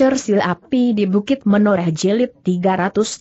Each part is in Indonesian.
Cersil api di Bukit Menoreh jelit 370.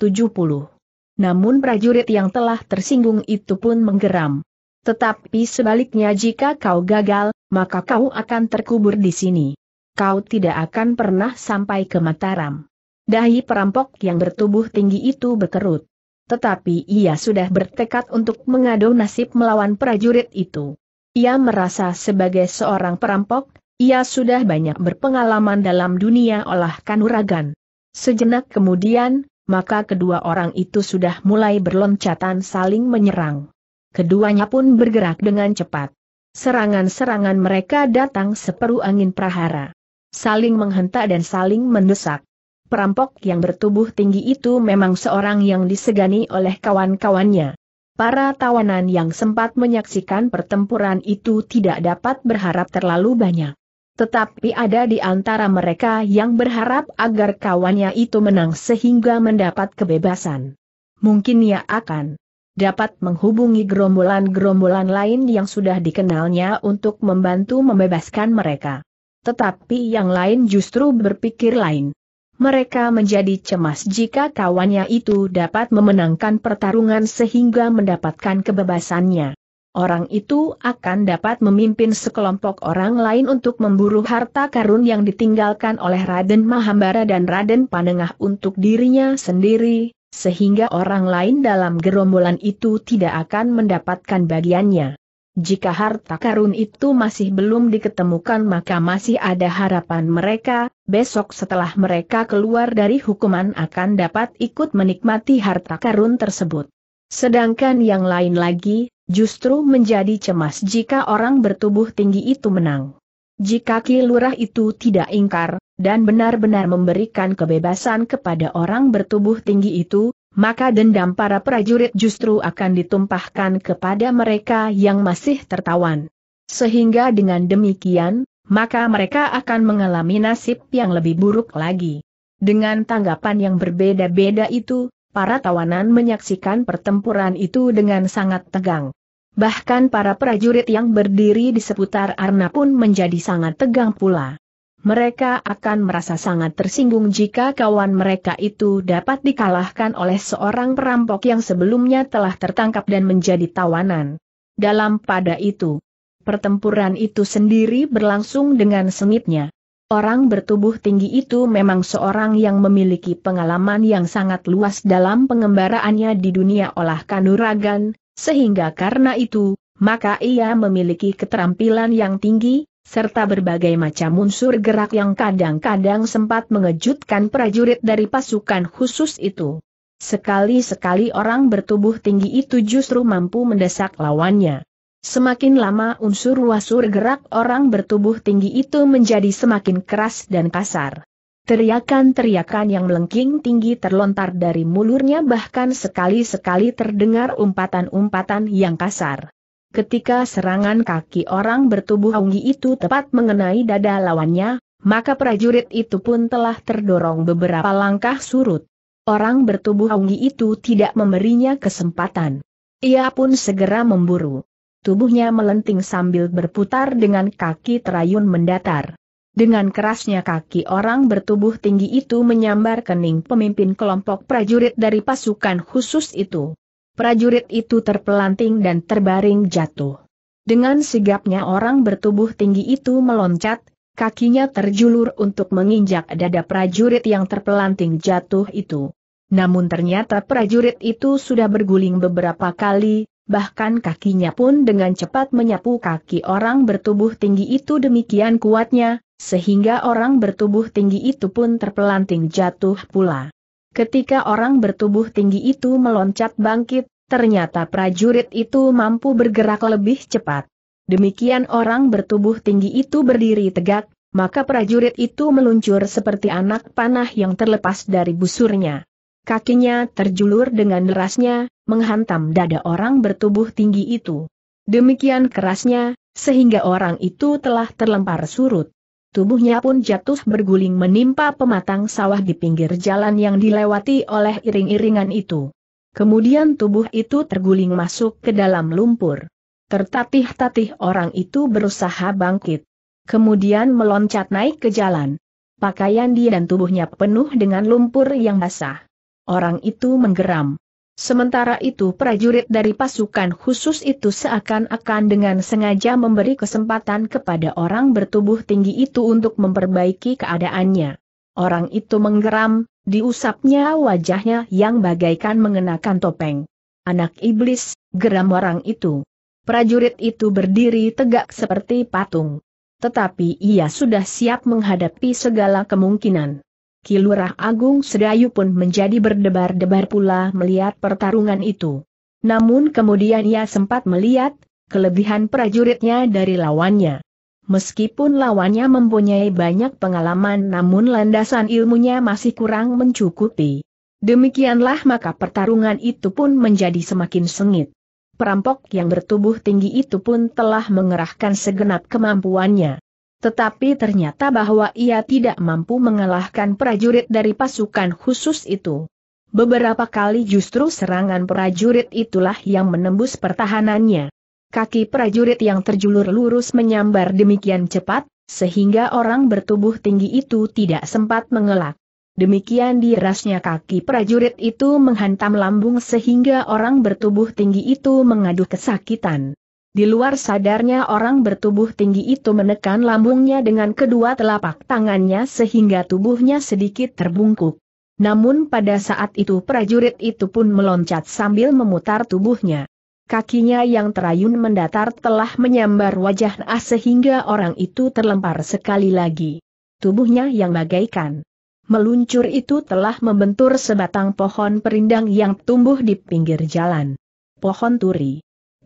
Namun prajurit yang telah tersinggung itu pun menggeram. Tetapi sebaliknya jika kau gagal, maka kau akan terkubur di sini. Kau tidak akan pernah sampai ke Mataram. Dahi perampok yang bertubuh tinggi itu berkerut. Tetapi ia sudah bertekad untuk mengadu nasib melawan prajurit itu. Ia merasa sebagai seorang perampok, ia sudah banyak berpengalaman dalam dunia olah kanuragan. Sejenak kemudian, maka kedua orang itu sudah mulai berloncatan saling menyerang. Keduanya pun bergerak dengan cepat. Serangan-serangan mereka datang seperu angin prahara. Saling menghentak dan saling mendesak. Perampok yang bertubuh tinggi itu memang seorang yang disegani oleh kawan-kawannya. Para tawanan yang sempat menyaksikan pertempuran itu tidak dapat berharap terlalu banyak. Tetapi ada di antara mereka yang berharap agar kawannya itu menang sehingga mendapat kebebasan. Mungkin ia akan dapat menghubungi gerombolan-gerombolan lain yang sudah dikenalnya untuk membantu membebaskan mereka. Tetapi yang lain justru berpikir lain. Mereka menjadi cemas jika kawannya itu dapat memenangkan pertarungan sehingga mendapatkan kebebasannya. Orang itu akan dapat memimpin sekelompok orang lain untuk memburu harta karun yang ditinggalkan oleh Raden Mahambara dan Raden Panengah untuk dirinya sendiri, sehingga orang lain dalam gerombolan itu tidak akan mendapatkan bagiannya. Jika harta karun itu masih belum diketemukan maka masih ada harapan mereka, besok setelah mereka keluar dari hukuman akan dapat ikut menikmati harta karun tersebut. Sedangkan yang lain lagi, Justru menjadi cemas jika orang bertubuh tinggi itu menang. Jika Ki itu tidak ingkar, dan benar-benar memberikan kebebasan kepada orang bertubuh tinggi itu, maka dendam para prajurit justru akan ditumpahkan kepada mereka yang masih tertawan. Sehingga dengan demikian, maka mereka akan mengalami nasib yang lebih buruk lagi. Dengan tanggapan yang berbeda-beda itu, para tawanan menyaksikan pertempuran itu dengan sangat tegang. Bahkan para prajurit yang berdiri di seputar Arna pun menjadi sangat tegang pula. Mereka akan merasa sangat tersinggung jika kawan mereka itu dapat dikalahkan oleh seorang perampok yang sebelumnya telah tertangkap dan menjadi tawanan. Dalam pada itu, pertempuran itu sendiri berlangsung dengan sengitnya. Orang bertubuh tinggi itu memang seorang yang memiliki pengalaman yang sangat luas dalam pengembaraannya di dunia olah kanuragan, sehingga karena itu, maka ia memiliki keterampilan yang tinggi, serta berbagai macam unsur gerak yang kadang-kadang sempat mengejutkan prajurit dari pasukan khusus itu. Sekali-sekali orang bertubuh tinggi itu justru mampu mendesak lawannya. Semakin lama unsur wasur gerak orang bertubuh tinggi itu menjadi semakin keras dan kasar. Teriakan-teriakan yang melengking tinggi terlontar dari mulurnya bahkan sekali-sekali terdengar umpatan-umpatan yang kasar. Ketika serangan kaki orang bertubuh unggi itu tepat mengenai dada lawannya, maka prajurit itu pun telah terdorong beberapa langkah surut. Orang bertubuh unggi itu tidak memberinya kesempatan. Ia pun segera memburu. Tubuhnya melenting sambil berputar dengan kaki terayun mendatar. Dengan kerasnya kaki orang bertubuh tinggi itu menyambar kening pemimpin kelompok prajurit dari pasukan khusus itu. Prajurit itu terpelanting dan terbaring jatuh. Dengan sigapnya orang bertubuh tinggi itu meloncat, kakinya terjulur untuk menginjak dada prajurit yang terpelanting jatuh itu. Namun ternyata prajurit itu sudah berguling beberapa kali, bahkan kakinya pun dengan cepat menyapu kaki orang bertubuh tinggi itu demikian kuatnya, sehingga orang bertubuh tinggi itu pun terpelanting jatuh pula. Ketika orang bertubuh tinggi itu meloncat bangkit, ternyata prajurit itu mampu bergerak lebih cepat. Demikian orang bertubuh tinggi itu berdiri tegak, maka prajurit itu meluncur seperti anak panah yang terlepas dari busurnya. Kakinya terjulur dengan derasnya, menghantam dada orang bertubuh tinggi itu. Demikian kerasnya, sehingga orang itu telah terlempar surut. Tubuhnya pun jatuh berguling menimpa pematang sawah di pinggir jalan yang dilewati oleh iring-iringan itu. Kemudian tubuh itu terguling masuk ke dalam lumpur. Tertatih-tatih orang itu berusaha bangkit. Kemudian meloncat naik ke jalan. Pakaian dia dan tubuhnya penuh dengan lumpur yang basah. Orang itu menggeram. Sementara itu prajurit dari pasukan khusus itu seakan-akan dengan sengaja memberi kesempatan kepada orang bertubuh tinggi itu untuk memperbaiki keadaannya. Orang itu menggeram, diusapnya wajahnya yang bagaikan mengenakan topeng. Anak iblis, geram orang itu. Prajurit itu berdiri tegak seperti patung. Tetapi ia sudah siap menghadapi segala kemungkinan. Kilurah Agung Sedayu pun menjadi berdebar-debar pula melihat pertarungan itu. Namun kemudian ia sempat melihat, kelebihan prajuritnya dari lawannya. Meskipun lawannya mempunyai banyak pengalaman namun landasan ilmunya masih kurang mencukupi. Demikianlah maka pertarungan itu pun menjadi semakin sengit. Perampok yang bertubuh tinggi itu pun telah mengerahkan segenap kemampuannya. Tetapi ternyata bahwa ia tidak mampu mengalahkan prajurit dari pasukan khusus itu. Beberapa kali justru serangan prajurit itulah yang menembus pertahanannya. Kaki prajurit yang terjulur lurus menyambar demikian cepat, sehingga orang bertubuh tinggi itu tidak sempat mengelak. Demikian dirasnya kaki prajurit itu menghantam lambung sehingga orang bertubuh tinggi itu mengaduh kesakitan. Di luar sadarnya orang bertubuh tinggi itu menekan lambungnya dengan kedua telapak tangannya sehingga tubuhnya sedikit terbungkuk. Namun pada saat itu prajurit itu pun meloncat sambil memutar tubuhnya. Kakinya yang terayun mendatar telah menyambar wajah Naas sehingga orang itu terlempar sekali lagi. Tubuhnya yang bagaikan meluncur itu telah membentur sebatang pohon perindang yang tumbuh di pinggir jalan. Pohon turi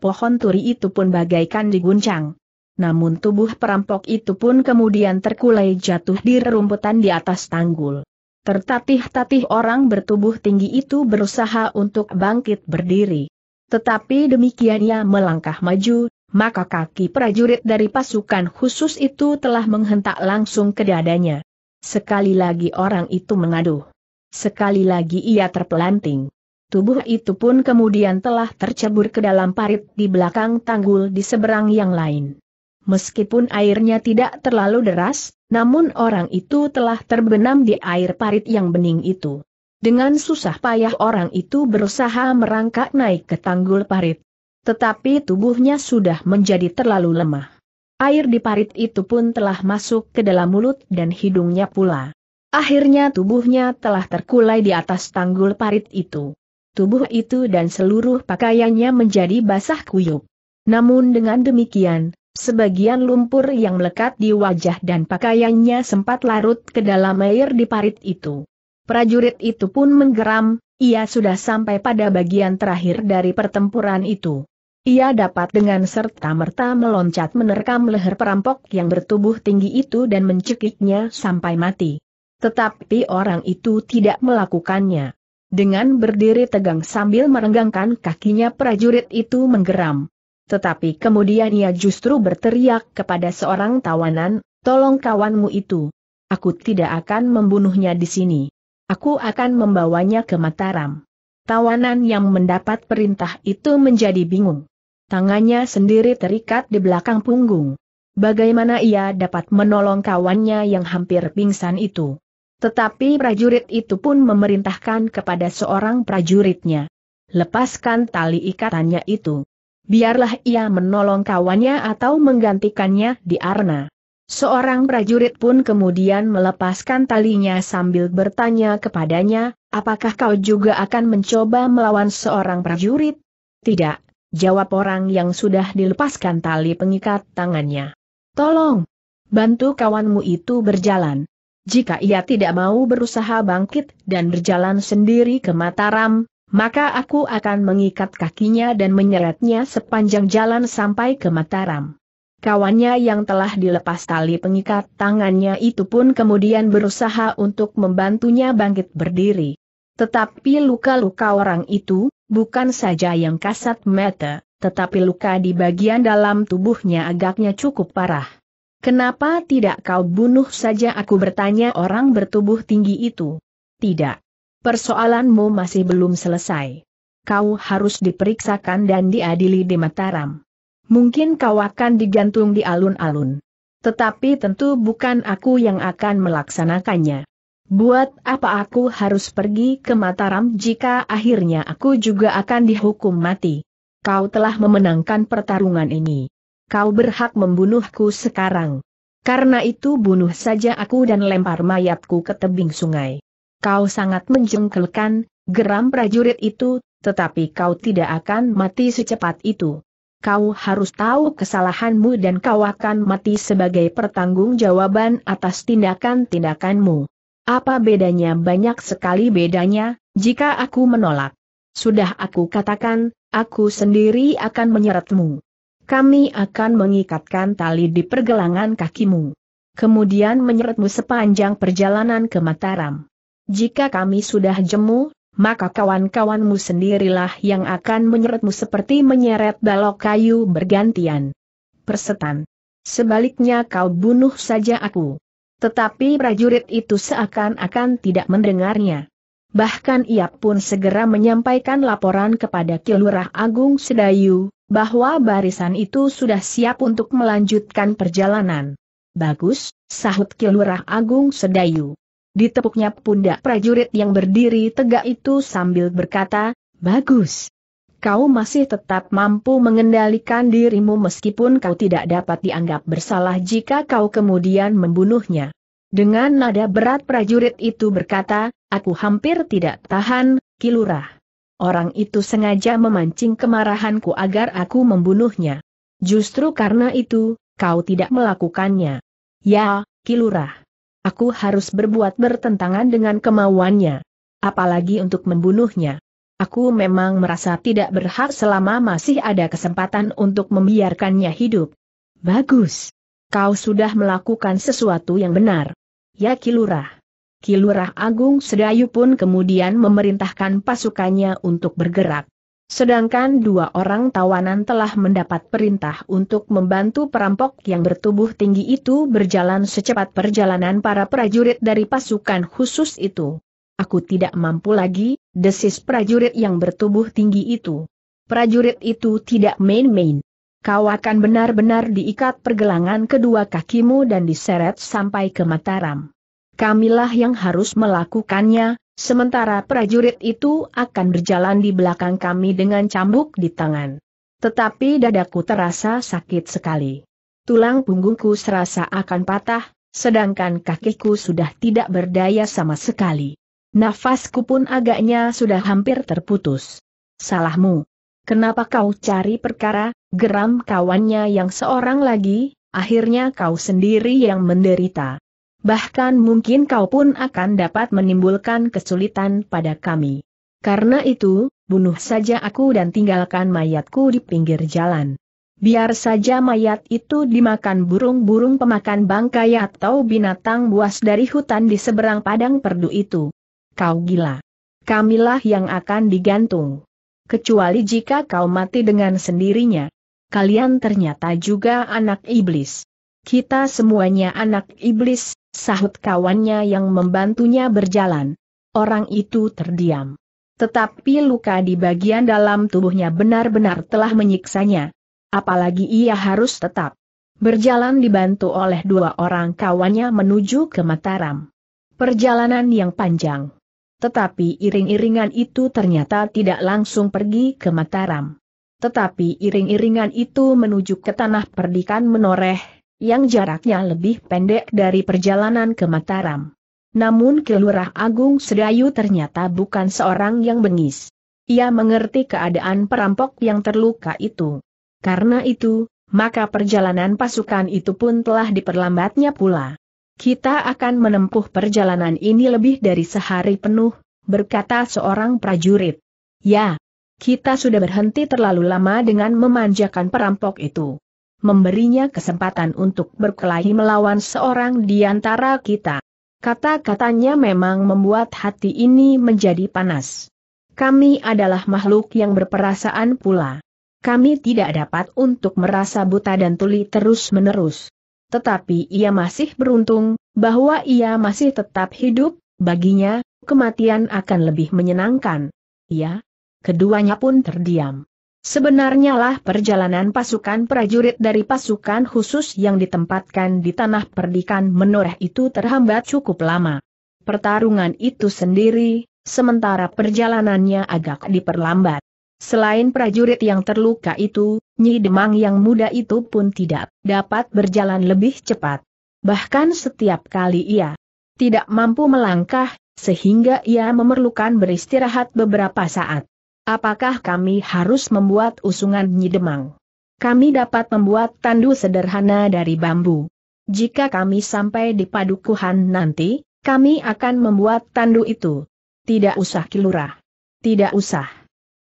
pohon turi itu pun bagaikan diguncang. Namun tubuh perampok itu pun kemudian terkulai jatuh di rerumputan di atas tanggul. Tertatih-tatih orang bertubuh tinggi itu berusaha untuk bangkit berdiri. Tetapi demikian ia melangkah maju, maka kaki prajurit dari pasukan khusus itu telah menghentak langsung ke dadanya. Sekali lagi orang itu mengaduh. Sekali lagi ia terpelanting. Tubuh itu pun kemudian telah tercebur ke dalam parit di belakang tanggul di seberang yang lain. Meskipun airnya tidak terlalu deras, namun orang itu telah terbenam di air parit yang bening itu. Dengan susah payah orang itu berusaha merangkak naik ke tanggul parit. Tetapi tubuhnya sudah menjadi terlalu lemah. Air di parit itu pun telah masuk ke dalam mulut dan hidungnya pula. Akhirnya tubuhnya telah terkulai di atas tanggul parit itu tubuh itu dan seluruh pakaiannya menjadi basah kuyup. Namun dengan demikian, sebagian lumpur yang melekat di wajah dan pakaiannya sempat larut ke dalam air di parit itu. Prajurit itu pun menggeram, ia sudah sampai pada bagian terakhir dari pertempuran itu. Ia dapat dengan serta-merta meloncat menerkam leher perampok yang bertubuh tinggi itu dan mencekiknya sampai mati. Tetapi orang itu tidak melakukannya. Dengan berdiri tegang sambil merenggangkan kakinya prajurit itu menggeram. Tetapi kemudian ia justru berteriak kepada seorang tawanan, tolong kawanmu itu. Aku tidak akan membunuhnya di sini. Aku akan membawanya ke Mataram. Tawanan yang mendapat perintah itu menjadi bingung. Tangannya sendiri terikat di belakang punggung. Bagaimana ia dapat menolong kawannya yang hampir pingsan itu? Tetapi prajurit itu pun memerintahkan kepada seorang prajuritnya. Lepaskan tali ikatannya itu. Biarlah ia menolong kawannya atau menggantikannya di arna. Seorang prajurit pun kemudian melepaskan talinya sambil bertanya kepadanya, apakah kau juga akan mencoba melawan seorang prajurit? Tidak, jawab orang yang sudah dilepaskan tali pengikat tangannya. Tolong, bantu kawanmu itu berjalan. Jika ia tidak mau berusaha bangkit dan berjalan sendiri ke Mataram, maka aku akan mengikat kakinya dan menyeretnya sepanjang jalan sampai ke Mataram. Kawannya yang telah dilepas tali pengikat tangannya itu pun kemudian berusaha untuk membantunya bangkit berdiri. Tetapi luka-luka orang itu, bukan saja yang kasat mata, tetapi luka di bagian dalam tubuhnya agaknya cukup parah. Kenapa tidak kau bunuh saja aku bertanya orang bertubuh tinggi itu? Tidak. Persoalanmu masih belum selesai. Kau harus diperiksakan dan diadili di Mataram. Mungkin kau akan digantung di alun-alun. Tetapi tentu bukan aku yang akan melaksanakannya. Buat apa aku harus pergi ke Mataram jika akhirnya aku juga akan dihukum mati? Kau telah memenangkan pertarungan ini kau berhak membunuhku sekarang. Karena itu bunuh saja aku dan lempar mayatku ke tebing sungai. Kau sangat menjengkelkan, geram prajurit itu, tetapi kau tidak akan mati secepat itu. Kau harus tahu kesalahanmu dan kau akan mati sebagai pertanggungjawaban atas tindakan-tindakanmu. Apa bedanya? Banyak sekali bedanya, jika aku menolak. Sudah aku katakan, aku sendiri akan menyeretmu. Kami akan mengikatkan tali di pergelangan kakimu. Kemudian menyeretmu sepanjang perjalanan ke Mataram. Jika kami sudah jemu, maka kawan-kawanmu sendirilah yang akan menyeretmu seperti menyeret balok kayu bergantian. Persetan. Sebaliknya kau bunuh saja aku. Tetapi prajurit itu seakan-akan tidak mendengarnya. Bahkan ia pun segera menyampaikan laporan kepada Kilurah Agung Sedayu, bahwa barisan itu sudah siap untuk melanjutkan perjalanan. Bagus, sahut Kilurah Agung Sedayu. Ditepuknya pundak prajurit yang berdiri tegak itu sambil berkata, Bagus. Kau masih tetap mampu mengendalikan dirimu meskipun kau tidak dapat dianggap bersalah jika kau kemudian membunuhnya. Dengan nada berat prajurit itu berkata, aku hampir tidak tahan, Kilurah. Orang itu sengaja memancing kemarahanku agar aku membunuhnya. Justru karena itu, kau tidak melakukannya. Ya, Kilurah. Aku harus berbuat bertentangan dengan kemauannya. Apalagi untuk membunuhnya. Aku memang merasa tidak berhak selama masih ada kesempatan untuk membiarkannya hidup. Bagus. Kau sudah melakukan sesuatu yang benar. Ya Kilurah. Kilurah Agung Sedayu pun kemudian memerintahkan pasukannya untuk bergerak. Sedangkan dua orang tawanan telah mendapat perintah untuk membantu perampok yang bertubuh tinggi itu berjalan secepat perjalanan para prajurit dari pasukan khusus itu. Aku tidak mampu lagi, desis prajurit yang bertubuh tinggi itu. Prajurit itu tidak main-main. Kau akan benar-benar diikat pergelangan kedua kakimu dan diseret sampai ke Mataram kamilah yang harus melakukannya, sementara prajurit itu akan berjalan di belakang kami dengan cambuk di tangan. Tetapi dadaku terasa sakit sekali. Tulang punggungku serasa akan patah, sedangkan kakiku sudah tidak berdaya sama sekali. Nafasku pun agaknya sudah hampir terputus. Salahmu. Kenapa kau cari perkara, geram kawannya yang seorang lagi, akhirnya kau sendiri yang menderita bahkan mungkin kau pun akan dapat menimbulkan kesulitan pada kami. Karena itu, bunuh saja aku dan tinggalkan mayatku di pinggir jalan. Biar saja mayat itu dimakan burung-burung pemakan bangkai atau binatang buas dari hutan di seberang padang perdu itu. Kau gila. Kamilah yang akan digantung. Kecuali jika kau mati dengan sendirinya. Kalian ternyata juga anak iblis. Kita semuanya anak iblis, sahut kawannya yang membantunya berjalan. Orang itu terdiam. Tetapi luka di bagian dalam tubuhnya benar-benar telah menyiksanya. Apalagi ia harus tetap berjalan dibantu oleh dua orang kawannya menuju ke Mataram. Perjalanan yang panjang. Tetapi iring-iringan itu ternyata tidak langsung pergi ke Mataram. Tetapi iring-iringan itu menuju ke tanah perdikan menoreh, yang jaraknya lebih pendek dari perjalanan ke Mataram. Namun Kelurah Agung Sedayu ternyata bukan seorang yang bengis. Ia mengerti keadaan perampok yang terluka itu. Karena itu, maka perjalanan pasukan itu pun telah diperlambatnya pula. Kita akan menempuh perjalanan ini lebih dari sehari penuh, berkata seorang prajurit. Ya, kita sudah berhenti terlalu lama dengan memanjakan perampok itu memberinya kesempatan untuk berkelahi melawan seorang di antara kita. Kata-katanya memang membuat hati ini menjadi panas. Kami adalah makhluk yang berperasaan pula. Kami tidak dapat untuk merasa buta dan tuli terus-menerus. Tetapi ia masih beruntung, bahwa ia masih tetap hidup, baginya, kematian akan lebih menyenangkan. Ya, keduanya pun terdiam. Sebenarnya lah perjalanan pasukan prajurit dari pasukan khusus yang ditempatkan di tanah perdikan menoreh itu terhambat cukup lama. Pertarungan itu sendiri, sementara perjalanannya agak diperlambat. Selain prajurit yang terluka itu, Nyi Demang yang muda itu pun tidak dapat berjalan lebih cepat. Bahkan setiap kali ia tidak mampu melangkah, sehingga ia memerlukan beristirahat beberapa saat. Apakah kami harus membuat usungan nyidemang? Kami dapat membuat tandu sederhana dari bambu. Jika kami sampai di padukuhan nanti, kami akan membuat tandu itu. Tidak usah kilurah. Tidak usah.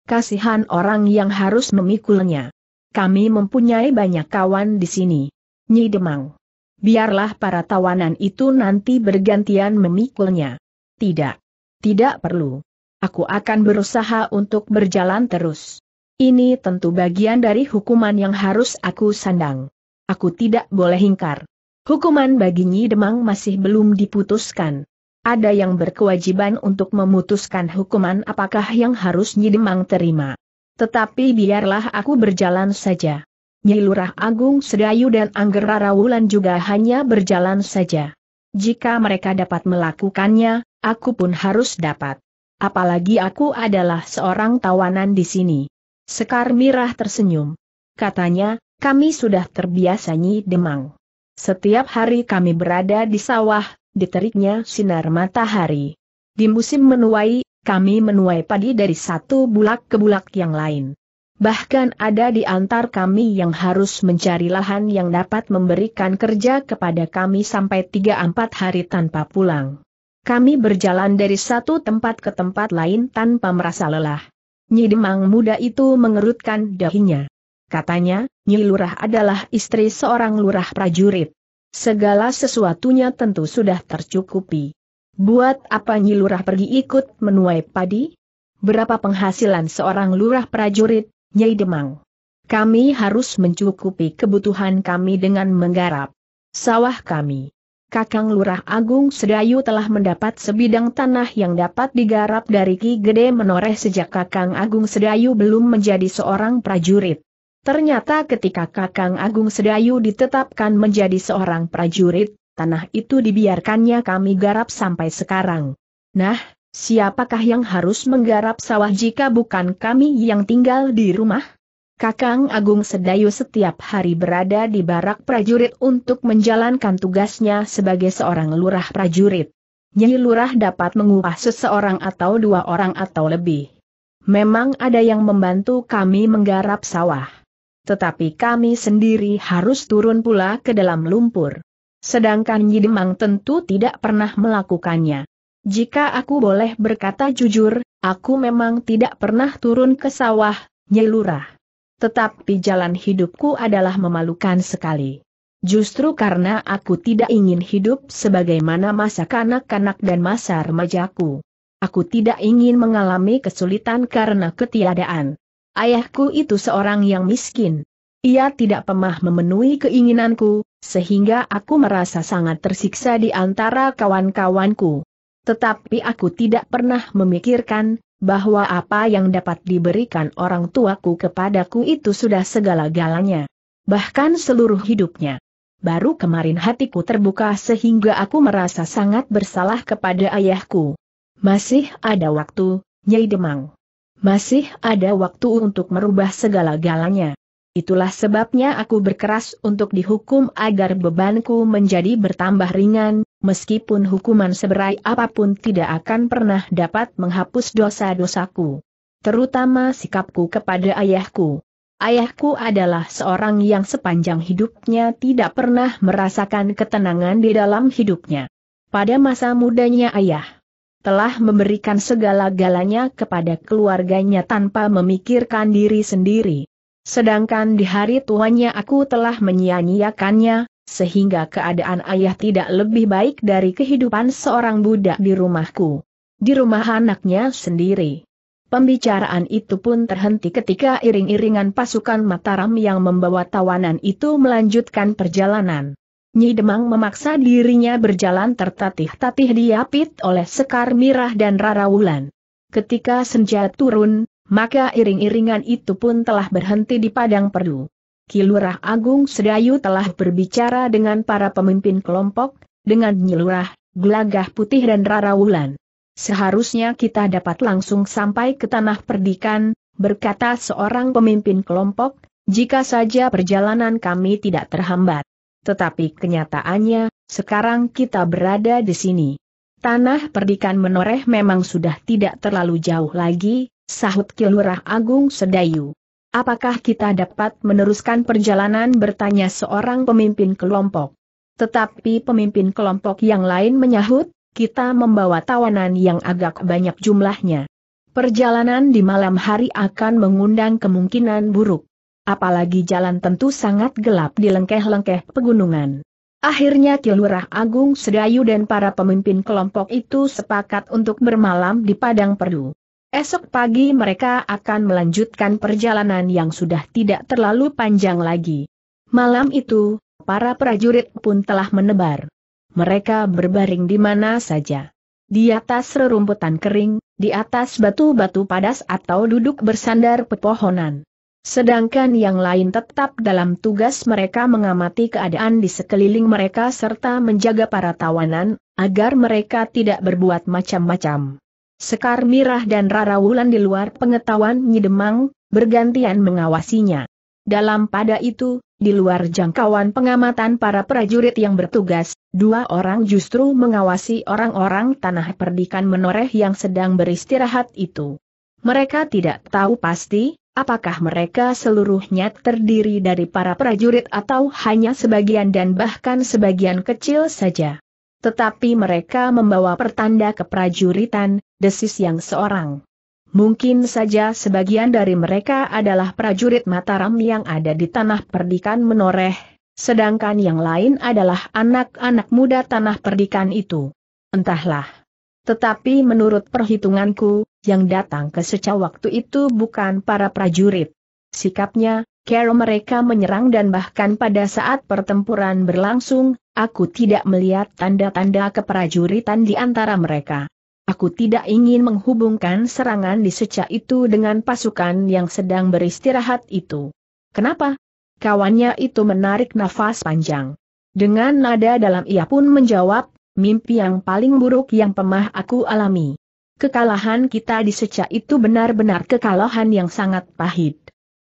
Kasihan orang yang harus memikulnya. Kami mempunyai banyak kawan di sini. Nyi Demang. Biarlah para tawanan itu nanti bergantian memikulnya. Tidak. Tidak perlu aku akan berusaha untuk berjalan terus. Ini tentu bagian dari hukuman yang harus aku sandang. Aku tidak boleh hingkar. Hukuman bagi Nyi Demang masih belum diputuskan. Ada yang berkewajiban untuk memutuskan hukuman apakah yang harus Nyi Demang terima. Tetapi biarlah aku berjalan saja. Nyi Lurah Agung Sedayu dan Angger Rawulan juga hanya berjalan saja. Jika mereka dapat melakukannya, aku pun harus dapat. Apalagi aku adalah seorang tawanan di sini. Sekar Mirah tersenyum. Katanya, kami sudah terbiasa Nyi Demang. Setiap hari kami berada di sawah, di teriknya sinar matahari. Di musim menuai, kami menuai padi dari satu bulak ke bulak yang lain. Bahkan ada di antar kami yang harus mencari lahan yang dapat memberikan kerja kepada kami sampai 3-4 hari tanpa pulang. Kami berjalan dari satu tempat ke tempat lain tanpa merasa lelah. Nyi Demang muda itu mengerutkan dahinya. Katanya, Nyi Lurah adalah istri seorang lurah prajurit. Segala sesuatunya tentu sudah tercukupi. Buat apa Nyi Lurah pergi ikut menuai padi? Berapa penghasilan seorang lurah prajurit, Nyi Demang? Kami harus mencukupi kebutuhan kami dengan menggarap sawah kami. Kakang Lurah Agung Sedayu telah mendapat sebidang tanah yang dapat digarap dari Ki Gede Menoreh sejak Kakang Agung Sedayu belum menjadi seorang prajurit. Ternyata ketika Kakang Agung Sedayu ditetapkan menjadi seorang prajurit, tanah itu dibiarkannya kami garap sampai sekarang. Nah, siapakah yang harus menggarap sawah jika bukan kami yang tinggal di rumah? Kakang Agung Sedayu setiap hari berada di barak prajurit untuk menjalankan tugasnya sebagai seorang lurah prajurit. Nyi lurah dapat mengupah seseorang atau dua orang atau lebih. Memang ada yang membantu kami menggarap sawah. Tetapi kami sendiri harus turun pula ke dalam lumpur. Sedangkan Demang tentu tidak pernah melakukannya. Jika aku boleh berkata jujur, aku memang tidak pernah turun ke sawah, nyi Lurah tetapi jalan hidupku adalah memalukan sekali. Justru karena aku tidak ingin hidup sebagaimana masa kanak-kanak dan masa remajaku. Aku tidak ingin mengalami kesulitan karena ketiadaan. Ayahku itu seorang yang miskin. Ia tidak pernah memenuhi keinginanku, sehingga aku merasa sangat tersiksa di antara kawan-kawanku. Tetapi aku tidak pernah memikirkan bahwa apa yang dapat diberikan orang tuaku kepadaku itu sudah segala-galanya. Bahkan seluruh hidupnya. Baru kemarin hatiku terbuka sehingga aku merasa sangat bersalah kepada ayahku. Masih ada waktu, Nyai Demang. Masih ada waktu untuk merubah segala-galanya. Itulah sebabnya aku berkeras untuk dihukum agar bebanku menjadi bertambah ringan, meskipun hukuman seberai apapun tidak akan pernah dapat menghapus dosa-dosaku. Terutama sikapku kepada ayahku. Ayahku adalah seorang yang sepanjang hidupnya tidak pernah merasakan ketenangan di dalam hidupnya. Pada masa mudanya ayah telah memberikan segala-galanya kepada keluarganya tanpa memikirkan diri sendiri. Sedangkan di hari tuanya aku telah menyia-nyiakannya, sehingga keadaan ayah tidak lebih baik dari kehidupan seorang budak di rumahku. Di rumah anaknya sendiri. Pembicaraan itu pun terhenti ketika iring-iringan pasukan Mataram yang membawa tawanan itu melanjutkan perjalanan. Nyi Demang memaksa dirinya berjalan tertatih-tatih diapit oleh Sekar Mirah dan Rara Wulan. Ketika senja turun, maka iring-iringan itu pun telah berhenti di padang perdu. Kilurah Agung Sedayu telah berbicara dengan para pemimpin kelompok, dengan Nyilurah, Gelagah Putih dan Rara Wulan. Seharusnya kita dapat langsung sampai ke tanah perdikan, berkata seorang pemimpin kelompok, jika saja perjalanan kami tidak terhambat. Tetapi kenyataannya, sekarang kita berada di sini. Tanah perdikan menoreh memang sudah tidak terlalu jauh lagi, sahut Kilurah Agung Sedayu. Apakah kita dapat meneruskan perjalanan bertanya seorang pemimpin kelompok? Tetapi pemimpin kelompok yang lain menyahut, kita membawa tawanan yang agak banyak jumlahnya. Perjalanan di malam hari akan mengundang kemungkinan buruk. Apalagi jalan tentu sangat gelap di lengkeh-lengkeh pegunungan. Akhirnya Kilurah Agung Sedayu dan para pemimpin kelompok itu sepakat untuk bermalam di Padang Perdu. Esok pagi mereka akan melanjutkan perjalanan yang sudah tidak terlalu panjang lagi. Malam itu, para prajurit pun telah menebar. Mereka berbaring di mana saja. Di atas rerumputan kering, di atas batu-batu padas atau duduk bersandar pepohonan. Sedangkan yang lain tetap dalam tugas mereka mengamati keadaan di sekeliling mereka serta menjaga para tawanan, agar mereka tidak berbuat macam-macam. Sekar Mirah dan Rara Wulan di luar pengetahuan Nyidemang, bergantian mengawasinya. Dalam pada itu, di luar jangkauan pengamatan para prajurit yang bertugas, dua orang justru mengawasi orang-orang tanah perdikan menoreh yang sedang beristirahat itu. Mereka tidak tahu pasti, apakah mereka seluruhnya terdiri dari para prajurit atau hanya sebagian dan bahkan sebagian kecil saja. Tetapi mereka membawa pertanda keprajuritan, desis yang seorang. Mungkin saja sebagian dari mereka adalah prajurit Mataram yang ada di tanah perdikan menoreh, sedangkan yang lain adalah anak-anak muda tanah perdikan itu. Entahlah. Tetapi menurut perhitunganku, yang datang ke seca waktu itu bukan para prajurit. Sikapnya, care mereka menyerang dan bahkan pada saat pertempuran berlangsung, aku tidak melihat tanda-tanda keprajuritan di antara mereka. Aku tidak ingin menghubungkan serangan di seca itu dengan pasukan yang sedang beristirahat itu. Kenapa? Kawannya itu menarik nafas panjang. Dengan nada dalam ia pun menjawab, mimpi yang paling buruk yang pemah aku alami. Kekalahan kita di seca itu benar-benar kekalahan yang sangat pahit.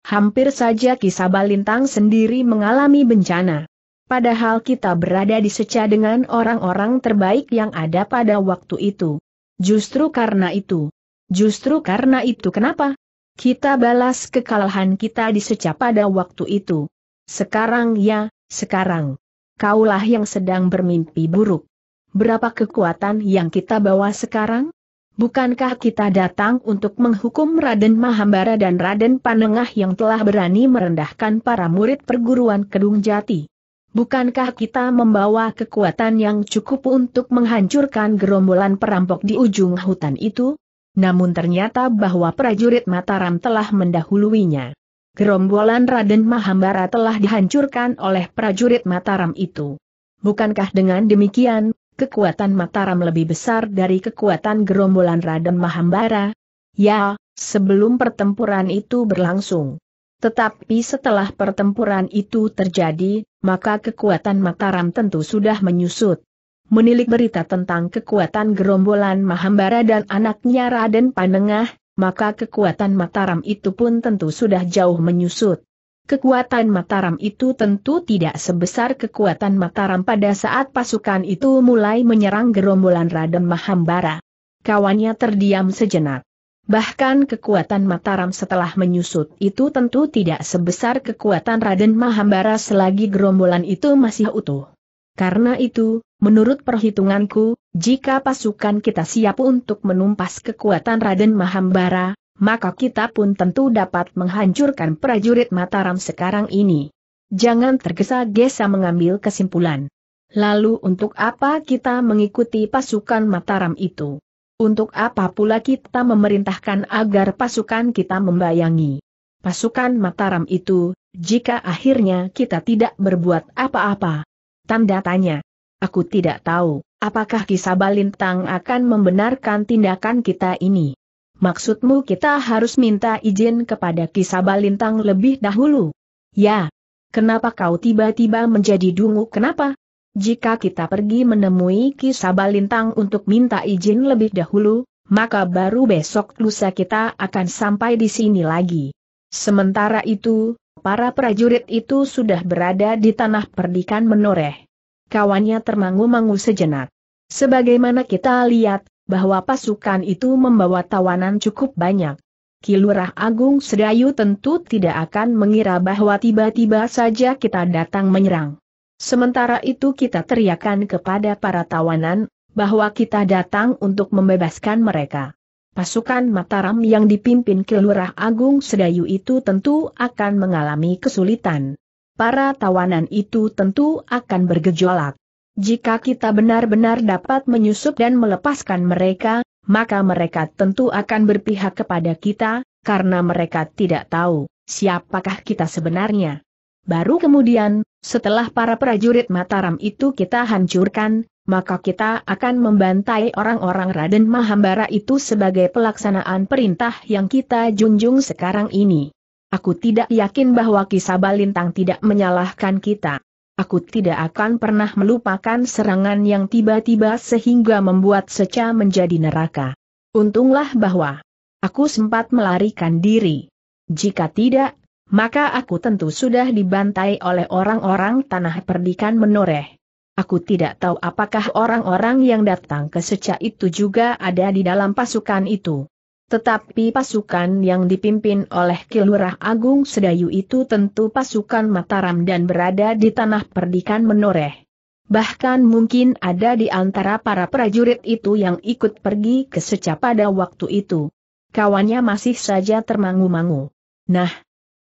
Hampir saja kisah balintang sendiri mengalami bencana. Padahal kita berada di seca dengan orang-orang terbaik yang ada pada waktu itu. Justru karena itu. Justru karena itu kenapa? Kita balas kekalahan kita diseca pada waktu itu. Sekarang ya, sekarang. Kaulah yang sedang bermimpi buruk. Berapa kekuatan yang kita bawa sekarang? Bukankah kita datang untuk menghukum Raden Mahambara dan Raden Panengah yang telah berani merendahkan para murid perguruan Kedung Jati? Bukankah kita membawa kekuatan yang cukup untuk menghancurkan gerombolan perampok di ujung hutan itu? Namun ternyata bahwa prajurit Mataram telah mendahuluinya. Gerombolan Raden Mahambara telah dihancurkan oleh prajurit Mataram itu. Bukankah dengan demikian, kekuatan Mataram lebih besar dari kekuatan gerombolan Raden Mahambara? Ya, sebelum pertempuran itu berlangsung. Tetapi setelah pertempuran itu terjadi, maka kekuatan Mataram tentu sudah menyusut. Menilik berita tentang kekuatan gerombolan Mahambara dan anaknya Raden Panengah, maka kekuatan Mataram itu pun tentu sudah jauh menyusut. Kekuatan Mataram itu tentu tidak sebesar kekuatan Mataram pada saat pasukan itu mulai menyerang gerombolan Raden Mahambara. Kawannya terdiam sejenak. Bahkan kekuatan Mataram setelah menyusut itu tentu tidak sebesar kekuatan Raden Mahambara selagi gerombolan itu masih utuh. Karena itu, menurut perhitunganku, jika pasukan kita siap untuk menumpas kekuatan Raden Mahambara, maka kita pun tentu dapat menghancurkan prajurit Mataram sekarang ini. Jangan tergesa-gesa mengambil kesimpulan. Lalu untuk apa kita mengikuti pasukan Mataram itu? Untuk apa pula kita memerintahkan agar pasukan kita membayangi pasukan Mataram itu, jika akhirnya kita tidak berbuat apa-apa? Tanda tanya. Aku tidak tahu, apakah kisah Balintang akan membenarkan tindakan kita ini. Maksudmu kita harus minta izin kepada kisah Balintang lebih dahulu? Ya. Kenapa kau tiba-tiba menjadi dungu kenapa? Jika kita pergi menemui Kisabalintang untuk minta izin lebih dahulu, maka baru besok lusa kita akan sampai di sini lagi. Sementara itu, para prajurit itu sudah berada di tanah perdikan menoreh. Kawannya termangu-mangu sejenak. Sebagaimana kita lihat, bahwa pasukan itu membawa tawanan cukup banyak. Kilurah Agung Sedayu tentu tidak akan mengira bahwa tiba-tiba saja kita datang menyerang. Sementara itu kita teriakan kepada para tawanan, bahwa kita datang untuk membebaskan mereka. Pasukan Mataram yang dipimpin Kelurah Agung Sedayu itu tentu akan mengalami kesulitan. Para tawanan itu tentu akan bergejolak. Jika kita benar-benar dapat menyusup dan melepaskan mereka, maka mereka tentu akan berpihak kepada kita, karena mereka tidak tahu siapakah kita sebenarnya. Baru kemudian, setelah para prajurit Mataram itu kita hancurkan, maka kita akan membantai orang-orang Raden Mahambara itu sebagai pelaksanaan perintah yang kita junjung sekarang ini. Aku tidak yakin bahwa kisah Balintang tidak menyalahkan kita. Aku tidak akan pernah melupakan serangan yang tiba-tiba sehingga membuat Seca menjadi neraka. Untunglah bahwa aku sempat melarikan diri. Jika tidak, maka aku tentu sudah dibantai oleh orang-orang tanah perdikan menoreh. Aku tidak tahu apakah orang-orang yang datang ke seca itu juga ada di dalam pasukan itu. Tetapi pasukan yang dipimpin oleh Kilurah Agung Sedayu itu tentu pasukan Mataram dan berada di tanah perdikan menoreh. Bahkan mungkin ada di antara para prajurit itu yang ikut pergi ke seca pada waktu itu. Kawannya masih saja termangu-mangu. Nah,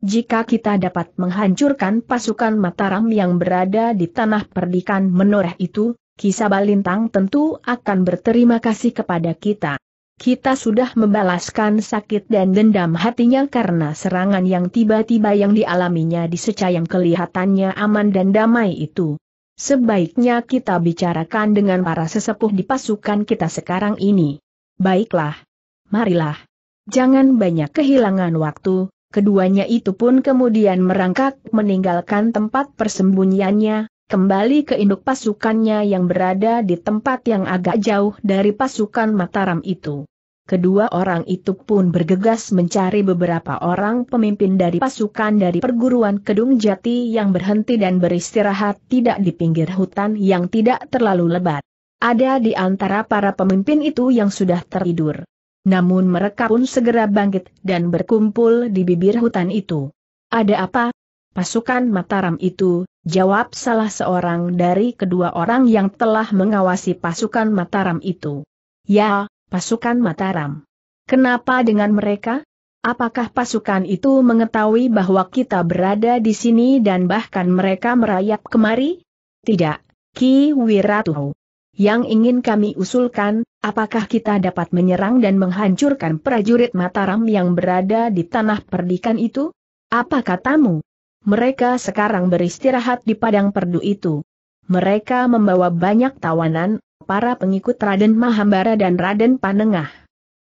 jika kita dapat menghancurkan pasukan Mataram yang berada di tanah perdikan menoreh itu, kisah Balintang tentu akan berterima kasih kepada kita. Kita sudah membalaskan sakit dan dendam hatinya karena serangan yang tiba-tiba yang dialaminya di seca yang kelihatannya aman dan damai itu. Sebaiknya kita bicarakan dengan para sesepuh di pasukan kita sekarang ini. Baiklah. Marilah. Jangan banyak kehilangan waktu, keduanya itu pun kemudian merangkak meninggalkan tempat persembunyiannya, kembali ke induk pasukannya yang berada di tempat yang agak jauh dari pasukan Mataram itu. Kedua orang itu pun bergegas mencari beberapa orang pemimpin dari pasukan dari perguruan Kedung Jati yang berhenti dan beristirahat tidak di pinggir hutan yang tidak terlalu lebat. Ada di antara para pemimpin itu yang sudah tertidur. Namun mereka pun segera bangkit dan berkumpul di bibir hutan itu. Ada apa? Pasukan Mataram itu, jawab salah seorang dari kedua orang yang telah mengawasi pasukan Mataram itu. Ya, pasukan Mataram. Kenapa dengan mereka? Apakah pasukan itu mengetahui bahwa kita berada di sini dan bahkan mereka merayap kemari? Tidak, Ki Wiratuhu. Yang ingin kami usulkan, Apakah kita dapat menyerang dan menghancurkan prajurit Mataram yang berada di tanah perdikan itu? Apa katamu? Mereka sekarang beristirahat di padang perdu itu. Mereka membawa banyak tawanan, para pengikut Raden Mahambara dan Raden Panengah.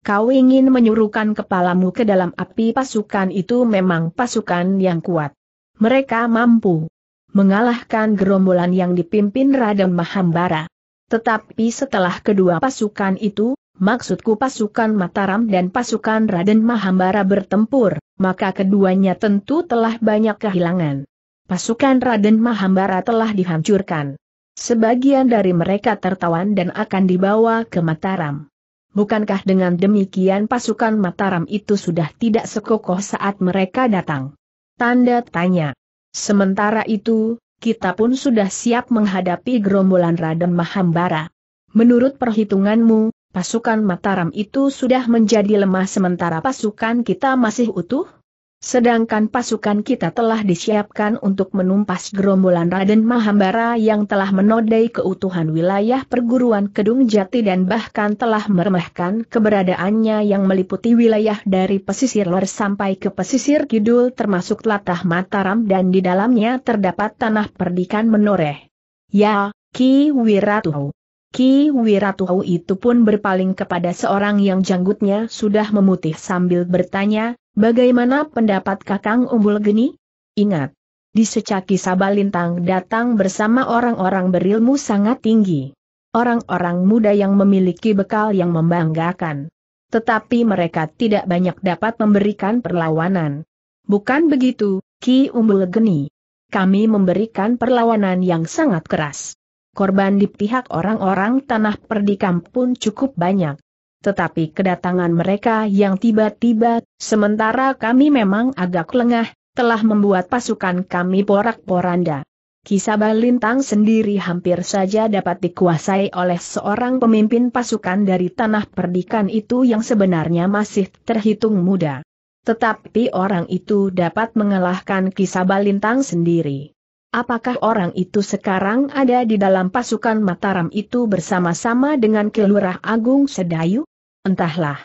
Kau ingin menyuruhkan kepalamu ke dalam api pasukan itu memang pasukan yang kuat. Mereka mampu mengalahkan gerombolan yang dipimpin Raden Mahambara. Tetapi setelah kedua pasukan itu, maksudku pasukan Mataram dan pasukan Raden Mahambara bertempur, maka keduanya tentu telah banyak kehilangan. Pasukan Raden Mahambara telah dihancurkan. Sebagian dari mereka tertawan dan akan dibawa ke Mataram. Bukankah dengan demikian pasukan Mataram itu sudah tidak sekokoh saat mereka datang? Tanda tanya. Sementara itu, kita pun sudah siap menghadapi gerombolan Raden Mahambara. Menurut perhitunganmu, pasukan Mataram itu sudah menjadi lemah sementara pasukan kita masih utuh? Sedangkan pasukan kita telah disiapkan untuk menumpas gerombolan Raden Mahambara yang telah menodai keutuhan wilayah perguruan Kedung Jati dan bahkan telah meremehkan keberadaannya yang meliputi wilayah dari pesisir luar sampai ke pesisir kidul termasuk latah Mataram dan di dalamnya terdapat tanah perdikan menoreh. Ya, Ki Wiratuhu. Ki Wiratuhu itu pun berpaling kepada seorang yang janggutnya sudah memutih sambil bertanya, Bagaimana pendapat Kakang Umbul Geni? Ingat, di secaki Sabalintang datang bersama orang-orang berilmu sangat tinggi. Orang-orang muda yang memiliki bekal yang membanggakan. Tetapi mereka tidak banyak dapat memberikan perlawanan. Bukan begitu, Ki Umbul Geni. Kami memberikan perlawanan yang sangat keras. Korban di pihak orang-orang tanah perdikam pun cukup banyak tetapi kedatangan mereka yang tiba-tiba, sementara kami memang agak lengah, telah membuat pasukan kami porak-poranda. Kisah Balintang sendiri hampir saja dapat dikuasai oleh seorang pemimpin pasukan dari tanah perdikan itu yang sebenarnya masih terhitung muda. Tetapi orang itu dapat mengalahkan Kisah Balintang sendiri. Apakah orang itu sekarang ada di dalam pasukan Mataram itu bersama-sama dengan Kelurah Agung Sedayu? Entahlah.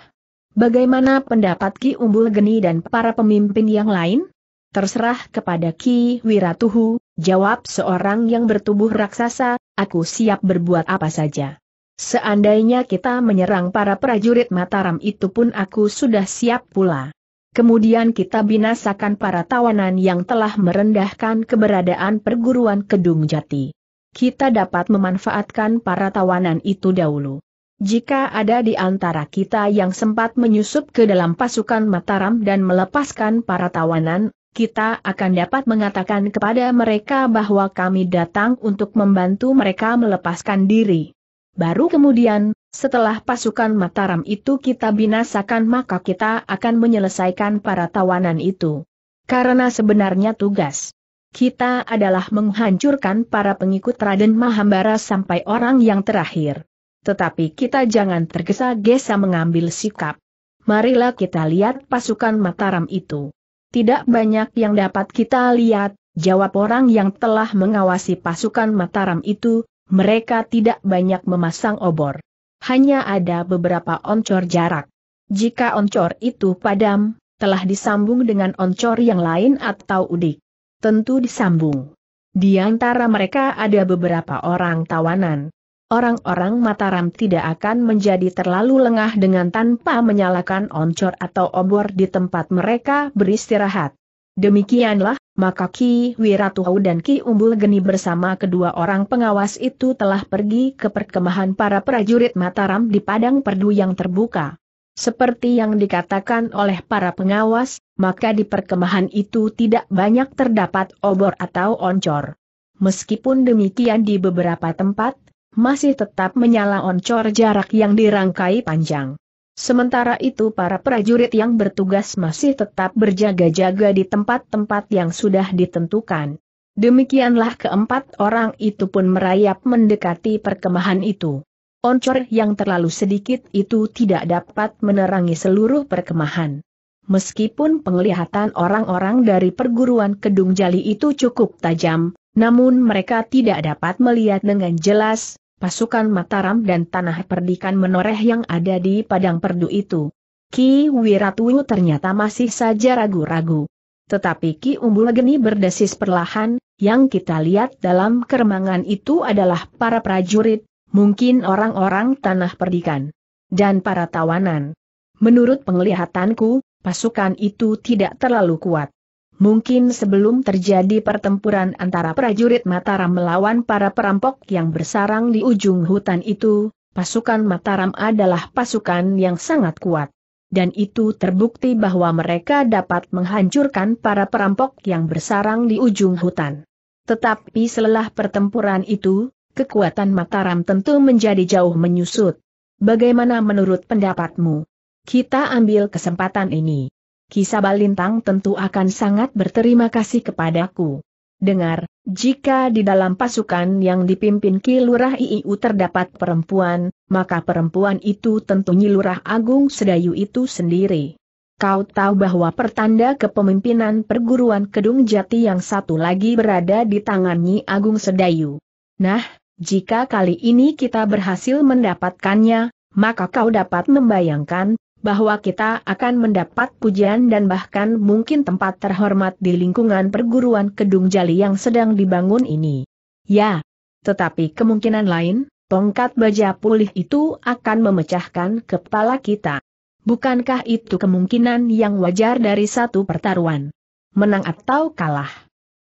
Bagaimana pendapat Ki Umbul Geni dan para pemimpin yang lain? Terserah kepada Ki Wiratuhu, jawab seorang yang bertubuh raksasa, aku siap berbuat apa saja. Seandainya kita menyerang para prajurit Mataram itu pun aku sudah siap pula. Kemudian kita binasakan para tawanan yang telah merendahkan keberadaan perguruan Kedung Jati. Kita dapat memanfaatkan para tawanan itu dahulu. Jika ada di antara kita yang sempat menyusup ke dalam pasukan Mataram dan melepaskan para tawanan, kita akan dapat mengatakan kepada mereka bahwa kami datang untuk membantu mereka melepaskan diri. Baru kemudian, setelah pasukan Mataram itu kita binasakan maka kita akan menyelesaikan para tawanan itu. Karena sebenarnya tugas kita adalah menghancurkan para pengikut Raden Mahambara sampai orang yang terakhir. Tetapi kita jangan tergesa-gesa mengambil sikap. Marilah kita lihat pasukan Mataram itu. Tidak banyak yang dapat kita lihat, jawab orang yang telah mengawasi pasukan Mataram itu, mereka tidak banyak memasang obor. Hanya ada beberapa oncor jarak. Jika oncor itu padam, telah disambung dengan oncor yang lain atau udik. Tentu disambung. Di antara mereka ada beberapa orang tawanan. Orang-orang Mataram tidak akan menjadi terlalu lengah dengan tanpa menyalakan oncor atau obor di tempat mereka beristirahat. Demikianlah, maka Ki Wiratuhau dan Ki Umbul Geni bersama kedua orang pengawas itu telah pergi ke perkemahan para prajurit Mataram di padang perdu yang terbuka. Seperti yang dikatakan oleh para pengawas, maka di perkemahan itu tidak banyak terdapat obor atau oncor. Meskipun demikian di beberapa tempat, masih tetap menyala oncor jarak yang dirangkai panjang. Sementara itu para prajurit yang bertugas masih tetap berjaga-jaga di tempat-tempat yang sudah ditentukan. Demikianlah keempat orang itu pun merayap mendekati perkemahan itu. Oncor yang terlalu sedikit itu tidak dapat menerangi seluruh perkemahan. Meskipun penglihatan orang-orang dari perguruan Kedung Jali itu cukup tajam, namun mereka tidak dapat melihat dengan jelas, pasukan Mataram dan tanah perdikan menoreh yang ada di padang perdu itu. Ki Wiratuyu ternyata masih saja ragu-ragu. Tetapi Ki Umbulageni berdesis perlahan, yang kita lihat dalam keremangan itu adalah para prajurit, mungkin orang-orang tanah perdikan, dan para tawanan. Menurut penglihatanku, pasukan itu tidak terlalu kuat. Mungkin sebelum terjadi pertempuran antara prajurit Mataram melawan para perampok yang bersarang di ujung hutan itu, pasukan Mataram adalah pasukan yang sangat kuat. Dan itu terbukti bahwa mereka dapat menghancurkan para perampok yang bersarang di ujung hutan. Tetapi setelah pertempuran itu, kekuatan Mataram tentu menjadi jauh menyusut. Bagaimana menurut pendapatmu? Kita ambil kesempatan ini Kisabalintang tentu akan sangat berterima kasih kepadaku. Dengar, jika di dalam pasukan yang dipimpin Kilurah IIU terdapat perempuan, maka perempuan itu tentu lurah Agung Sedayu itu sendiri. Kau tahu bahwa pertanda kepemimpinan perguruan Kedung Jati yang satu lagi berada di tangannya Agung Sedayu. Nah, jika kali ini kita berhasil mendapatkannya, maka kau dapat membayangkan bahwa kita akan mendapat pujian dan bahkan mungkin tempat terhormat di lingkungan perguruan Kedung Jali yang sedang dibangun ini. Ya, tetapi kemungkinan lain, tongkat baja pulih itu akan memecahkan kepala kita. Bukankah itu kemungkinan yang wajar dari satu pertaruhan? Menang atau kalah?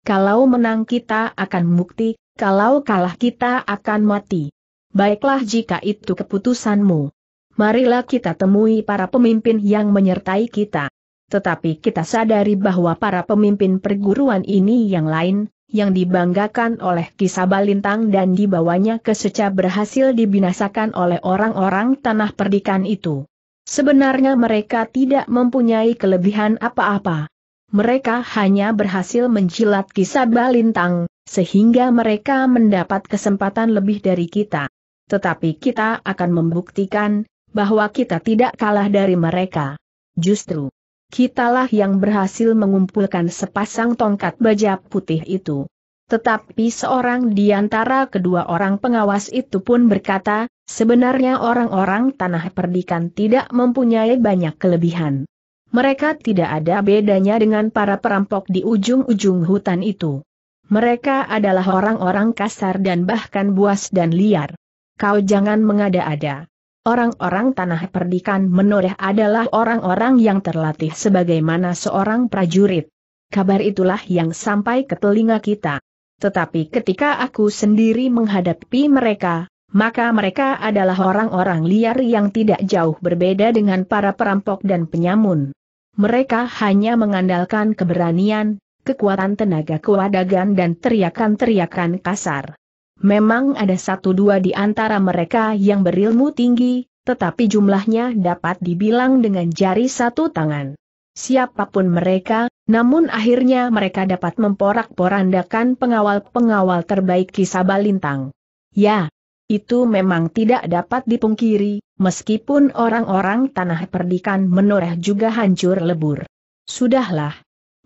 Kalau menang kita akan mukti, kalau kalah kita akan mati. Baiklah jika itu keputusanmu marilah kita temui para pemimpin yang menyertai kita. Tetapi kita sadari bahwa para pemimpin perguruan ini yang lain, yang dibanggakan oleh kisah balintang dan dibawanya ke seca berhasil dibinasakan oleh orang-orang tanah perdikan itu. Sebenarnya mereka tidak mempunyai kelebihan apa-apa. Mereka hanya berhasil menjilat kisah balintang, sehingga mereka mendapat kesempatan lebih dari kita tetapi kita akan membuktikan bahwa kita tidak kalah dari mereka. Justru, kitalah yang berhasil mengumpulkan sepasang tongkat baja putih itu. Tetapi seorang di antara kedua orang pengawas itu pun berkata, sebenarnya orang-orang tanah perdikan tidak mempunyai banyak kelebihan. Mereka tidak ada bedanya dengan para perampok di ujung-ujung hutan itu. Mereka adalah orang-orang kasar dan bahkan buas dan liar. Kau jangan mengada-ada. Orang-orang tanah perdikan menoreh adalah orang-orang yang terlatih sebagaimana seorang prajurit. Kabar itulah yang sampai ke telinga kita. Tetapi ketika aku sendiri menghadapi mereka, maka mereka adalah orang-orang liar yang tidak jauh berbeda dengan para perampok dan penyamun. Mereka hanya mengandalkan keberanian, kekuatan tenaga kewadagan dan teriakan-teriakan kasar. Memang ada satu dua di antara mereka yang berilmu tinggi, tetapi jumlahnya dapat dibilang dengan jari satu tangan. Siapapun mereka, namun akhirnya mereka dapat memporak-porandakan pengawal-pengawal terbaik kisah Balintang. Ya, itu memang tidak dapat dipungkiri, meskipun orang-orang tanah perdikan menoreh juga hancur lebur. Sudahlah.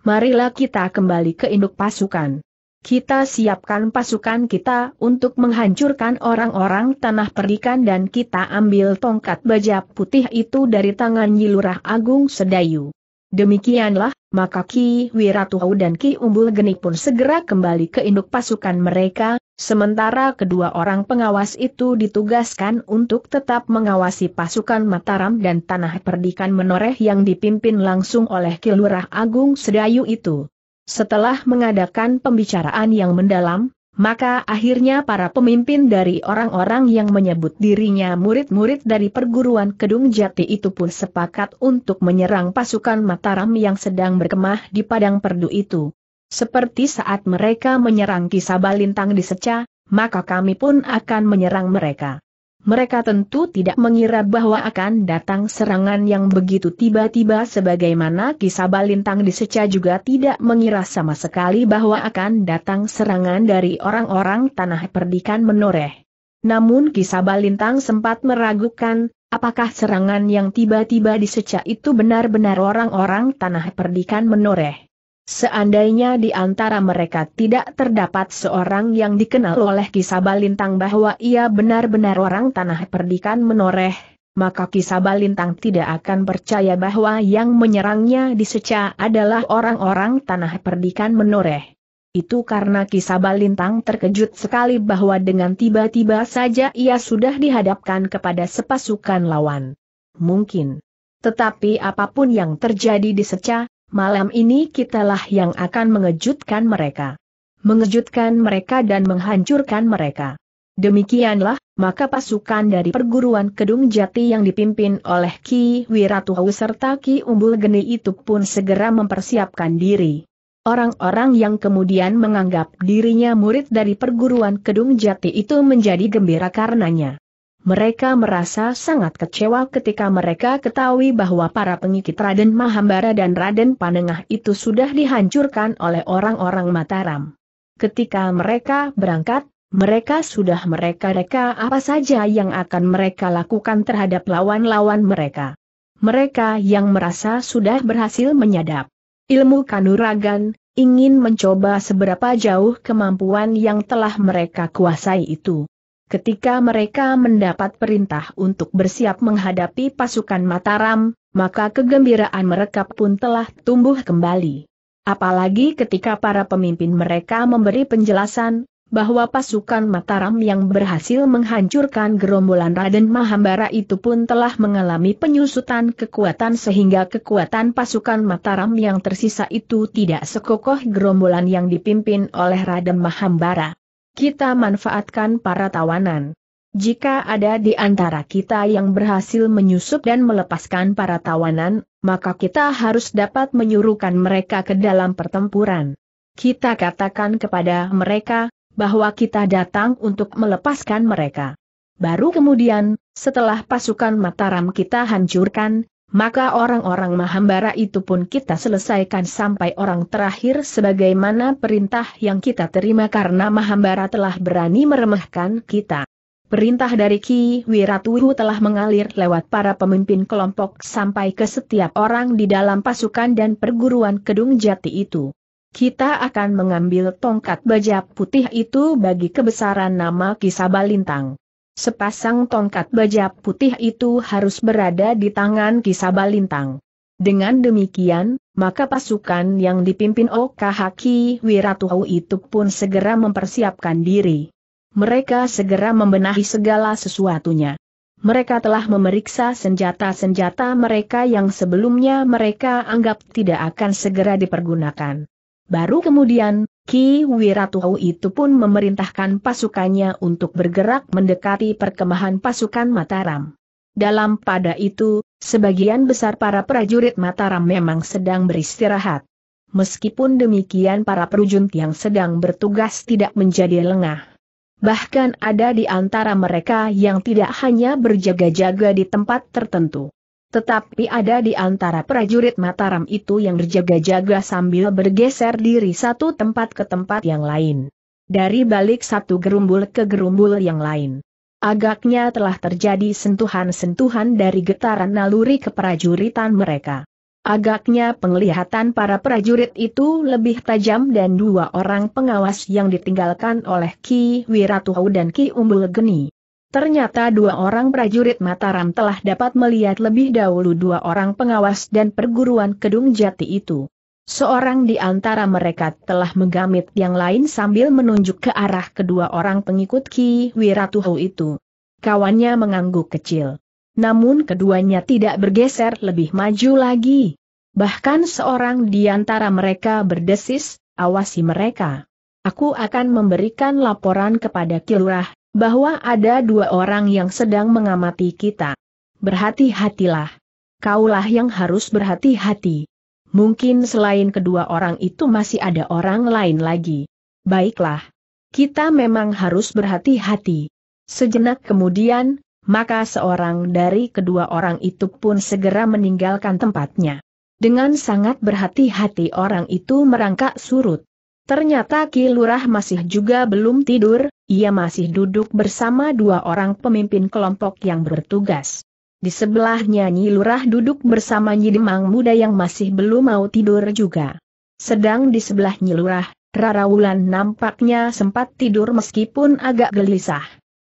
Marilah kita kembali ke induk pasukan. Kita siapkan pasukan kita untuk menghancurkan orang-orang tanah Perdikan dan kita ambil tongkat baja putih itu dari tangan Yilurah Agung Sedayu. Demikianlah, maka Ki Wiratuhau dan Ki Umbul Geni pun segera kembali ke induk pasukan mereka, sementara kedua orang pengawas itu ditugaskan untuk tetap mengawasi pasukan Mataram dan Tanah Perdikan Menoreh yang dipimpin langsung oleh Kilurah Agung Sedayu itu. Setelah mengadakan pembicaraan yang mendalam, maka akhirnya para pemimpin dari orang-orang yang menyebut dirinya murid-murid dari perguruan Kedung Jati itu pun sepakat untuk menyerang pasukan Mataram yang sedang berkemah di padang perdu itu. Seperti saat mereka menyerang Kisabalintang di Seca, maka kami pun akan menyerang mereka mereka tentu tidak mengira bahwa akan datang serangan yang begitu tiba-tiba sebagaimana kisah balintang diseca juga tidak mengira sama sekali bahwa akan datang serangan dari orang-orang tanah perdikan menoreh. Namun kisah balintang sempat meragukan, apakah serangan yang tiba-tiba diseca itu benar-benar orang-orang tanah perdikan menoreh. Seandainya di antara mereka tidak terdapat seorang yang dikenal oleh kisah Balintang bahwa ia benar-benar orang tanah perdikan menoreh, maka kisah Balintang tidak akan percaya bahwa yang menyerangnya di Seca adalah orang-orang tanah perdikan menoreh. Itu karena kisah Balintang terkejut sekali bahwa dengan tiba-tiba saja ia sudah dihadapkan kepada sepasukan lawan. Mungkin. Tetapi apapun yang terjadi di Seca, Malam ini kitalah yang akan mengejutkan mereka. Mengejutkan mereka dan menghancurkan mereka. Demikianlah, maka pasukan dari perguruan Kedung Jati yang dipimpin oleh Ki Wiratuhu serta Ki Umbul Geni itu pun segera mempersiapkan diri. Orang-orang yang kemudian menganggap dirinya murid dari perguruan Kedung Jati itu menjadi gembira karenanya. Mereka merasa sangat kecewa ketika mereka ketahui bahwa para pengikit Raden Mahambara dan Raden Panengah itu sudah dihancurkan oleh orang-orang Mataram. Ketika mereka berangkat, mereka sudah mereka reka apa saja yang akan mereka lakukan terhadap lawan-lawan mereka. Mereka yang merasa sudah berhasil menyadap ilmu kanuragan, ingin mencoba seberapa jauh kemampuan yang telah mereka kuasai itu. Ketika mereka mendapat perintah untuk bersiap menghadapi pasukan Mataram, maka kegembiraan mereka pun telah tumbuh kembali. Apalagi ketika para pemimpin mereka memberi penjelasan bahwa pasukan Mataram yang berhasil menghancurkan gerombolan Raden Mahambara itu pun telah mengalami penyusutan kekuatan sehingga kekuatan pasukan Mataram yang tersisa itu tidak sekokoh gerombolan yang dipimpin oleh Raden Mahambara kita manfaatkan para tawanan. Jika ada di antara kita yang berhasil menyusup dan melepaskan para tawanan, maka kita harus dapat menyuruhkan mereka ke dalam pertempuran. Kita katakan kepada mereka bahwa kita datang untuk melepaskan mereka. Baru kemudian, setelah pasukan Mataram kita hancurkan, maka orang-orang Mahambara itu pun kita selesaikan sampai orang terakhir sebagaimana perintah yang kita terima karena Mahambara telah berani meremehkan kita. Perintah dari Ki Wiratuhu telah mengalir lewat para pemimpin kelompok sampai ke setiap orang di dalam pasukan dan perguruan Kedung Jati itu. Kita akan mengambil tongkat baja putih itu bagi kebesaran nama Kisabalintang. Sepasang tongkat baja putih itu harus berada di tangan Kisabalintang. Dengan demikian, maka pasukan yang dipimpin Okahaki Wiratuhu itu pun segera mempersiapkan diri. Mereka segera membenahi segala sesuatunya. Mereka telah memeriksa senjata-senjata mereka yang sebelumnya mereka anggap tidak akan segera dipergunakan. Baru kemudian, Ki Wiratuhu itu pun memerintahkan pasukannya untuk bergerak mendekati perkemahan pasukan Mataram. Dalam pada itu, sebagian besar para prajurit Mataram memang sedang beristirahat. Meskipun demikian para prajurit yang sedang bertugas tidak menjadi lengah. Bahkan ada di antara mereka yang tidak hanya berjaga-jaga di tempat tertentu, tetapi ada di antara prajurit Mataram itu yang berjaga-jaga sambil bergeser diri satu tempat ke tempat yang lain. Dari balik satu gerumbul ke gerumbul yang lain. Agaknya telah terjadi sentuhan-sentuhan dari getaran naluri keprajuritan mereka. Agaknya penglihatan para prajurit itu lebih tajam dan dua orang pengawas yang ditinggalkan oleh Ki Wiratuhau dan Ki Umbul Geni. Ternyata dua orang prajurit Mataram telah dapat melihat lebih dahulu dua orang pengawas dan perguruan Kedung Jati itu. Seorang di antara mereka telah menggamit yang lain sambil menunjuk ke arah kedua orang pengikut Ki Wiratuhu itu. Kawannya mengangguk kecil. Namun keduanya tidak bergeser lebih maju lagi. Bahkan seorang di antara mereka berdesis, awasi mereka. Aku akan memberikan laporan kepada Kilurah bahwa ada dua orang yang sedang mengamati kita. Berhati-hatilah. Kaulah yang harus berhati-hati. Mungkin selain kedua orang itu masih ada orang lain lagi. Baiklah. Kita memang harus berhati-hati. Sejenak kemudian, maka seorang dari kedua orang itu pun segera meninggalkan tempatnya. Dengan sangat berhati-hati orang itu merangkak surut. Ternyata Ki Lurah masih juga belum tidur, ia masih duduk bersama dua orang pemimpin kelompok yang bertugas. Di sebelahnya Nyi Lurah duduk bersama Nyi Demang muda yang masih belum mau tidur juga. Sedang di sebelah Nyi Lurah, Rara Wulan nampaknya sempat tidur meskipun agak gelisah.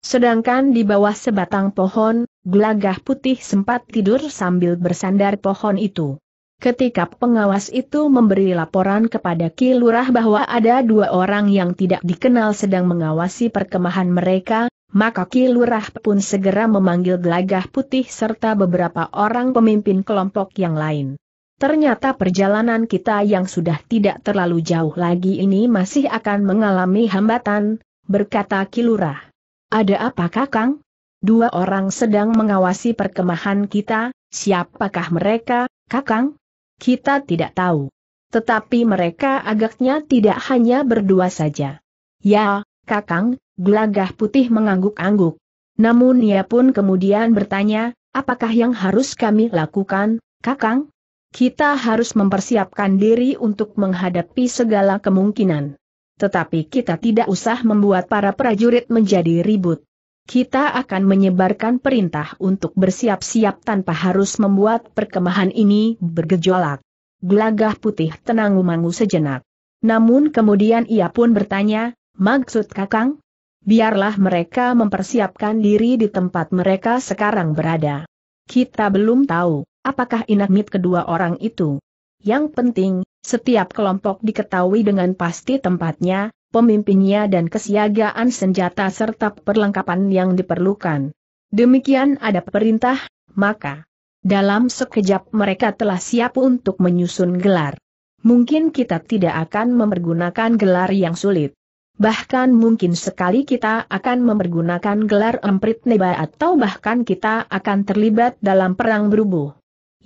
Sedangkan di bawah sebatang pohon, gelagah putih sempat tidur sambil bersandar pohon itu. Ketika pengawas itu memberi laporan kepada Ki Lurah bahwa ada dua orang yang tidak dikenal sedang mengawasi perkemahan mereka, maka Ki Lurah pun segera memanggil gelagah putih serta beberapa orang pemimpin kelompok yang lain. Ternyata perjalanan kita yang sudah tidak terlalu jauh lagi ini masih akan mengalami hambatan, berkata Ki Lurah. Ada apa Kakang? Dua orang sedang mengawasi perkemahan kita, siapakah mereka, Kakang? Kita tidak tahu. Tetapi mereka agaknya tidak hanya berdua saja. Ya, Kakang, gelagah putih mengangguk-angguk. Namun ia pun kemudian bertanya, apakah yang harus kami lakukan, Kakang? Kita harus mempersiapkan diri untuk menghadapi segala kemungkinan. Tetapi kita tidak usah membuat para prajurit menjadi ribut kita akan menyebarkan perintah untuk bersiap-siap tanpa harus membuat perkemahan ini bergejolak. Gelagah putih tenang memangu sejenak. Namun kemudian ia pun bertanya, maksud kakang? Biarlah mereka mempersiapkan diri di tempat mereka sekarang berada. Kita belum tahu, apakah inakmit kedua orang itu. Yang penting, setiap kelompok diketahui dengan pasti tempatnya, pemimpinnya dan kesiagaan senjata serta perlengkapan yang diperlukan. Demikian ada perintah, maka dalam sekejap mereka telah siap untuk menyusun gelar. Mungkin kita tidak akan mempergunakan gelar yang sulit. Bahkan mungkin sekali kita akan mempergunakan gelar emprit neba atau bahkan kita akan terlibat dalam perang berubuh.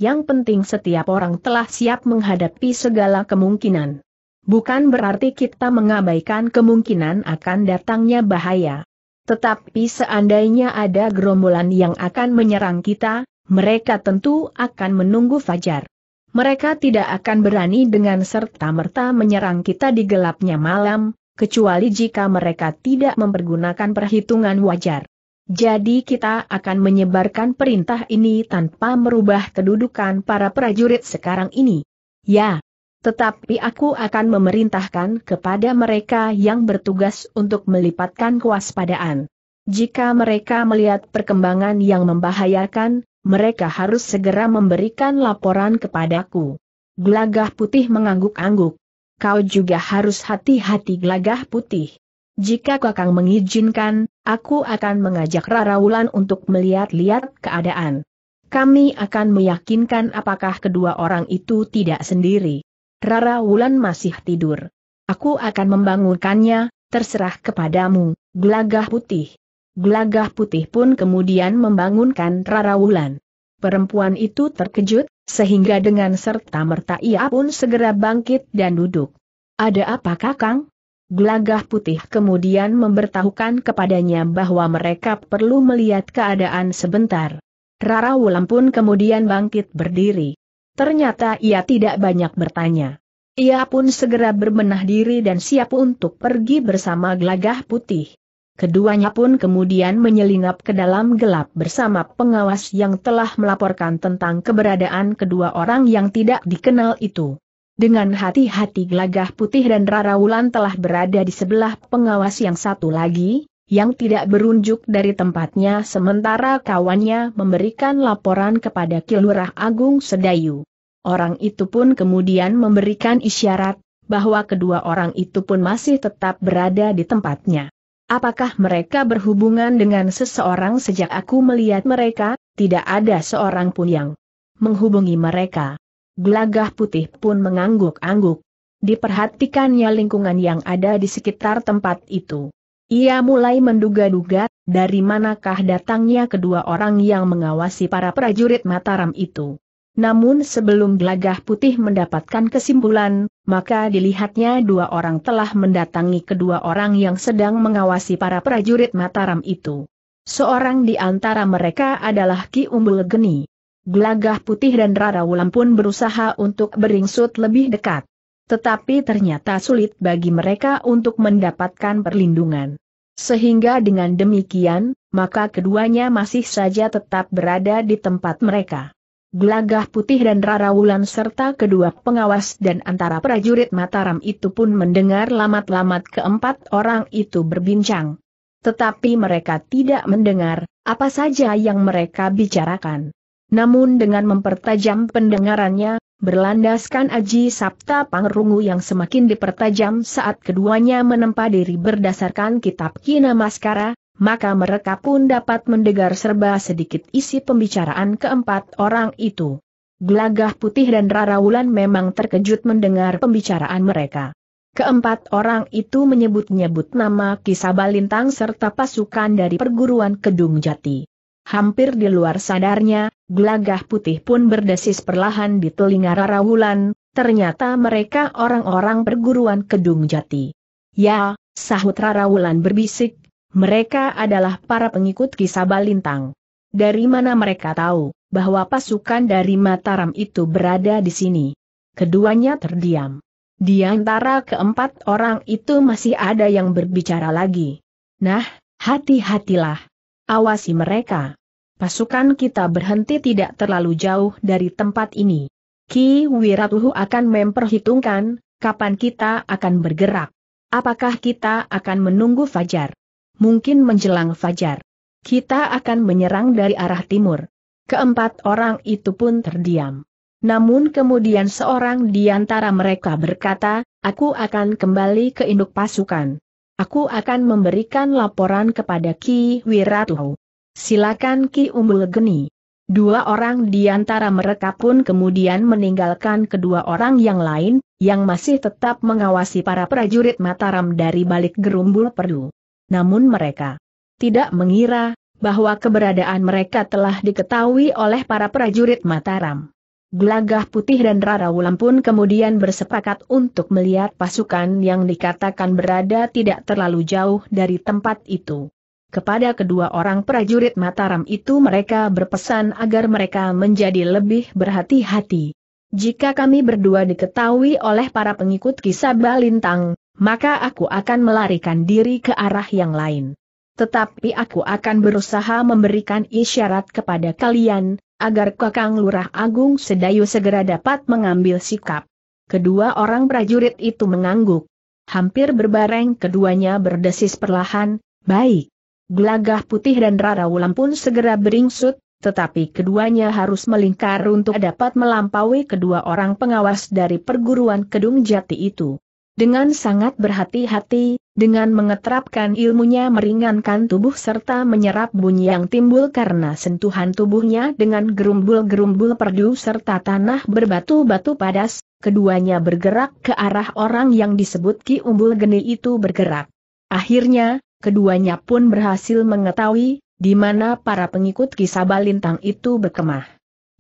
Yang penting setiap orang telah siap menghadapi segala kemungkinan. Bukan berarti kita mengabaikan kemungkinan akan datangnya bahaya. Tetapi seandainya ada gerombolan yang akan menyerang kita, mereka tentu akan menunggu fajar. Mereka tidak akan berani dengan serta-merta menyerang kita di gelapnya malam, kecuali jika mereka tidak mempergunakan perhitungan wajar. Jadi kita akan menyebarkan perintah ini tanpa merubah kedudukan para prajurit sekarang ini. Ya, tetapi aku akan memerintahkan kepada mereka yang bertugas untuk melipatkan kewaspadaan. Jika mereka melihat perkembangan yang membahayakan, mereka harus segera memberikan laporan kepadaku. Gelagah putih mengangguk-angguk. Kau juga harus hati-hati gelagah putih. Jika Kakang mengizinkan, aku akan mengajak Rara Wulan untuk melihat-lihat keadaan. Kami akan meyakinkan apakah kedua orang itu tidak sendiri. Rara Wulan masih tidur. Aku akan membangunkannya, terserah kepadamu, gelagah putih. Gelagah putih pun kemudian membangunkan Rara Wulan. Perempuan itu terkejut, sehingga dengan serta-merta ia pun segera bangkit dan duduk. Ada apa kakang? Gelagah putih kemudian memberitahukan kepadanya bahwa mereka perlu melihat keadaan sebentar. Rara Wulan pun kemudian bangkit berdiri. Ternyata ia tidak banyak bertanya. Ia pun segera berbenah diri dan siap untuk pergi bersama Glagah putih. Keduanya pun kemudian menyelinap ke dalam gelap bersama pengawas yang telah melaporkan tentang keberadaan kedua orang yang tidak dikenal itu. Dengan hati-hati Glagah putih dan Rara Wulan telah berada di sebelah pengawas yang satu lagi, yang tidak berunjuk dari tempatnya sementara kawannya memberikan laporan kepada Kilurah Agung Sedayu. Orang itu pun kemudian memberikan isyarat bahwa kedua orang itu pun masih tetap berada di tempatnya. Apakah mereka berhubungan dengan seseorang sejak aku melihat mereka? Tidak ada seorang pun yang menghubungi mereka. Gelagah putih pun mengangguk-angguk. Diperhatikannya lingkungan yang ada di sekitar tempat itu. Ia mulai menduga-duga, dari manakah datangnya kedua orang yang mengawasi para prajurit Mataram itu. Namun sebelum gelagah putih mendapatkan kesimpulan, maka dilihatnya dua orang telah mendatangi kedua orang yang sedang mengawasi para prajurit Mataram itu. Seorang di antara mereka adalah Ki Umbul Geni. Gelagah putih dan Rara Wulan pun berusaha untuk beringsut lebih dekat. Tetapi ternyata sulit bagi mereka untuk mendapatkan perlindungan. Sehingga dengan demikian, maka keduanya masih saja tetap berada di tempat mereka. Gelagah putih dan rarawulan serta kedua pengawas dan antara prajurit Mataram itu pun mendengar lamat-lamat keempat orang itu berbincang. Tetapi mereka tidak mendengar, apa saja yang mereka bicarakan. Namun dengan mempertajam pendengarannya, berlandaskan Aji Sabta Pangrungu yang semakin dipertajam saat keduanya menempa diri berdasarkan kitab Kina Maskara, maka mereka pun dapat mendengar serba sedikit isi pembicaraan keempat orang itu. Gelagah Putih dan Rara Wulan memang terkejut mendengar pembicaraan mereka. Keempat orang itu menyebut-nyebut nama kisah Balintang serta pasukan dari perguruan Kedung Jati. Hampir di luar sadarnya, gelagah putih pun berdesis perlahan di telinga Rara Wulan, ternyata mereka orang-orang perguruan Kedung Jati. Ya, sahut Rara Wulan berbisik, mereka adalah para pengikut kisah Balintang. Dari mana mereka tahu bahwa pasukan dari Mataram itu berada di sini? Keduanya terdiam. Di antara keempat orang itu masih ada yang berbicara lagi. Nah, hati-hatilah. Awasi mereka. Pasukan kita berhenti tidak terlalu jauh dari tempat ini. Ki Wiratuhu akan memperhitungkan, kapan kita akan bergerak. Apakah kita akan menunggu Fajar? Mungkin menjelang Fajar. Kita akan menyerang dari arah timur. Keempat orang itu pun terdiam. Namun kemudian seorang di antara mereka berkata, aku akan kembali ke induk pasukan. Aku akan memberikan laporan kepada Ki Wiratuhu. Silakan Ki Umbul Geni. Dua orang di antara mereka pun kemudian meninggalkan kedua orang yang lain, yang masih tetap mengawasi para prajurit Mataram dari balik gerumbul perdu. Namun mereka tidak mengira bahwa keberadaan mereka telah diketahui oleh para prajurit Mataram. Gelagah Putih dan Rara Wulan pun kemudian bersepakat untuk melihat pasukan yang dikatakan berada tidak terlalu jauh dari tempat itu. Kepada kedua orang prajurit Mataram itu mereka berpesan agar mereka menjadi lebih berhati-hati. Jika kami berdua diketahui oleh para pengikut kisah Balintang, maka aku akan melarikan diri ke arah yang lain. Tetapi aku akan berusaha memberikan isyarat kepada kalian, agar Kakang Lurah Agung Sedayu segera dapat mengambil sikap. Kedua orang prajurit itu mengangguk. Hampir berbareng keduanya berdesis perlahan, baik. Gelagah putih dan Rara Wulan pun segera beringsut, tetapi keduanya harus melingkar untuk dapat melampaui kedua orang pengawas dari perguruan Kedung Jati itu. Dengan sangat berhati-hati, dengan mengetrapkan ilmunya meringankan tubuh serta menyerap bunyi yang timbul karena sentuhan tubuhnya dengan gerumbul-gerumbul perdu serta tanah berbatu-batu padas, keduanya bergerak ke arah orang yang disebut Ki Umbul Geni itu bergerak. Akhirnya, keduanya pun berhasil mengetahui di mana para pengikut Ki Sabalintang itu berkemah.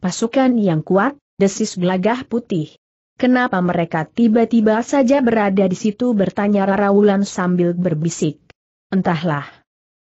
Pasukan yang kuat, desis gelagah putih. Kenapa mereka tiba-tiba saja berada di situ bertanya Raraulan sambil berbisik. Entahlah.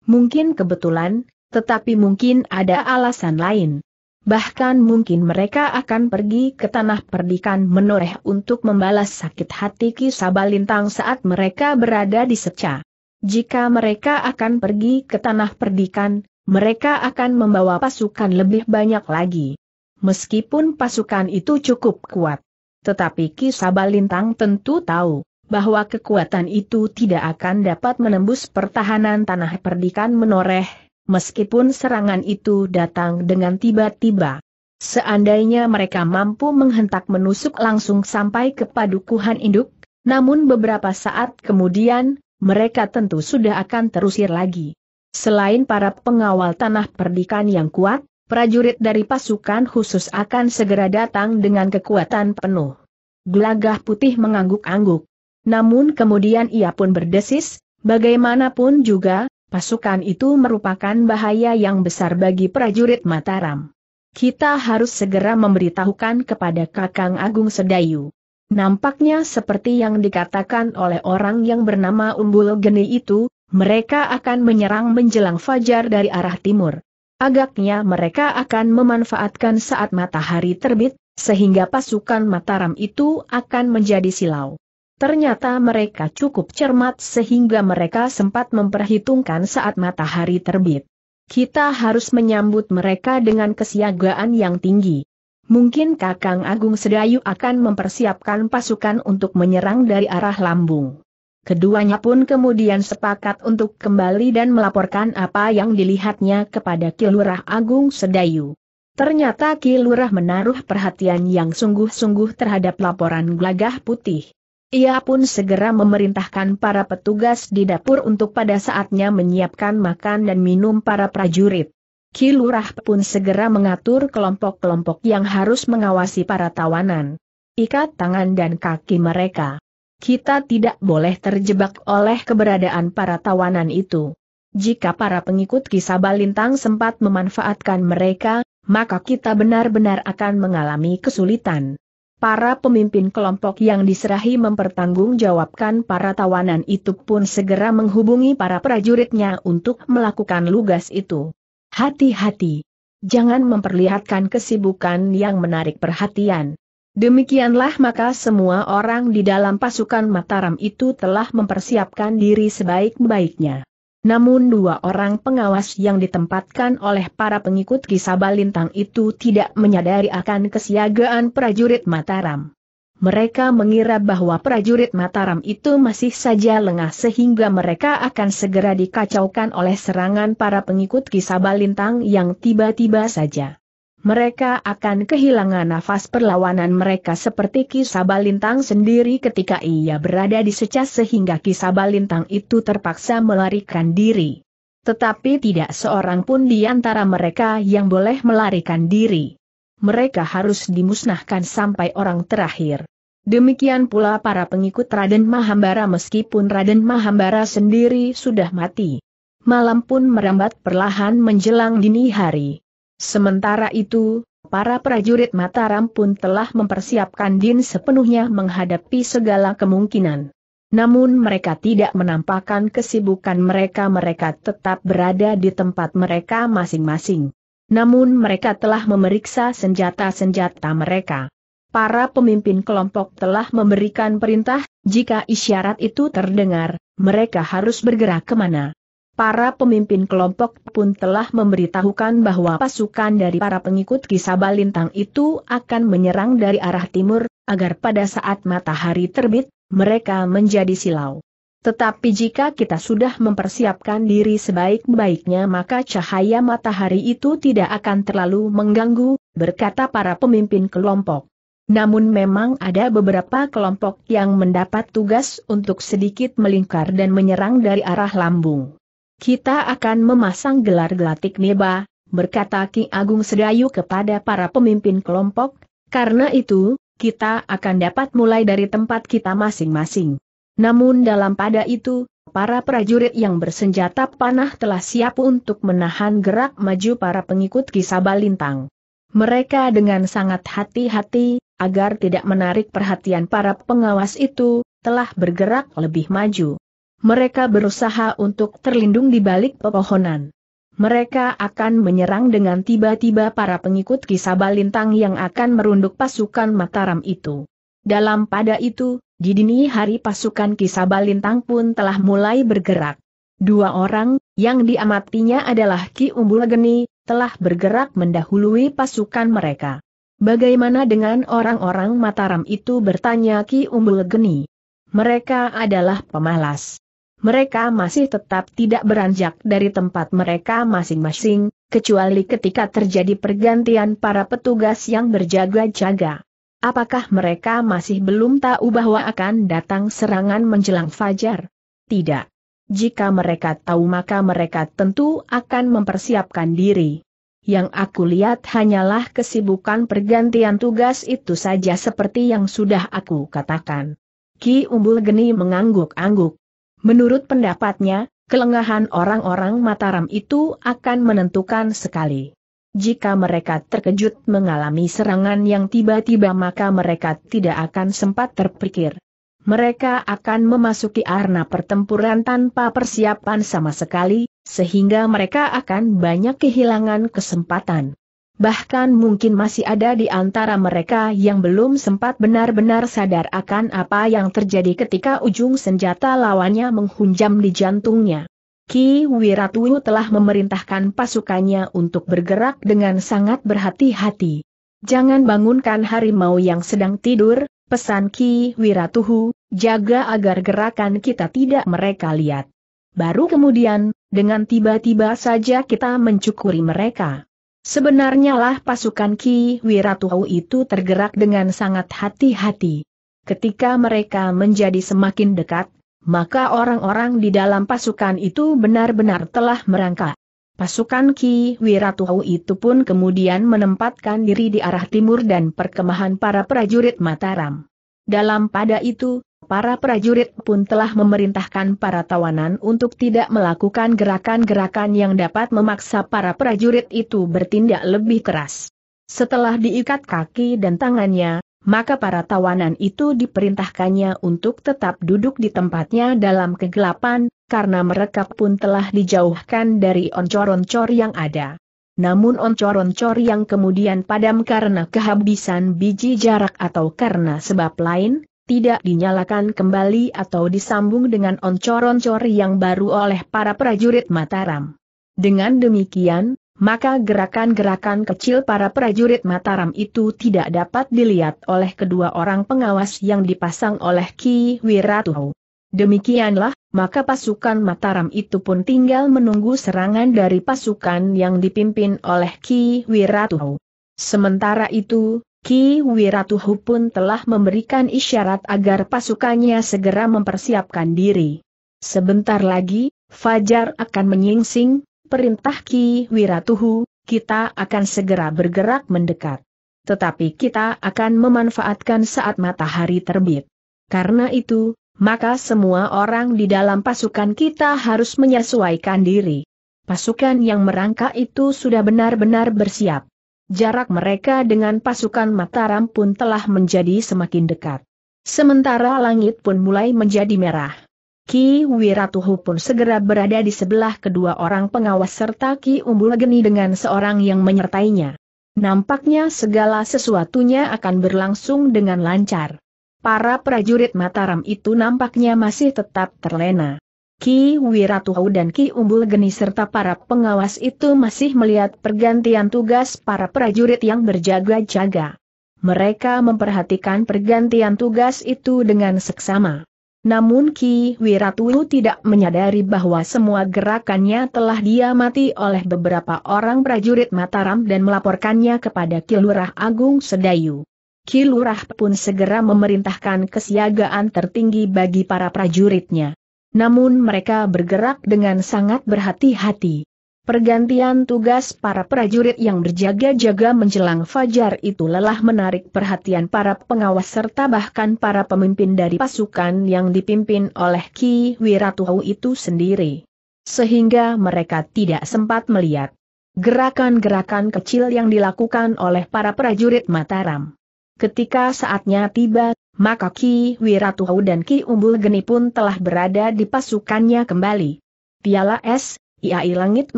Mungkin kebetulan, tetapi mungkin ada alasan lain. Bahkan mungkin mereka akan pergi ke tanah perdikan menoreh untuk membalas sakit hati Ki Sabalintang saat mereka berada di Seca. Jika mereka akan pergi ke tanah perdikan, mereka akan membawa pasukan lebih banyak lagi. Meskipun pasukan itu cukup kuat. Tetapi Kisabalintang tentu tahu bahwa kekuatan itu tidak akan dapat menembus pertahanan tanah perdikan menoreh, meskipun serangan itu datang dengan tiba-tiba. Seandainya mereka mampu menghentak menusuk langsung sampai ke padukuhan induk, namun beberapa saat kemudian, mereka tentu sudah akan terusir lagi. Selain para pengawal tanah perdikan yang kuat, prajurit dari pasukan khusus akan segera datang dengan kekuatan penuh. Gelagah putih mengangguk-angguk. Namun kemudian ia pun berdesis, bagaimanapun juga, pasukan itu merupakan bahaya yang besar bagi prajurit Mataram. Kita harus segera memberitahukan kepada Kakang Agung Sedayu. Nampaknya seperti yang dikatakan oleh orang yang bernama Umbul Geni itu, mereka akan menyerang menjelang fajar dari arah timur. Agaknya mereka akan memanfaatkan saat matahari terbit, sehingga pasukan Mataram itu akan menjadi silau. Ternyata mereka cukup cermat sehingga mereka sempat memperhitungkan saat matahari terbit. Kita harus menyambut mereka dengan kesiagaan yang tinggi. Mungkin Kakang Agung Sedayu akan mempersiapkan pasukan untuk menyerang dari arah lambung keduanya pun kemudian sepakat untuk kembali dan melaporkan apa yang dilihatnya kepada Kilurah Agung Sedayu. Ternyata Kilurah menaruh perhatian yang sungguh-sungguh terhadap laporan gelagah putih. Ia pun segera memerintahkan para petugas di dapur untuk pada saatnya menyiapkan makan dan minum para prajurit. Kilurah pun segera mengatur kelompok-kelompok yang harus mengawasi para tawanan. Ikat tangan dan kaki mereka. Kita tidak boleh terjebak oleh keberadaan para tawanan itu. Jika para pengikut kisah balintang sempat memanfaatkan mereka, maka kita benar-benar akan mengalami kesulitan. Para pemimpin kelompok yang diserahi mempertanggungjawabkan para tawanan itu pun segera menghubungi para prajuritnya untuk melakukan lugas itu. Hati-hati. Jangan memperlihatkan kesibukan yang menarik perhatian. Demikianlah maka semua orang di dalam pasukan Mataram itu telah mempersiapkan diri sebaik-baiknya. Namun dua orang pengawas yang ditempatkan oleh para pengikut kisah Balintang itu tidak menyadari akan kesiagaan prajurit Mataram. Mereka mengira bahwa prajurit Mataram itu masih saja lengah sehingga mereka akan segera dikacaukan oleh serangan para pengikut kisah Balintang yang tiba-tiba saja. Mereka akan kehilangan nafas perlawanan mereka seperti kisah Kisabalintang sendiri ketika ia berada di secas sehingga kisah Kisabalintang itu terpaksa melarikan diri. Tetapi tidak seorang pun di antara mereka yang boleh melarikan diri. Mereka harus dimusnahkan sampai orang terakhir. Demikian pula para pengikut Raden Mahambara meskipun Raden Mahambara sendiri sudah mati. Malam pun merambat perlahan menjelang dini hari. Sementara itu, para prajurit Mataram pun telah mempersiapkan din sepenuhnya menghadapi segala kemungkinan. Namun mereka tidak menampakkan kesibukan mereka mereka tetap berada di tempat mereka masing-masing. Namun mereka telah memeriksa senjata-senjata mereka. Para pemimpin kelompok telah memberikan perintah, jika isyarat itu terdengar, mereka harus bergerak kemana. Para pemimpin kelompok pun telah memberitahukan bahwa pasukan dari para pengikut kisah balintang itu akan menyerang dari arah timur, agar pada saat matahari terbit, mereka menjadi silau. Tetapi jika kita sudah mempersiapkan diri sebaik-baiknya maka cahaya matahari itu tidak akan terlalu mengganggu, berkata para pemimpin kelompok. Namun memang ada beberapa kelompok yang mendapat tugas untuk sedikit melingkar dan menyerang dari arah lambung. Kita akan memasang gelar gelatik neba, berkata Ki Agung Sedayu kepada para pemimpin kelompok, karena itu, kita akan dapat mulai dari tempat kita masing-masing. Namun dalam pada itu, para prajurit yang bersenjata panah telah siap untuk menahan gerak maju para pengikut Kisabalintang. Mereka dengan sangat hati-hati, agar tidak menarik perhatian para pengawas itu, telah bergerak lebih maju mereka berusaha untuk terlindung di balik pepohonan. Mereka akan menyerang dengan tiba-tiba para pengikut kisah balintang yang akan merunduk pasukan Mataram itu. Dalam pada itu, di dini hari pasukan kisah balintang pun telah mulai bergerak. Dua orang, yang diamatinya adalah Ki Umbul Geni, telah bergerak mendahului pasukan mereka. Bagaimana dengan orang-orang Mataram itu bertanya Ki Umbul Geni? Mereka adalah pemalas mereka masih tetap tidak beranjak dari tempat mereka masing-masing, kecuali ketika terjadi pergantian para petugas yang berjaga-jaga. Apakah mereka masih belum tahu bahwa akan datang serangan menjelang fajar? Tidak. Jika mereka tahu maka mereka tentu akan mempersiapkan diri. Yang aku lihat hanyalah kesibukan pergantian tugas itu saja seperti yang sudah aku katakan. Ki Umbul Geni mengangguk-angguk. Menurut pendapatnya, kelengahan orang-orang Mataram itu akan menentukan sekali. Jika mereka terkejut mengalami serangan yang tiba-tiba maka mereka tidak akan sempat terpikir. Mereka akan memasuki arena pertempuran tanpa persiapan sama sekali, sehingga mereka akan banyak kehilangan kesempatan. Bahkan mungkin masih ada di antara mereka yang belum sempat benar-benar sadar akan apa yang terjadi ketika ujung senjata lawannya menghunjam di jantungnya. Ki Wiratuyu telah memerintahkan pasukannya untuk bergerak dengan sangat berhati-hati. Jangan bangunkan harimau yang sedang tidur, pesan Ki Wiratuhu, jaga agar gerakan kita tidak mereka lihat. Baru kemudian, dengan tiba-tiba saja kita mencukuri mereka. Sebenarnya lah pasukan Ki Wiratuhu itu tergerak dengan sangat hati-hati. Ketika mereka menjadi semakin dekat, maka orang-orang di dalam pasukan itu benar-benar telah merangkak. Pasukan Ki Wiratuhu itu pun kemudian menempatkan diri di arah timur dan perkemahan para prajurit Mataram. Dalam pada itu, para prajurit pun telah memerintahkan para tawanan untuk tidak melakukan gerakan-gerakan yang dapat memaksa para prajurit itu bertindak lebih keras. Setelah diikat kaki dan tangannya, maka para tawanan itu diperintahkannya untuk tetap duduk di tempatnya dalam kegelapan, karena mereka pun telah dijauhkan dari oncor-oncor yang ada. Namun oncor-oncor yang kemudian padam karena kehabisan biji jarak atau karena sebab lain, tidak dinyalakan kembali atau disambung dengan oncor-oncor yang baru oleh para prajurit Mataram. Dengan demikian, maka gerakan-gerakan kecil para prajurit Mataram itu tidak dapat dilihat oleh kedua orang pengawas yang dipasang oleh Ki Wiratuhu. Demikianlah, maka pasukan Mataram itu pun tinggal menunggu serangan dari pasukan yang dipimpin oleh Ki Wiratuhu. Sementara itu, Ki Wiratuhu pun telah memberikan isyarat agar pasukannya segera mempersiapkan diri. Sebentar lagi, Fajar akan menyingsing, perintah Ki Wiratuhu, kita akan segera bergerak mendekat. Tetapi kita akan memanfaatkan saat matahari terbit. Karena itu, maka semua orang di dalam pasukan kita harus menyesuaikan diri. Pasukan yang merangkak itu sudah benar-benar bersiap. Jarak mereka dengan pasukan Mataram pun telah menjadi semakin dekat. Sementara langit pun mulai menjadi merah. Ki Wiratuhu pun segera berada di sebelah kedua orang pengawas serta Ki Geni dengan seorang yang menyertainya. Nampaknya segala sesuatunya akan berlangsung dengan lancar. Para prajurit Mataram itu nampaknya masih tetap terlena. Ki Wiratuhu dan Ki Umbul Geni serta para pengawas itu masih melihat pergantian tugas para prajurit yang berjaga-jaga. Mereka memperhatikan pergantian tugas itu dengan seksama. Namun Ki Wiratuhu tidak menyadari bahwa semua gerakannya telah diamati oleh beberapa orang prajurit Mataram dan melaporkannya kepada Kilurah Agung Sedayu. Kilurah pun segera memerintahkan kesiagaan tertinggi bagi para prajuritnya. Namun mereka bergerak dengan sangat berhati-hati. Pergantian tugas para prajurit yang berjaga-jaga menjelang fajar itu lelah menarik perhatian para pengawas serta bahkan para pemimpin dari pasukan yang dipimpin oleh Ki Wiratuhu itu sendiri. Sehingga mereka tidak sempat melihat gerakan-gerakan kecil yang dilakukan oleh para prajurit Mataram. Ketika saatnya tiba, maka Ki Wiratuhu dan Ki Umbul Geni pun telah berada di pasukannya kembali. Piala es, iai langit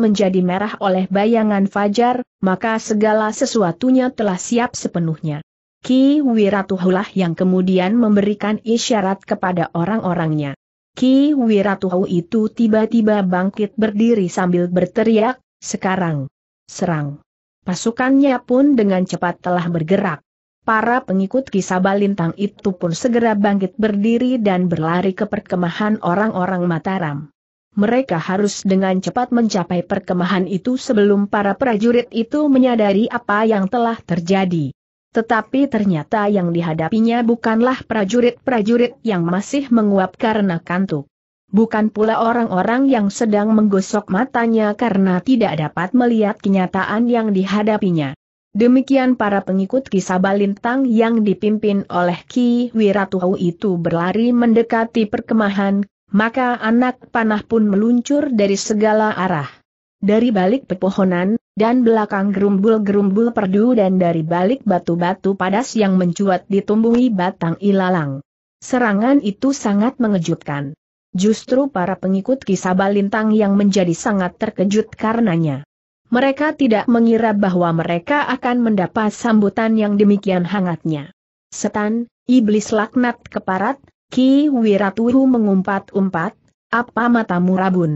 menjadi merah oleh bayangan fajar, maka segala sesuatunya telah siap sepenuhnya. Ki Wiratuhulah yang kemudian memberikan isyarat kepada orang-orangnya. Ki Wiratuhu itu tiba-tiba bangkit berdiri sambil berteriak, sekarang, serang. Pasukannya pun dengan cepat telah bergerak. Para pengikut kisah balintang itu pun segera bangkit berdiri dan berlari ke perkemahan orang-orang Mataram. Mereka harus dengan cepat mencapai perkemahan itu sebelum para prajurit itu menyadari apa yang telah terjadi. Tetapi ternyata yang dihadapinya bukanlah prajurit-prajurit yang masih menguap karena kantuk. Bukan pula orang-orang yang sedang menggosok matanya karena tidak dapat melihat kenyataan yang dihadapinya. Demikian para pengikut kisah Balintang yang dipimpin oleh Ki Wiratuhu itu berlari mendekati perkemahan, maka anak panah pun meluncur dari segala arah. Dari balik pepohonan, dan belakang gerumbul-gerumbul perdu dan dari balik batu-batu padas yang mencuat ditumbuhi batang ilalang. Serangan itu sangat mengejutkan. Justru para pengikut kisah Balintang yang menjadi sangat terkejut karenanya. Mereka tidak mengira bahwa mereka akan mendapat sambutan yang demikian hangatnya. Setan, iblis laknat keparat, Ki Wiratuhu mengumpat-umpat, apa matamu rabun?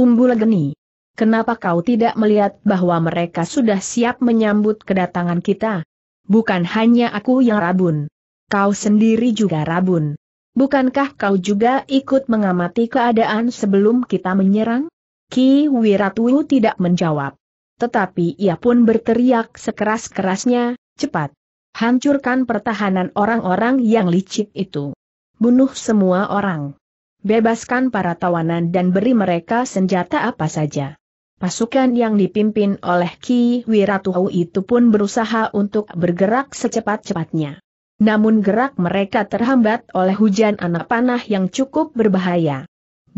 Umbul geni. Kenapa kau tidak melihat bahwa mereka sudah siap menyambut kedatangan kita? Bukan hanya aku yang rabun. Kau sendiri juga rabun. Bukankah kau juga ikut mengamati keadaan sebelum kita menyerang? Ki Wiratuhu tidak menjawab tetapi ia pun berteriak sekeras-kerasnya, cepat. Hancurkan pertahanan orang-orang yang licik itu. Bunuh semua orang. Bebaskan para tawanan dan beri mereka senjata apa saja. Pasukan yang dipimpin oleh Ki Wiratuhu itu pun berusaha untuk bergerak secepat-cepatnya. Namun gerak mereka terhambat oleh hujan anak panah yang cukup berbahaya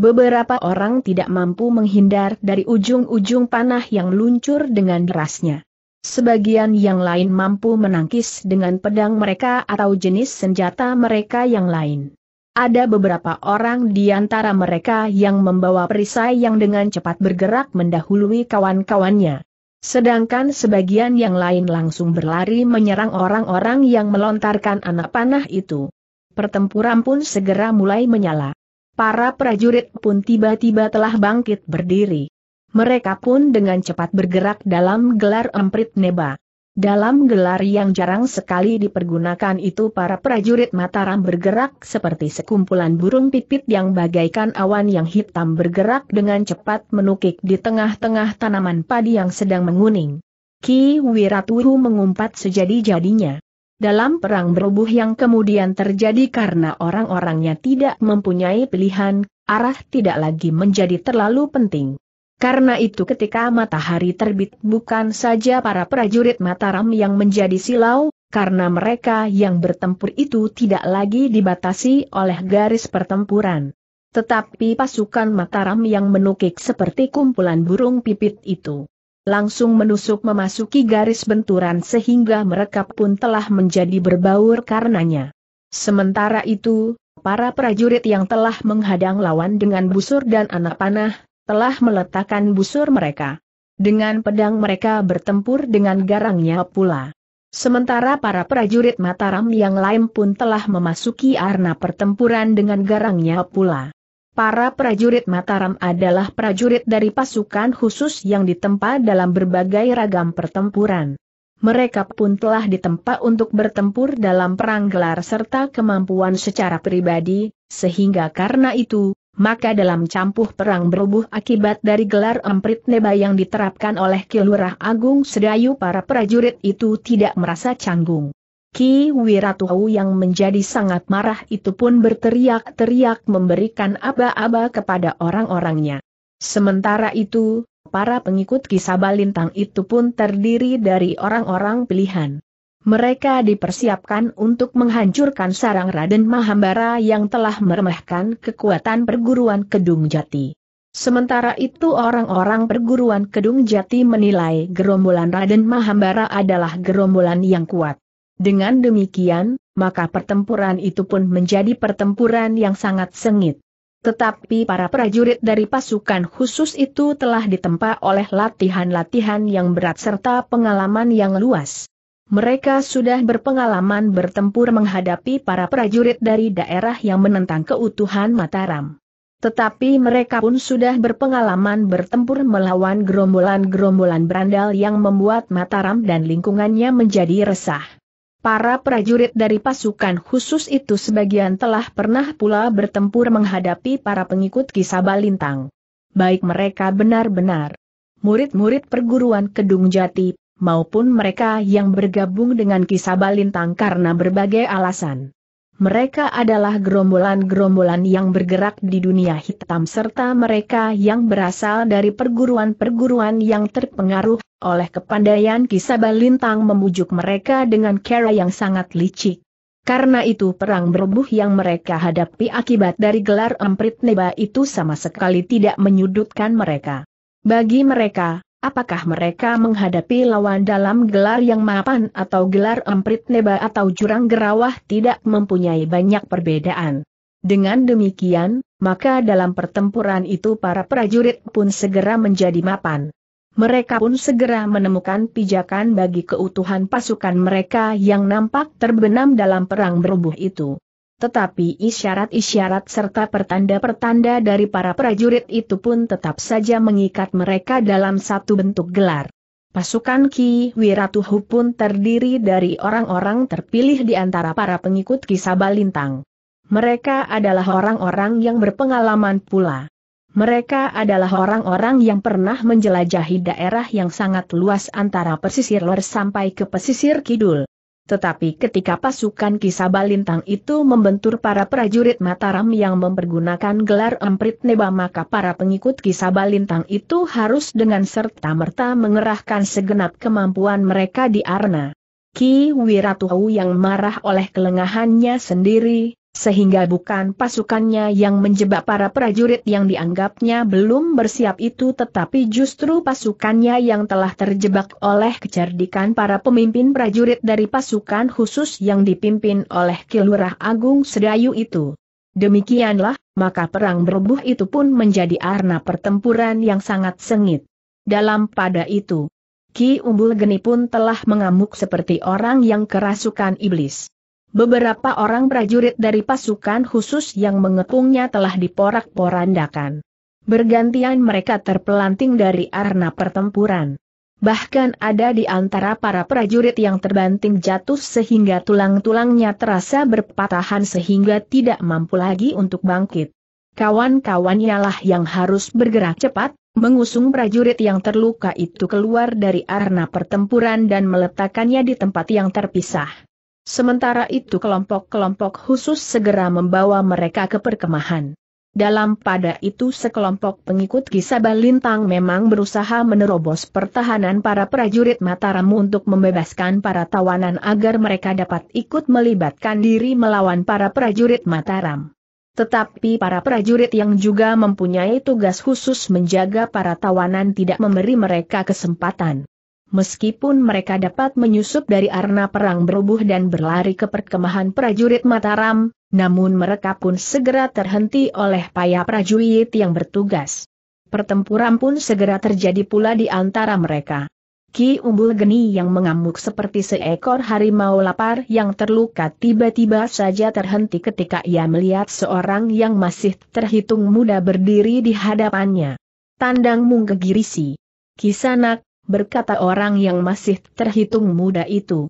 beberapa orang tidak mampu menghindar dari ujung-ujung panah yang luncur dengan derasnya. Sebagian yang lain mampu menangkis dengan pedang mereka atau jenis senjata mereka yang lain. Ada beberapa orang di antara mereka yang membawa perisai yang dengan cepat bergerak mendahului kawan-kawannya. Sedangkan sebagian yang lain langsung berlari menyerang orang-orang yang melontarkan anak panah itu. Pertempuran pun segera mulai menyala. Para prajurit pun tiba-tiba telah bangkit berdiri. Mereka pun dengan cepat bergerak dalam gelar emprit neba. Dalam gelar yang jarang sekali dipergunakan itu para prajurit Mataram bergerak seperti sekumpulan burung pipit yang bagaikan awan yang hitam bergerak dengan cepat menukik di tengah-tengah tanaman padi yang sedang menguning. Ki Wiraturu mengumpat sejadi-jadinya. Dalam perang berubuh yang kemudian terjadi karena orang-orangnya tidak mempunyai pilihan, arah tidak lagi menjadi terlalu penting. Karena itu ketika matahari terbit bukan saja para prajurit Mataram yang menjadi silau, karena mereka yang bertempur itu tidak lagi dibatasi oleh garis pertempuran. Tetapi pasukan Mataram yang menukik seperti kumpulan burung pipit itu langsung menusuk memasuki garis benturan sehingga mereka pun telah menjadi berbaur karenanya. Sementara itu, para prajurit yang telah menghadang lawan dengan busur dan anak panah, telah meletakkan busur mereka. Dengan pedang mereka bertempur dengan garangnya pula. Sementara para prajurit Mataram yang lain pun telah memasuki arena pertempuran dengan garangnya pula. Para prajurit Mataram adalah prajurit dari pasukan khusus yang ditempa dalam berbagai ragam pertempuran. Mereka pun telah ditempa untuk bertempur dalam perang gelar serta kemampuan secara pribadi, sehingga karena itu, maka dalam campuh perang berubuh akibat dari gelar emprit neba yang diterapkan oleh Kilurah Agung Sedayu para prajurit itu tidak merasa canggung. Ki Wiratuhu yang menjadi sangat marah itu pun berteriak-teriak memberikan aba-aba kepada orang-orangnya. Sementara itu, para pengikut Ki Lintang itu pun terdiri dari orang-orang pilihan. Mereka dipersiapkan untuk menghancurkan sarang Raden Mahambara yang telah meremehkan kekuatan perguruan Kedung Jati. Sementara itu orang-orang perguruan Kedung Jati menilai gerombolan Raden Mahambara adalah gerombolan yang kuat. Dengan demikian, maka pertempuran itu pun menjadi pertempuran yang sangat sengit. Tetapi para prajurit dari pasukan khusus itu telah ditempa oleh latihan-latihan yang berat serta pengalaman yang luas. Mereka sudah berpengalaman bertempur menghadapi para prajurit dari daerah yang menentang keutuhan Mataram. Tetapi mereka pun sudah berpengalaman bertempur melawan gerombolan-gerombolan berandal yang membuat Mataram dan lingkungannya menjadi resah. Para prajurit dari pasukan khusus itu sebagian telah pernah pula bertempur menghadapi para pengikut kisah Balintang. Baik mereka benar-benar murid-murid perguruan Kedung Jati, maupun mereka yang bergabung dengan kisah Balintang karena berbagai alasan mereka adalah gerombolan-gerombolan yang bergerak di dunia hitam serta mereka yang berasal dari perguruan-perguruan yang terpengaruh oleh kepandaian kisah Lintang memujuk mereka dengan cara yang sangat licik. Karena itu perang berbuh yang mereka hadapi akibat dari gelar emprit neba itu sama sekali tidak menyudutkan mereka. Bagi mereka, Apakah mereka menghadapi lawan dalam gelar yang mapan atau gelar emprit neba atau jurang gerawah tidak mempunyai banyak perbedaan. Dengan demikian, maka dalam pertempuran itu para prajurit pun segera menjadi mapan. Mereka pun segera menemukan pijakan bagi keutuhan pasukan mereka yang nampak terbenam dalam perang berubuh itu tetapi isyarat-isyarat serta pertanda-pertanda dari para prajurit itu pun tetap saja mengikat mereka dalam satu bentuk gelar. Pasukan Ki Wiratuhu pun terdiri dari orang-orang terpilih di antara para pengikut Kisabalintang. Mereka adalah orang-orang yang berpengalaman pula. Mereka adalah orang-orang yang pernah menjelajahi daerah yang sangat luas antara pesisir lor sampai ke pesisir kidul. Tetapi ketika pasukan Kisaba Lintang itu membentur para prajurit Mataram yang mempergunakan gelar emprit neba maka para pengikut Kisaba Lintang itu harus dengan serta-merta mengerahkan segenap kemampuan mereka di Arna. Ki Wiratuhu yang marah oleh kelengahannya sendiri, sehingga bukan pasukannya yang menjebak para prajurit yang dianggapnya belum bersiap itu tetapi justru pasukannya yang telah terjebak oleh kecerdikan para pemimpin prajurit dari pasukan khusus yang dipimpin oleh Kilurah Agung Sedayu itu. Demikianlah, maka perang berbuh itu pun menjadi arna pertempuran yang sangat sengit. Dalam pada itu, Ki Umbul Geni pun telah mengamuk seperti orang yang kerasukan iblis. Beberapa orang prajurit dari pasukan khusus yang mengepungnya telah diporak-porandakan. Bergantian mereka terpelanting dari arena pertempuran. Bahkan ada di antara para prajurit yang terbanting jatuh sehingga tulang-tulangnya terasa berpatahan sehingga tidak mampu lagi untuk bangkit. Kawan-kawannya lah yang harus bergerak cepat, mengusung prajurit yang terluka itu keluar dari arena pertempuran dan meletakkannya di tempat yang terpisah. Sementara itu kelompok-kelompok khusus segera membawa mereka ke perkemahan. Dalam pada itu sekelompok pengikut Kisabah Lintang memang berusaha menerobos pertahanan para prajurit Mataram untuk membebaskan para tawanan agar mereka dapat ikut melibatkan diri melawan para prajurit Mataram. Tetapi para prajurit yang juga mempunyai tugas khusus menjaga para tawanan tidak memberi mereka kesempatan. Meskipun mereka dapat menyusup dari arena perang berubuh dan berlari ke perkemahan prajurit Mataram, namun mereka pun segera terhenti oleh payah prajurit yang bertugas. Pertempuran pun segera terjadi pula di antara mereka. Ki Umbul Geni yang mengamuk seperti seekor harimau lapar yang terluka tiba-tiba saja terhenti ketika ia melihat seorang yang masih terhitung muda berdiri di hadapannya. Tandang Munggegirisi. Kisanak, berkata orang yang masih terhitung muda itu.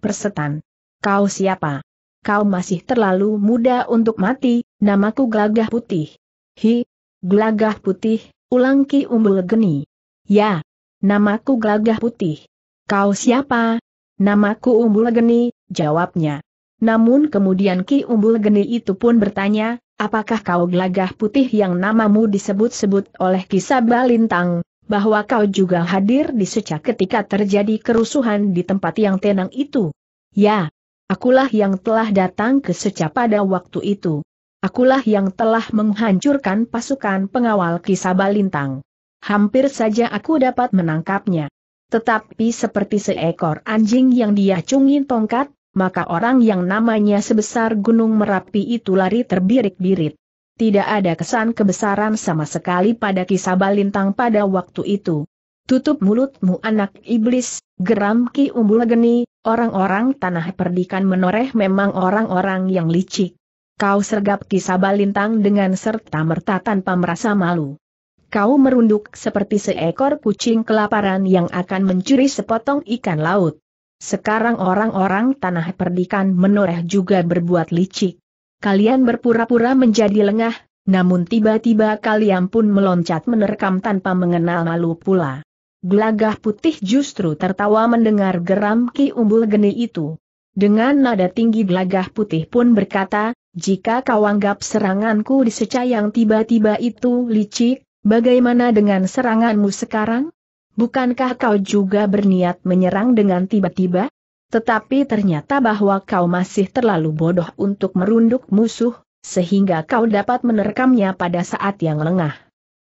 Persetan. Kau siapa? Kau masih terlalu muda untuk mati, namaku Gelagah Putih. Hi, Gelagah Putih, ulang Ki Umbul Geni. Ya, namaku Gelagah Putih. Kau siapa? Namaku Umbul Geni, jawabnya. Namun kemudian Ki Umbul Geni itu pun bertanya, apakah kau gelagah putih yang namamu disebut-sebut oleh kisah Balintang? bahwa kau juga hadir di Seca ketika terjadi kerusuhan di tempat yang tenang itu. Ya, akulah yang telah datang ke Seca pada waktu itu. Akulah yang telah menghancurkan pasukan pengawal kisah balintang. Hampir saja aku dapat menangkapnya. Tetapi seperti seekor anjing yang diacungi tongkat, maka orang yang namanya sebesar gunung Merapi itu lari terbirik-birit tidak ada kesan kebesaran sama sekali pada kisah balintang pada waktu itu. Tutup mulutmu anak iblis, geram Ki Umbul Geni, orang-orang tanah perdikan menoreh memang orang-orang yang licik. Kau sergap kisah balintang dengan serta-merta tanpa merasa malu. Kau merunduk seperti seekor kucing kelaparan yang akan mencuri sepotong ikan laut. Sekarang orang-orang tanah perdikan menoreh juga berbuat licik kalian berpura-pura menjadi lengah, namun tiba-tiba kalian pun meloncat menerkam tanpa mengenal malu pula. Gelagah putih justru tertawa mendengar geram Ki Umbul Geni itu. Dengan nada tinggi gelagah putih pun berkata, jika kau anggap seranganku di yang tiba-tiba itu licik, bagaimana dengan seranganmu sekarang? Bukankah kau juga berniat menyerang dengan tiba-tiba? Tetapi ternyata bahwa kau masih terlalu bodoh untuk merunduk musuh, sehingga kau dapat menerkamnya pada saat yang lengah.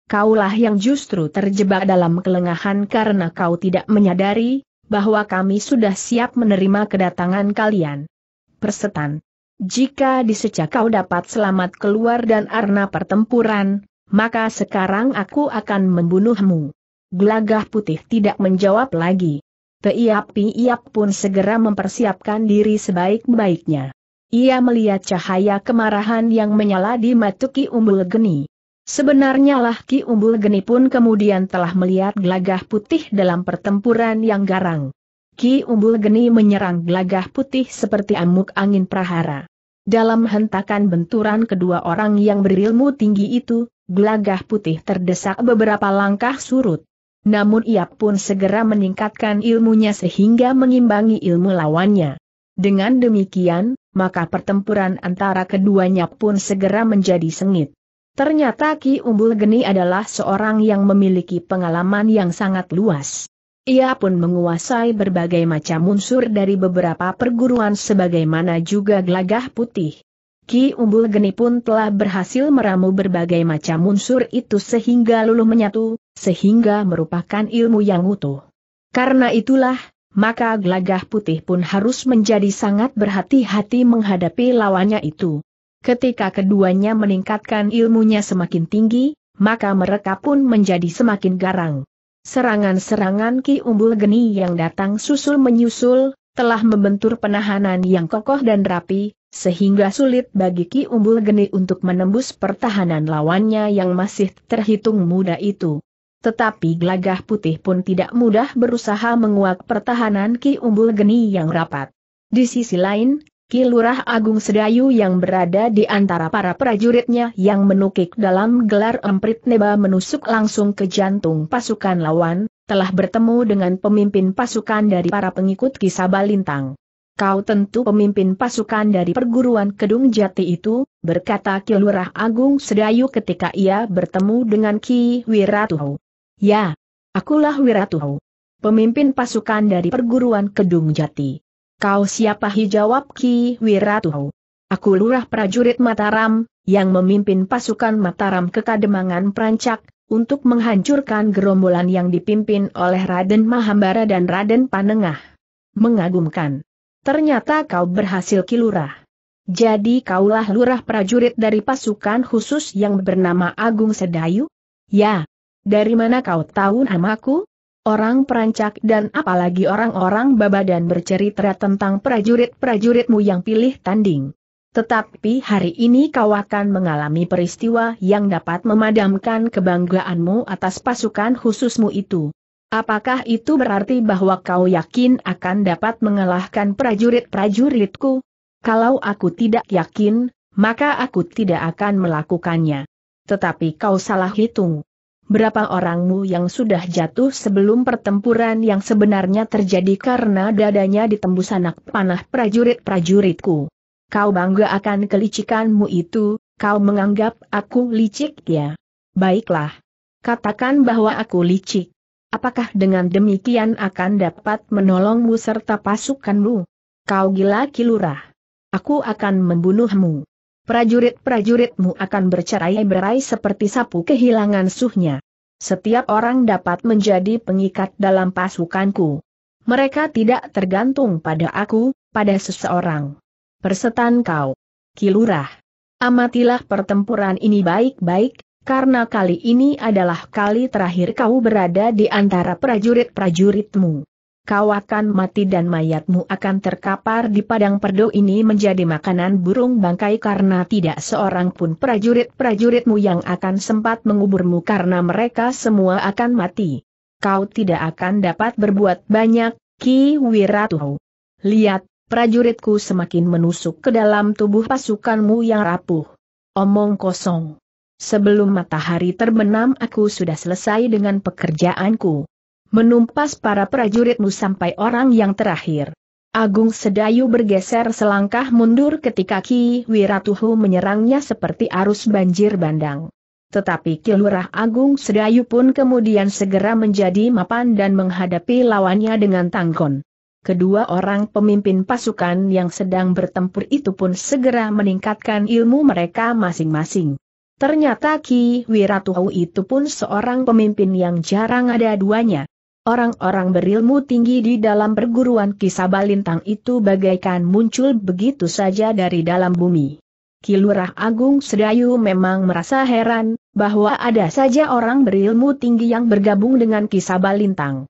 Kaulah yang justru terjebak dalam kelengahan karena kau tidak menyadari bahwa kami sudah siap menerima kedatangan kalian. Persetan. Jika sejak kau dapat selamat keluar dan arna pertempuran, maka sekarang aku akan membunuhmu. Gelagah putih tidak menjawab lagi. Peiap-piiap pun segera mempersiapkan diri sebaik-baiknya. Ia melihat cahaya kemarahan yang menyala di mata Ki Umbul Geni. Sebenarnya lah Ki Umbul Geni pun kemudian telah melihat gelagah putih dalam pertempuran yang garang. Ki Umbul Geni menyerang gelagah putih seperti amuk angin prahara. Dalam hentakan benturan kedua orang yang berilmu tinggi itu, gelagah putih terdesak beberapa langkah surut. Namun ia pun segera meningkatkan ilmunya sehingga mengimbangi ilmu lawannya. Dengan demikian, maka pertempuran antara keduanya pun segera menjadi sengit. Ternyata Ki Umbul Geni adalah seorang yang memiliki pengalaman yang sangat luas. Ia pun menguasai berbagai macam unsur dari beberapa perguruan sebagaimana juga gelagah putih. Ki Umbul Geni pun telah berhasil meramu berbagai macam unsur itu sehingga luluh menyatu, sehingga merupakan ilmu yang utuh. Karena itulah, maka gelagah putih pun harus menjadi sangat berhati-hati menghadapi lawannya itu. Ketika keduanya meningkatkan ilmunya semakin tinggi, maka mereka pun menjadi semakin garang. Serangan-serangan Ki Umbul Geni yang datang susul menyusul, telah membentur penahanan yang kokoh dan rapi, sehingga sulit bagi Ki Umbul Geni untuk menembus pertahanan lawannya yang masih terhitung muda itu. Tetapi gelagah putih pun tidak mudah berusaha menguak pertahanan Ki Umbul Geni yang rapat. Di sisi lain, Ki Lurah Agung Sedayu yang berada di antara para prajuritnya yang menukik dalam gelar emprit neba menusuk langsung ke jantung pasukan lawan, telah bertemu dengan pemimpin pasukan dari para pengikut kisah Balintang. Kau tentu pemimpin pasukan dari perguruan Kedung Jati itu, berkata Ki Agung Sedayu ketika ia bertemu dengan Ki Wiratuhu. Ya, akulah Wiratuhu. Pemimpin pasukan dari perguruan Kedung Jati. Kau siapa jawab Ki Wiratuhu. Aku lurah prajurit Mataram, yang memimpin pasukan Mataram ke Kademangan Prancak, untuk menghancurkan gerombolan yang dipimpin oleh Raden Mahambara dan Raden Panengah. Mengagumkan. Ternyata kau berhasil kilurah. Jadi kaulah lurah prajurit dari pasukan khusus yang bernama Agung Sedayu? Ya. Dari mana kau tahu namaku? orang perancak dan apalagi orang-orang babadan bercerita tentang prajurit-prajuritmu yang pilih tanding. Tetapi hari ini kau akan mengalami peristiwa yang dapat memadamkan kebanggaanmu atas pasukan khususmu itu. Apakah itu berarti bahwa kau yakin akan dapat mengalahkan prajurit-prajuritku? Kalau aku tidak yakin, maka aku tidak akan melakukannya. Tetapi kau salah hitung. Berapa orangmu yang sudah jatuh sebelum pertempuran yang sebenarnya terjadi karena dadanya ditembus anak panah prajurit-prajuritku? Kau bangga akan kelicikanmu itu, kau menganggap aku licik ya? Baiklah. Katakan bahwa aku licik. Apakah dengan demikian akan dapat menolongmu serta pasukanmu? Kau gila kilurah. Aku akan membunuhmu. Prajurit-prajuritmu akan bercerai-berai seperti sapu kehilangan suhnya. Setiap orang dapat menjadi pengikat dalam pasukanku. Mereka tidak tergantung pada aku, pada seseorang. Persetan kau. Kilurah. Amatilah pertempuran ini baik-baik, karena kali ini adalah kali terakhir kau berada di antara prajurit-prajuritmu. Kau akan mati dan mayatmu akan terkapar di padang perdo ini menjadi makanan burung bangkai karena tidak seorang pun prajurit-prajuritmu yang akan sempat menguburmu karena mereka semua akan mati. Kau tidak akan dapat berbuat banyak, Ki Wiratuhu. Lihat, prajuritku semakin menusuk ke dalam tubuh pasukanmu yang rapuh. Omong kosong. Sebelum matahari terbenam aku sudah selesai dengan pekerjaanku. Menumpas para prajuritmu sampai orang yang terakhir. Agung Sedayu bergeser selangkah mundur ketika Ki Wiratuhu menyerangnya seperti arus banjir bandang. Tetapi Kilurah Agung Sedayu pun kemudian segera menjadi mapan dan menghadapi lawannya dengan tangkon kedua orang pemimpin pasukan yang sedang bertempur itu pun segera meningkatkan ilmu mereka masing-masing. Ternyata Ki Wiratuhu itu pun seorang pemimpin yang jarang ada duanya. Orang-orang berilmu tinggi di dalam perguruan Sabalintang itu bagaikan muncul begitu saja dari dalam bumi. Kilurah Agung Sedayu memang merasa heran, bahwa ada saja orang berilmu tinggi yang bergabung dengan Sabalintang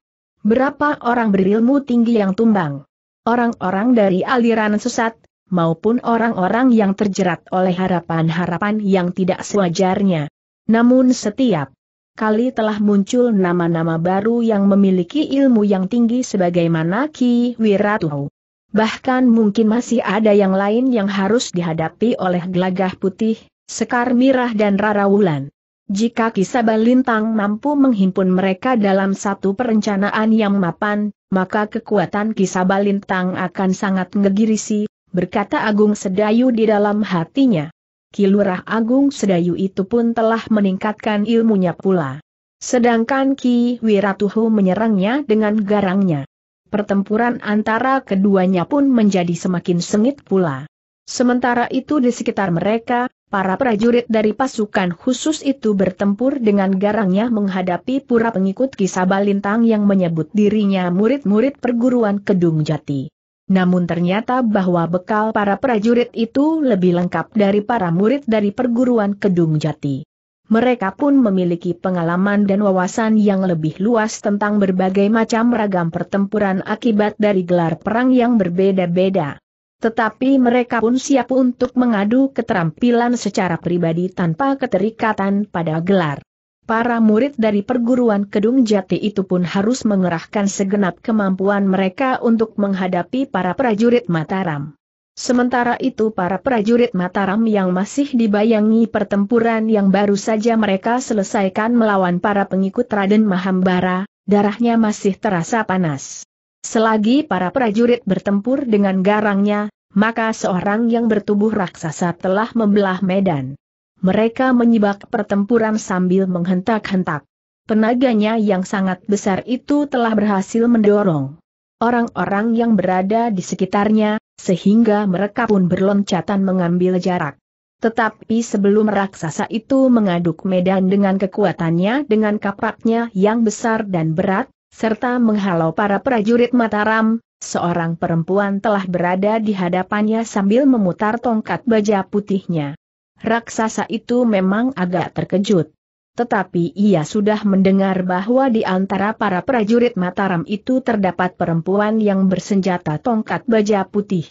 berapa orang berilmu tinggi yang tumbang. Orang-orang dari aliran sesat, maupun orang-orang yang terjerat oleh harapan-harapan yang tidak sewajarnya. Namun setiap kali telah muncul nama-nama baru yang memiliki ilmu yang tinggi sebagaimana Ki Wiratu. Bahkan mungkin masih ada yang lain yang harus dihadapi oleh gelagah putih, sekar mirah dan rara wulan. Jika kisah balintang mampu menghimpun mereka dalam satu perencanaan yang mapan, maka kekuatan kisah balintang akan sangat ngegirisi, berkata Agung Sedayu di dalam hatinya. Kilurah Agung Sedayu itu pun telah meningkatkan ilmunya pula. Sedangkan Ki Wiratuhu menyerangnya dengan garangnya. Pertempuran antara keduanya pun menjadi semakin sengit pula. Sementara itu di sekitar mereka, Para prajurit dari pasukan khusus itu bertempur dengan garangnya menghadapi pura pengikut kisah balintang yang menyebut dirinya murid-murid perguruan Kedung Jati. Namun ternyata bahwa bekal para prajurit itu lebih lengkap dari para murid dari perguruan Kedung Jati. Mereka pun memiliki pengalaman dan wawasan yang lebih luas tentang berbagai macam ragam pertempuran akibat dari gelar perang yang berbeda-beda. Tetapi mereka pun siap untuk mengadu keterampilan secara pribadi tanpa keterikatan pada gelar. Para murid dari perguruan Kedung Jati itu pun harus mengerahkan segenap kemampuan mereka untuk menghadapi para prajurit Mataram. Sementara itu para prajurit Mataram yang masih dibayangi pertempuran yang baru saja mereka selesaikan melawan para pengikut Raden Mahambara, darahnya masih terasa panas. Selagi para prajurit bertempur dengan garangnya, maka seorang yang bertubuh raksasa telah membelah medan. Mereka menyibak pertempuran sambil menghentak-hentak. Penaganya yang sangat besar itu telah berhasil mendorong orang-orang yang berada di sekitarnya, sehingga mereka pun berloncatan mengambil jarak. Tetapi sebelum raksasa itu mengaduk medan dengan kekuatannya dengan kapaknya yang besar dan berat, serta menghalau para prajurit Mataram, seorang perempuan telah berada di hadapannya sambil memutar tongkat baja putihnya. Raksasa itu memang agak terkejut. Tetapi ia sudah mendengar bahwa di antara para prajurit Mataram itu terdapat perempuan yang bersenjata tongkat baja putih.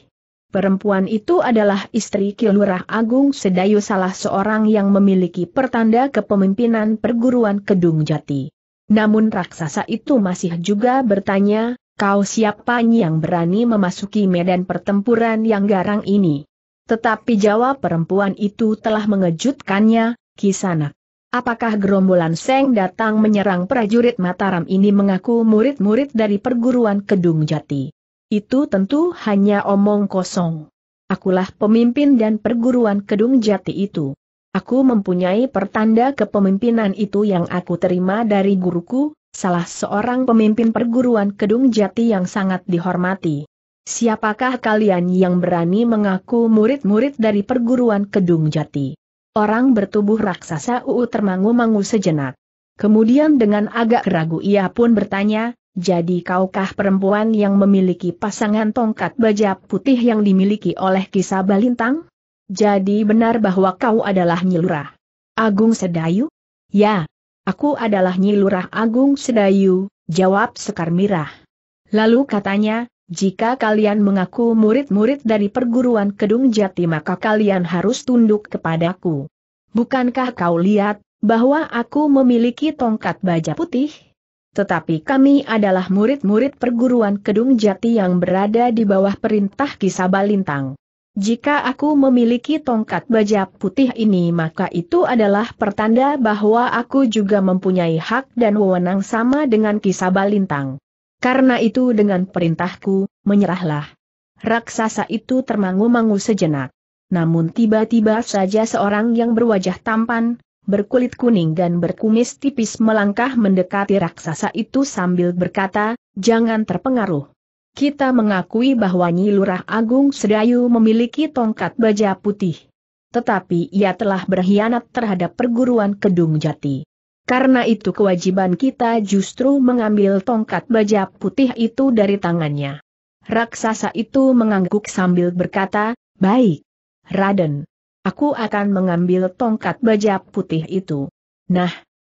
Perempuan itu adalah istri Kilurah Agung Sedayu salah seorang yang memiliki pertanda kepemimpinan perguruan Kedung Jati. Namun raksasa itu masih juga bertanya, kau siapa yang berani memasuki medan pertempuran yang garang ini? Tetapi jawab perempuan itu telah mengejutkannya, kisanak. Apakah gerombolan Seng datang menyerang prajurit Mataram ini mengaku murid-murid dari perguruan Kedung Jati? Itu tentu hanya omong kosong. Akulah pemimpin dan perguruan Kedung Jati itu. Aku mempunyai pertanda kepemimpinan itu yang aku terima dari guruku, salah seorang pemimpin perguruan Kedung Jati yang sangat dihormati. Siapakah kalian yang berani mengaku murid-murid dari perguruan Kedung Jati? Orang bertubuh raksasa UU termangu-mangu sejenak. Kemudian dengan agak ragu ia pun bertanya, jadi kaukah perempuan yang memiliki pasangan tongkat baja putih yang dimiliki oleh kisah balintang? Jadi benar bahwa kau adalah Nyilurah. Agung Sedayu? Ya, aku adalah Nyilurah Agung Sedayu, jawab Sekar Mirah. Lalu katanya, jika kalian mengaku murid-murid dari perguruan Kedung Jati maka kalian harus tunduk kepadaku. Bukankah kau lihat, bahwa aku memiliki tongkat baja putih? Tetapi kami adalah murid-murid perguruan Kedung Jati yang berada di bawah perintah Kisabalintang. Jika aku memiliki tongkat baja putih ini maka itu adalah pertanda bahwa aku juga mempunyai hak dan wewenang sama dengan kisah balintang. Karena itu dengan perintahku, menyerahlah. Raksasa itu termangu-mangu sejenak. Namun tiba-tiba saja seorang yang berwajah tampan, berkulit kuning dan berkumis tipis melangkah mendekati raksasa itu sambil berkata, jangan terpengaruh kita mengakui bahwa Nyi Lurah Agung Sedayu memiliki tongkat baja putih. Tetapi ia telah berkhianat terhadap perguruan Kedung Jati. Karena itu kewajiban kita justru mengambil tongkat baja putih itu dari tangannya. Raksasa itu mengangguk sambil berkata, Baik. Raden. Aku akan mengambil tongkat baja putih itu. Nah,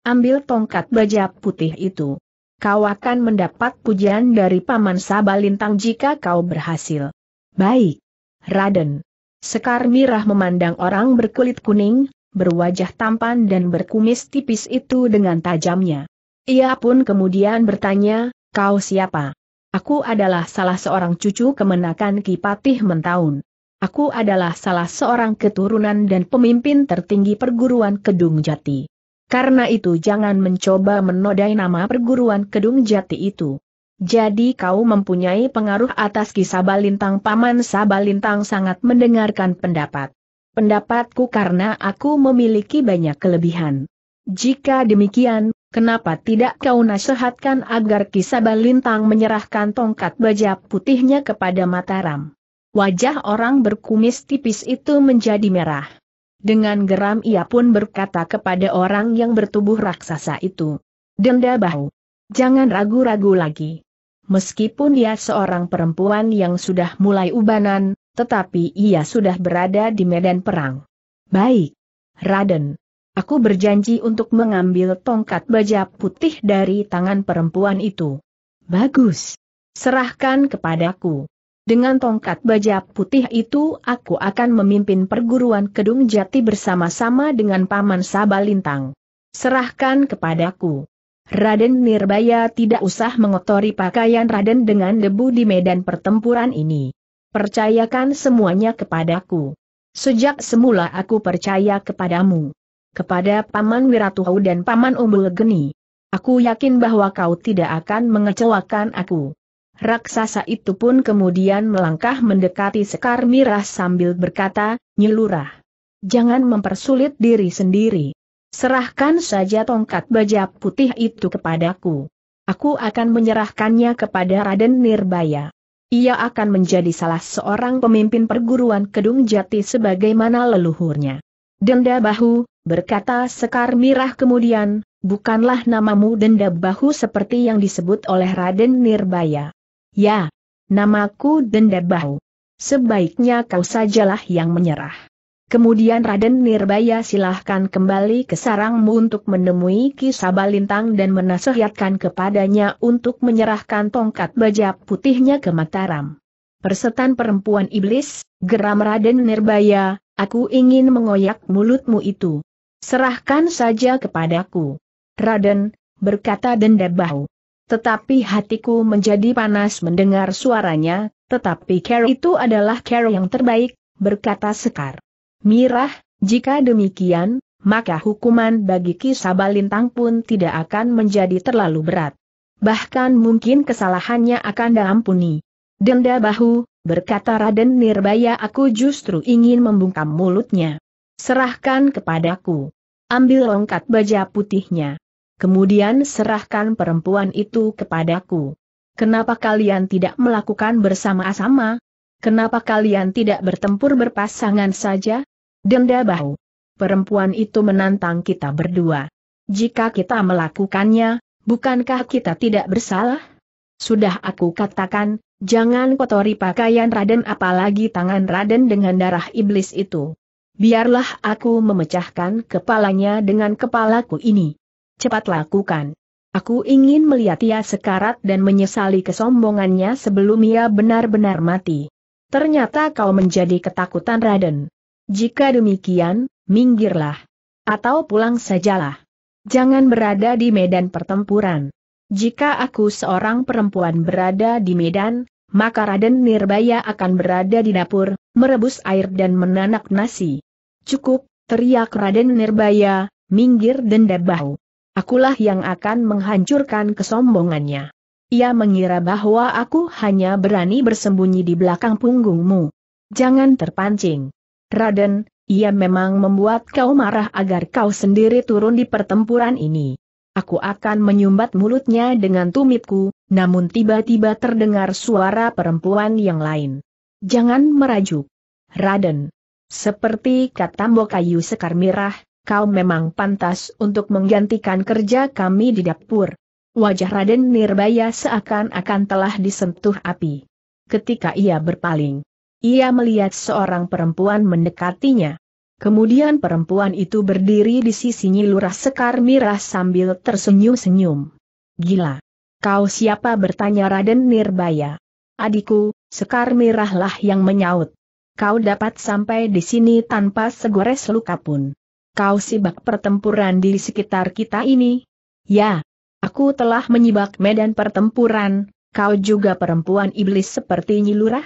ambil tongkat baja putih itu. Kau akan mendapat pujian dari Paman Sabalintang jika kau berhasil. Baik. Raden. Sekar Mirah memandang orang berkulit kuning, berwajah tampan dan berkumis tipis itu dengan tajamnya. Ia pun kemudian bertanya, kau siapa? Aku adalah salah seorang cucu kemenakan Kipatih Mentaun. Aku adalah salah seorang keturunan dan pemimpin tertinggi perguruan Kedung Jati. Karena itu jangan mencoba menodai nama perguruan Kedung Jati itu. Jadi kau mempunyai pengaruh atas kisah Balintang Paman Sabalintang sangat mendengarkan pendapat. Pendapatku karena aku memiliki banyak kelebihan. Jika demikian, kenapa tidak kau nasihatkan agar kisah Balintang menyerahkan tongkat baja putihnya kepada Mataram? Wajah orang berkumis tipis itu menjadi merah. Dengan geram ia pun berkata kepada orang yang bertubuh raksasa itu. Denda bahu. Jangan ragu-ragu lagi. Meskipun dia seorang perempuan yang sudah mulai ubanan, tetapi ia sudah berada di medan perang. Baik. Raden. Aku berjanji untuk mengambil tongkat baja putih dari tangan perempuan itu. Bagus. Serahkan kepadaku. Dengan tongkat baja putih itu aku akan memimpin perguruan Kedung Jati bersama-sama dengan Paman Sabalintang. Serahkan kepadaku. Raden Nirbaya tidak usah mengotori pakaian Raden dengan debu di medan pertempuran ini. Percayakan semuanya kepadaku. Sejak semula aku percaya kepadamu. Kepada Paman Wiratuhu dan Paman Umbul Geni. Aku yakin bahwa kau tidak akan mengecewakan aku. Raksasa itu pun kemudian melangkah mendekati Sekar Mirah sambil berkata, Nyelurah. Jangan mempersulit diri sendiri. Serahkan saja tongkat baja putih itu kepadaku. Aku akan menyerahkannya kepada Raden Nirbaya. Ia akan menjadi salah seorang pemimpin perguruan Kedung Jati sebagaimana leluhurnya. Denda bahu, berkata Sekar Mirah kemudian, bukanlah namamu denda bahu seperti yang disebut oleh Raden Nirbaya. Ya, namaku Denda Bau. Sebaiknya kau sajalah yang menyerah. Kemudian Raden Nirbaya silahkan kembali ke sarangmu untuk menemui Ki Kisabalintang dan menasehatkan kepadanya untuk menyerahkan tongkat baja putihnya ke Mataram. Persetan perempuan iblis, geram Raden Nirbaya, aku ingin mengoyak mulutmu itu. Serahkan saja kepadaku. Raden, berkata Denda Bau. Tetapi hatiku menjadi panas mendengar suaranya, tetapi Carol itu adalah Carol yang terbaik, berkata Sekar. Mirah, jika demikian, maka hukuman bagi kisah Lintang pun tidak akan menjadi terlalu berat. Bahkan mungkin kesalahannya akan diampuni. Denda bahu, berkata Raden Nirbaya aku justru ingin membungkam mulutnya. Serahkan kepadaku. Ambil longkat baja putihnya kemudian serahkan perempuan itu kepadaku. Kenapa kalian tidak melakukan bersama-sama? Kenapa kalian tidak bertempur berpasangan saja? Denda bahu. Perempuan itu menantang kita berdua. Jika kita melakukannya, bukankah kita tidak bersalah? Sudah aku katakan, jangan kotori pakaian Raden apalagi tangan Raden dengan darah iblis itu. Biarlah aku memecahkan kepalanya dengan kepalaku ini cepat lakukan. Aku ingin melihat ia sekarat dan menyesali kesombongannya sebelum ia benar-benar mati. Ternyata kau menjadi ketakutan Raden. Jika demikian, minggirlah. Atau pulang sajalah. Jangan berada di medan pertempuran. Jika aku seorang perempuan berada di medan, maka Raden Nirbaya akan berada di dapur, merebus air dan menanak nasi. Cukup, teriak Raden Nirbaya, minggir dan bau. Akulah yang akan menghancurkan kesombongannya. Ia mengira bahwa aku hanya berani bersembunyi di belakang punggungmu. Jangan terpancing. Raden, ia memang membuat kau marah agar kau sendiri turun di pertempuran ini. Aku akan menyumbat mulutnya dengan tumitku, namun tiba-tiba terdengar suara perempuan yang lain. Jangan merajuk. Raden. Seperti kata Mbokayu sekarmirah kau memang pantas untuk menggantikan kerja kami di dapur. Wajah Raden Nirbaya seakan-akan telah disentuh api. Ketika ia berpaling, ia melihat seorang perempuan mendekatinya. Kemudian perempuan itu berdiri di sisinya lurah sekar mirah sambil tersenyum-senyum. Gila! Kau siapa bertanya Raden Nirbaya? Adikku, sekar mirahlah yang menyaut. Kau dapat sampai di sini tanpa segores luka pun. Kau sibak pertempuran di sekitar kita ini? Ya, aku telah menyibak medan pertempuran, kau juga perempuan iblis seperti nyilurah?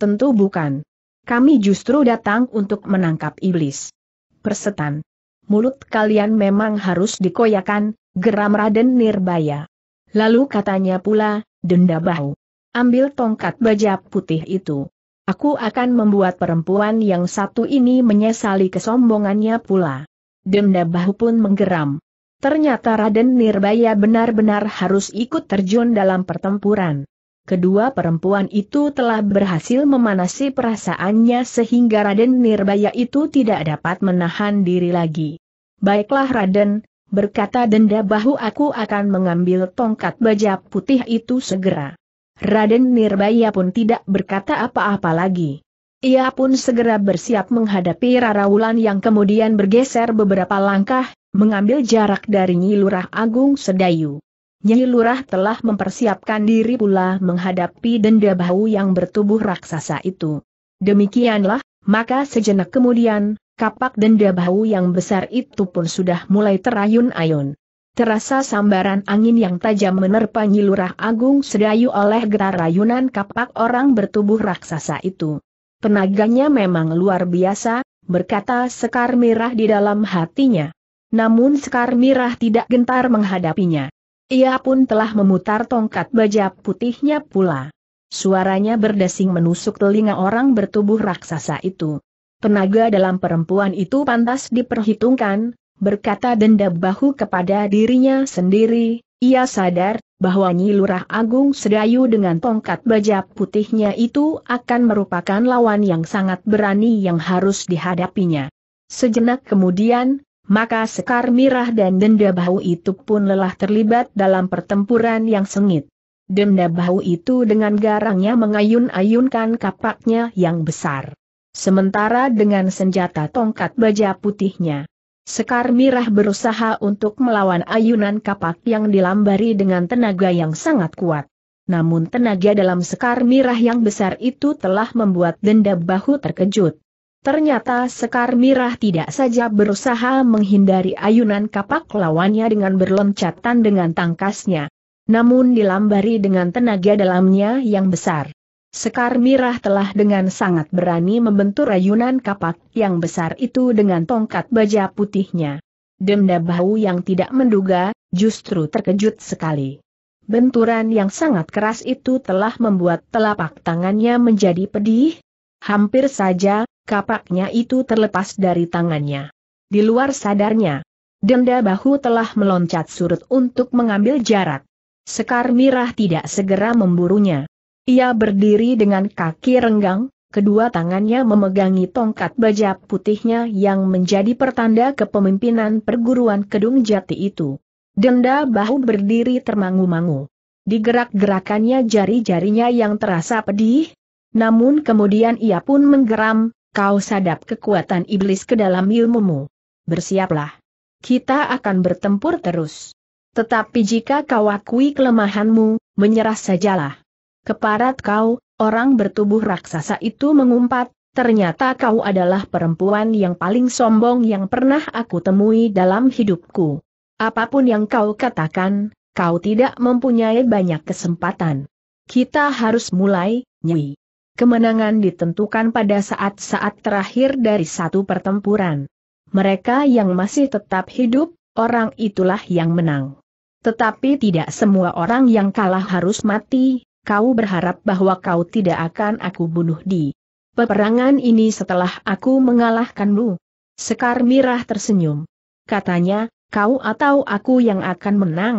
Tentu bukan. Kami justru datang untuk menangkap iblis. Persetan. Mulut kalian memang harus dikoyakan, geram Raden Nirbaya. Lalu katanya pula, denda bau. Ambil tongkat baja putih itu. Aku akan membuat perempuan yang satu ini menyesali kesombongannya pula. Denda bahu pun menggeram. Ternyata Raden Nirbaya benar-benar harus ikut terjun dalam pertempuran. Kedua perempuan itu telah berhasil memanasi perasaannya sehingga Raden Nirbaya itu tidak dapat menahan diri lagi. Baiklah Raden, berkata denda bahu aku akan mengambil tongkat baja putih itu segera. Raden Nirbaya pun tidak berkata apa-apa lagi. Ia pun segera bersiap menghadapi Rara Wulan yang kemudian bergeser beberapa langkah, mengambil jarak dari Nyi Lurah Agung Sedayu. Nyi Lurah telah mempersiapkan diri pula menghadapi denda bau yang bertubuh raksasa itu. Demikianlah, maka sejenak kemudian, kapak denda bau yang besar itu pun sudah mulai terayun-ayun. Terasa sambaran angin yang tajam menerpa Nyilurah Agung Sedayu oleh getar rayunan kapak orang bertubuh raksasa itu. Penaganya memang luar biasa, berkata Sekar Mirah di dalam hatinya. Namun Sekar Mirah tidak gentar menghadapinya. Ia pun telah memutar tongkat baja putihnya pula. Suaranya berdesing menusuk telinga orang bertubuh raksasa itu. Penaga dalam perempuan itu pantas diperhitungkan, berkata denda bahu kepada dirinya sendiri, ia sadar bahwa Nyi Lurah Agung Sedayu dengan tongkat baja putihnya itu akan merupakan lawan yang sangat berani yang harus dihadapinya. Sejenak kemudian, maka Sekar Mirah dan Denda Bahu itu pun lelah terlibat dalam pertempuran yang sengit. Denda Bahu itu dengan garangnya mengayun-ayunkan kapaknya yang besar. Sementara dengan senjata tongkat baja putihnya, Sekar Mirah berusaha untuk melawan ayunan kapak yang dilambari dengan tenaga yang sangat kuat. Namun tenaga dalam Sekar Mirah yang besar itu telah membuat denda bahu terkejut. Ternyata Sekar Mirah tidak saja berusaha menghindari ayunan kapak lawannya dengan berloncatan dengan tangkasnya. Namun dilambari dengan tenaga dalamnya yang besar. Sekar Mirah telah dengan sangat berani membentur ayunan kapak yang besar itu dengan tongkat baja putihnya. Denda bahu yang tidak menduga, justru terkejut sekali. Benturan yang sangat keras itu telah membuat telapak tangannya menjadi pedih. Hampir saja, kapaknya itu terlepas dari tangannya. Di luar sadarnya, Denda bahu telah meloncat surut untuk mengambil jarak. Sekar Mirah tidak segera memburunya. Ia berdiri dengan kaki renggang, kedua tangannya memegangi tongkat baja putihnya yang menjadi pertanda kepemimpinan perguruan Kedung Jati itu. Denda bahu berdiri termangu-mangu. Digerak-gerakannya jari-jarinya yang terasa pedih, namun kemudian ia pun menggeram, kau sadap kekuatan iblis ke dalam ilmumu. Bersiaplah. Kita akan bertempur terus. Tetapi jika kau akui kelemahanmu, menyerah sajalah. Keparat kau, orang bertubuh raksasa itu mengumpat, ternyata kau adalah perempuan yang paling sombong yang pernah aku temui dalam hidupku. Apapun yang kau katakan, kau tidak mempunyai banyak kesempatan. Kita harus mulai, Nyi. Kemenangan ditentukan pada saat-saat terakhir dari satu pertempuran. Mereka yang masih tetap hidup, orang itulah yang menang. Tetapi tidak semua orang yang kalah harus mati, kau berharap bahwa kau tidak akan aku bunuh di peperangan ini setelah aku mengalahkanmu. Sekar Mirah tersenyum. Katanya, kau atau aku yang akan menang.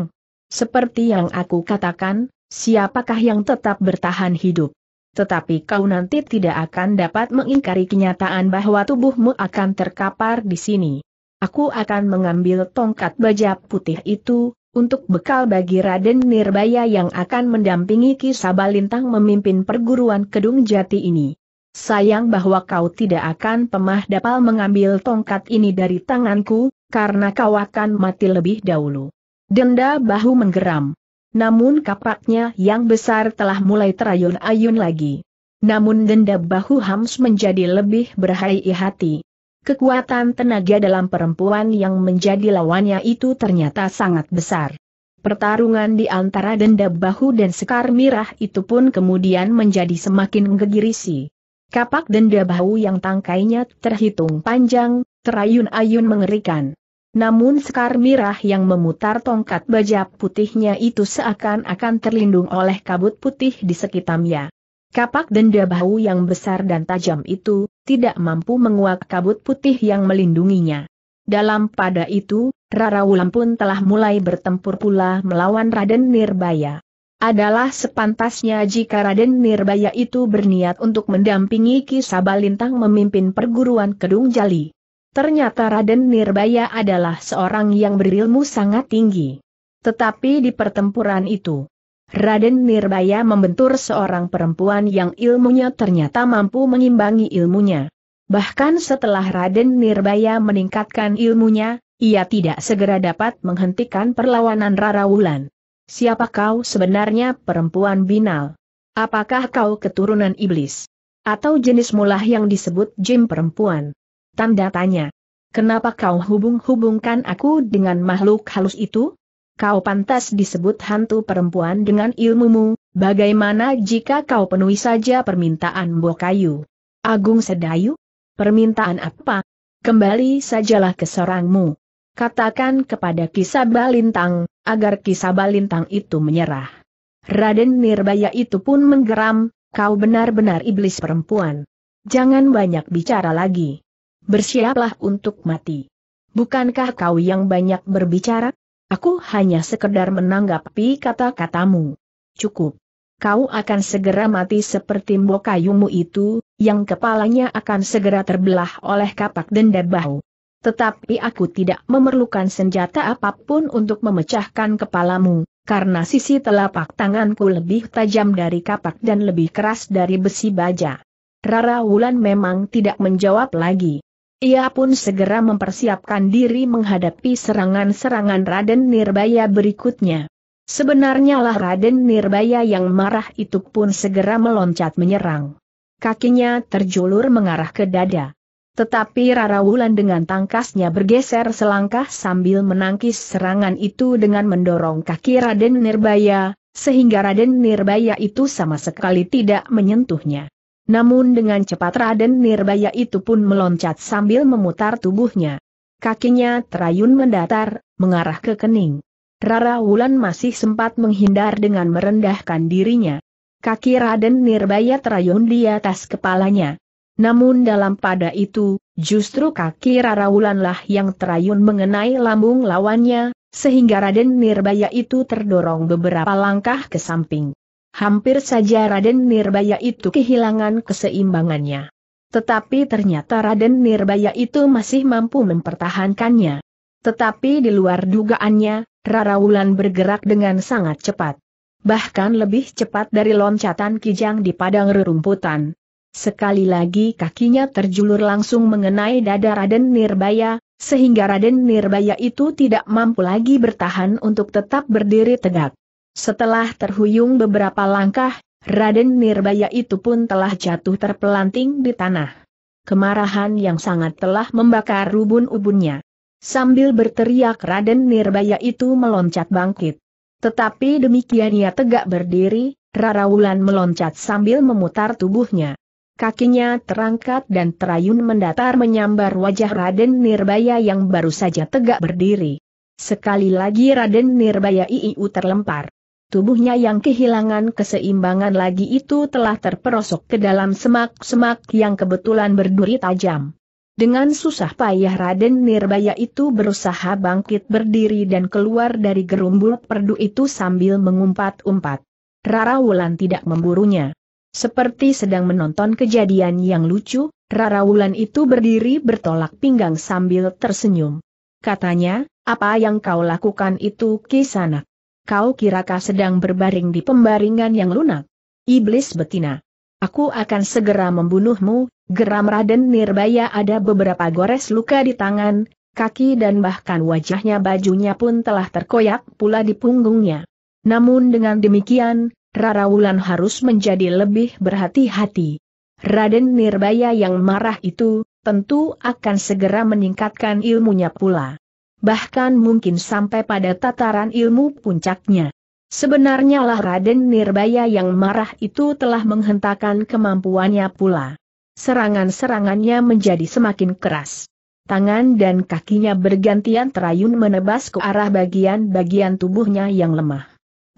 Seperti yang aku katakan, siapakah yang tetap bertahan hidup? Tetapi kau nanti tidak akan dapat mengingkari kenyataan bahwa tubuhmu akan terkapar di sini. Aku akan mengambil tongkat baja putih itu, untuk bekal bagi Raden Nirbaya yang akan mendampingi Ki Lintang memimpin perguruan Kedung Jati ini. Sayang bahwa kau tidak akan pemah dapal mengambil tongkat ini dari tanganku, karena kau akan mati lebih dahulu. Denda bahu menggeram. Namun kapaknya yang besar telah mulai terayun-ayun lagi. Namun denda bahu Hams menjadi lebih berhai hati kekuatan tenaga dalam perempuan yang menjadi lawannya itu ternyata sangat besar. Pertarungan di antara denda bahu dan sekar mirah itu pun kemudian menjadi semakin gegirisi. Kapak denda bahu yang tangkainya terhitung panjang, terayun-ayun mengerikan. Namun sekar mirah yang memutar tongkat baja putihnya itu seakan-akan terlindung oleh kabut putih di sekitarnya. Kapak denda bau yang besar dan tajam itu, tidak mampu menguak kabut putih yang melindunginya. Dalam pada itu, Rara Wulan pun telah mulai bertempur pula melawan Raden Nirbaya. Adalah sepantasnya jika Raden Nirbaya itu berniat untuk mendampingi Kisabalintang memimpin perguruan Kedung Jali. Ternyata Raden Nirbaya adalah seorang yang berilmu sangat tinggi. Tetapi di pertempuran itu, Raden Nirbaya membentur seorang perempuan yang ilmunya ternyata mampu mengimbangi ilmunya. Bahkan setelah Raden Nirbaya meningkatkan ilmunya, ia tidak segera dapat menghentikan perlawanan Rara Wulan. Siapa kau sebenarnya perempuan binal? Apakah kau keturunan iblis? Atau jenis mulah yang disebut jim perempuan? Tanda tanya. Kenapa kau hubung-hubungkan aku dengan makhluk halus itu? kau pantas disebut hantu perempuan dengan ilmumu, bagaimana jika kau penuhi saja permintaan Bokayu? Agung Sedayu? Permintaan apa? Kembali sajalah ke sorangmu. Katakan kepada Kisabalintang, agar Kisabalintang itu menyerah. Raden Nirbaya itu pun menggeram, kau benar-benar iblis perempuan. Jangan banyak bicara lagi. Bersiaplah untuk mati. Bukankah kau yang banyak berbicara? Aku hanya sekedar menanggapi kata-katamu. Cukup. Kau akan segera mati seperti mbokayumu itu, yang kepalanya akan segera terbelah oleh kapak denda bau. Tetapi aku tidak memerlukan senjata apapun untuk memecahkan kepalamu, karena sisi telapak tanganku lebih tajam dari kapak dan lebih keras dari besi baja. Rara Wulan memang tidak menjawab lagi. Ia pun segera mempersiapkan diri menghadapi serangan-serangan Raden Nirbaya berikutnya. Sebenarnya lah Raden Nirbaya yang marah itu pun segera meloncat menyerang. Kakinya terjulur mengarah ke dada. Tetapi Rara Wulan dengan tangkasnya bergeser selangkah sambil menangkis serangan itu dengan mendorong kaki Raden Nirbaya, sehingga Raden Nirbaya itu sama sekali tidak menyentuhnya. Namun dengan cepat Raden Nirbaya itu pun meloncat sambil memutar tubuhnya. Kakinya terayun mendatar, mengarah ke kening. Rara Wulan masih sempat menghindar dengan merendahkan dirinya. Kaki Raden Nirbaya terayun di atas kepalanya. Namun dalam pada itu, justru kaki Rara Wulanlah yang terayun mengenai lambung lawannya, sehingga Raden Nirbaya itu terdorong beberapa langkah ke samping. Hampir saja Raden Nirbaya itu kehilangan keseimbangannya. Tetapi ternyata Raden Nirbaya itu masih mampu mempertahankannya. Tetapi di luar dugaannya, Rara Wulan bergerak dengan sangat cepat. Bahkan lebih cepat dari loncatan kijang di padang rerumputan. Sekali lagi kakinya terjulur langsung mengenai dada Raden Nirbaya, sehingga Raden Nirbaya itu tidak mampu lagi bertahan untuk tetap berdiri tegak. Setelah terhuyung beberapa langkah, Raden Nirbaya itu pun telah jatuh terpelanting di tanah. Kemarahan yang sangat telah membakar ubun ubunnya. Sambil berteriak Raden Nirbaya itu meloncat bangkit. Tetapi demikian ia tegak berdiri, Rarawulan meloncat sambil memutar tubuhnya. Kakinya terangkat dan terayun mendatar menyambar wajah Raden Nirbaya yang baru saja tegak berdiri. Sekali lagi Raden Nirbaya IIU terlempar. Tubuhnya yang kehilangan keseimbangan lagi itu telah terperosok ke dalam semak-semak yang kebetulan berduri tajam. Dengan susah payah Raden Nirbaya itu berusaha bangkit berdiri dan keluar dari gerumbul perdu itu sambil mengumpat-umpat. Rara Wulan tidak memburunya. Seperti sedang menonton kejadian yang lucu, Rara Wulan itu berdiri bertolak pinggang sambil tersenyum. Katanya, apa yang kau lakukan itu kisanak? kau kira kirakah sedang berbaring di pembaringan yang lunak? Iblis betina. Aku akan segera membunuhmu, geram Raden Nirbaya ada beberapa gores luka di tangan, kaki dan bahkan wajahnya bajunya pun telah terkoyak pula di punggungnya. Namun dengan demikian, Rara Wulan harus menjadi lebih berhati-hati. Raden Nirbaya yang marah itu, tentu akan segera meningkatkan ilmunya pula bahkan mungkin sampai pada tataran ilmu puncaknya. Sebenarnya lah Raden Nirbaya yang marah itu telah menghentakkan kemampuannya pula. Serangan-serangannya menjadi semakin keras. Tangan dan kakinya bergantian terayun menebas ke arah bagian-bagian tubuhnya yang lemah.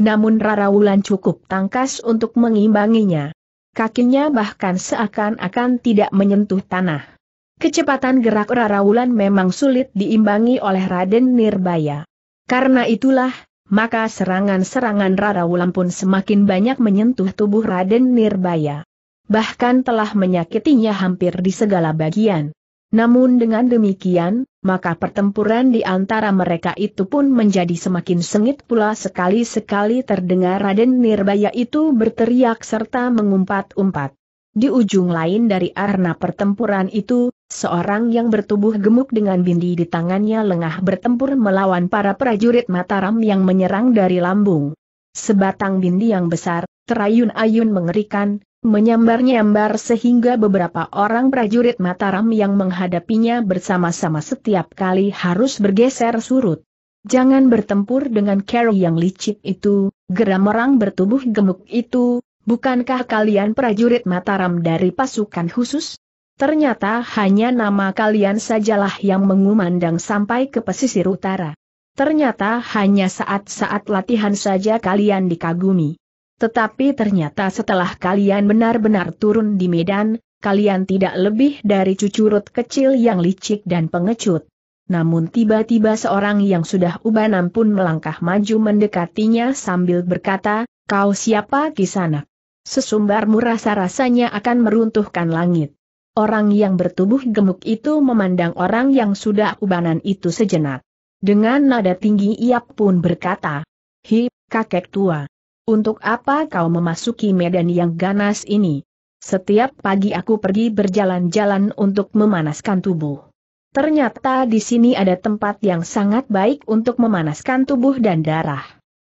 Namun Raraulan cukup tangkas untuk mengimbanginya. Kakinya bahkan seakan-akan tidak menyentuh tanah. Kecepatan gerak Raraulan memang sulit diimbangi oleh Raden Nirbaya. Karena itulah, maka serangan-serangan Rara Wulan pun semakin banyak menyentuh tubuh Raden Nirbaya. Bahkan telah menyakitinya hampir di segala bagian. Namun dengan demikian, maka pertempuran di antara mereka itu pun menjadi semakin sengit pula sekali-sekali terdengar Raden Nirbaya itu berteriak serta mengumpat-umpat. Di ujung lain dari arena pertempuran itu, seorang yang bertubuh gemuk dengan bindi di tangannya lengah bertempur melawan para prajurit Mataram yang menyerang dari lambung. Sebatang bindi yang besar, terayun-ayun mengerikan, menyambar-nyambar sehingga beberapa orang prajurit Mataram yang menghadapinya bersama-sama setiap kali harus bergeser surut. Jangan bertempur dengan Carol yang licik itu, geram orang bertubuh gemuk itu, Bukankah kalian prajurit Mataram dari pasukan khusus? Ternyata hanya nama kalian sajalah yang mengumandang sampai ke pesisir utara. Ternyata hanya saat-saat latihan saja kalian dikagumi. Tetapi ternyata setelah kalian benar-benar turun di medan, kalian tidak lebih dari cucurut kecil yang licik dan pengecut. Namun tiba-tiba seorang yang sudah ubanam pun melangkah maju mendekatinya sambil berkata, kau siapa kisanak? sesumbar rasa-rasanya akan meruntuhkan langit. Orang yang bertubuh gemuk itu memandang orang yang sudah ubanan itu sejenak. Dengan nada tinggi ia pun berkata, Hi, kakek tua. Untuk apa kau memasuki medan yang ganas ini? Setiap pagi aku pergi berjalan-jalan untuk memanaskan tubuh. Ternyata di sini ada tempat yang sangat baik untuk memanaskan tubuh dan darah.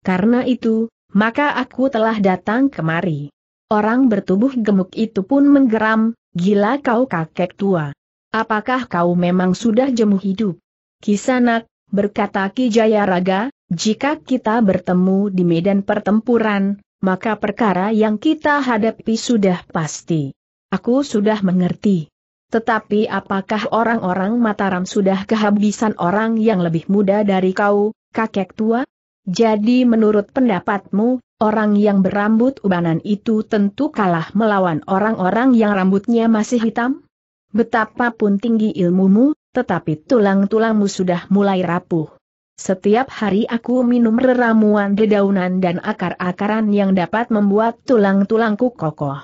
Karena itu, maka aku telah datang kemari. Orang bertubuh gemuk itu pun menggeram, gila kau kakek tua. Apakah kau memang sudah jemu hidup? Kisanak, berkata Ki Jayaraga, jika kita bertemu di medan pertempuran, maka perkara yang kita hadapi sudah pasti. Aku sudah mengerti. Tetapi apakah orang-orang Mataram sudah kehabisan orang yang lebih muda dari kau, kakek tua? Jadi menurut pendapatmu, Orang yang berambut ubanan itu tentu kalah melawan orang-orang yang rambutnya masih hitam. Betapapun tinggi ilmumu, tetapi tulang-tulangmu sudah mulai rapuh. Setiap hari aku minum reramuan dedaunan dan akar-akaran yang dapat membuat tulang-tulangku kokoh.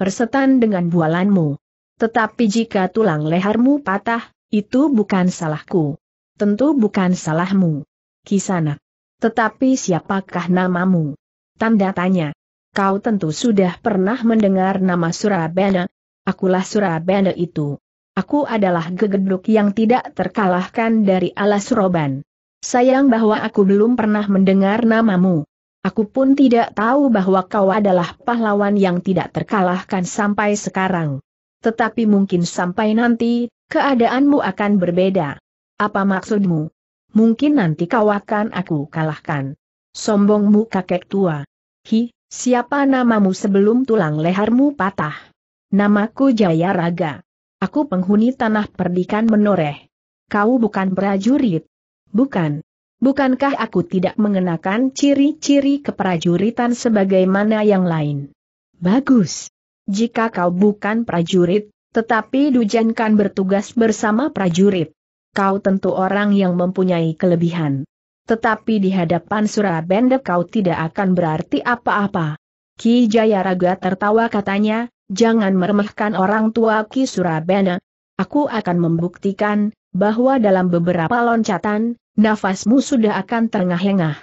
Persetan dengan bualanmu. Tetapi jika tulang lehermu patah, itu bukan salahku. Tentu bukan salahmu. Kisanak. Tetapi siapakah namamu? Tanda tanya. Kau tentu sudah pernah mendengar nama Surabaya. Akulah Surabaya itu. Aku adalah gegeduk yang tidak terkalahkan dari alas roban. Sayang bahwa aku belum pernah mendengar namamu. Aku pun tidak tahu bahwa kau adalah pahlawan yang tidak terkalahkan sampai sekarang. Tetapi mungkin sampai nanti, keadaanmu akan berbeda. Apa maksudmu? Mungkin nanti kau akan aku kalahkan. Sombongmu kakek tua. Hi, siapa namamu sebelum tulang lehermu patah? Namaku Jaya Raga. Aku penghuni tanah perdikan menoreh. Kau bukan prajurit. Bukan. Bukankah aku tidak mengenakan ciri-ciri keprajuritan sebagaimana yang lain? Bagus. Jika kau bukan prajurit, tetapi dujankan bertugas bersama prajurit. Kau tentu orang yang mempunyai kelebihan. Tetapi di hadapan Surabende kau tidak akan berarti apa-apa. Ki Jayaraga tertawa katanya, jangan meremehkan orang tua Ki Surabende. Aku akan membuktikan, bahwa dalam beberapa loncatan, nafasmu sudah akan terengah-engah.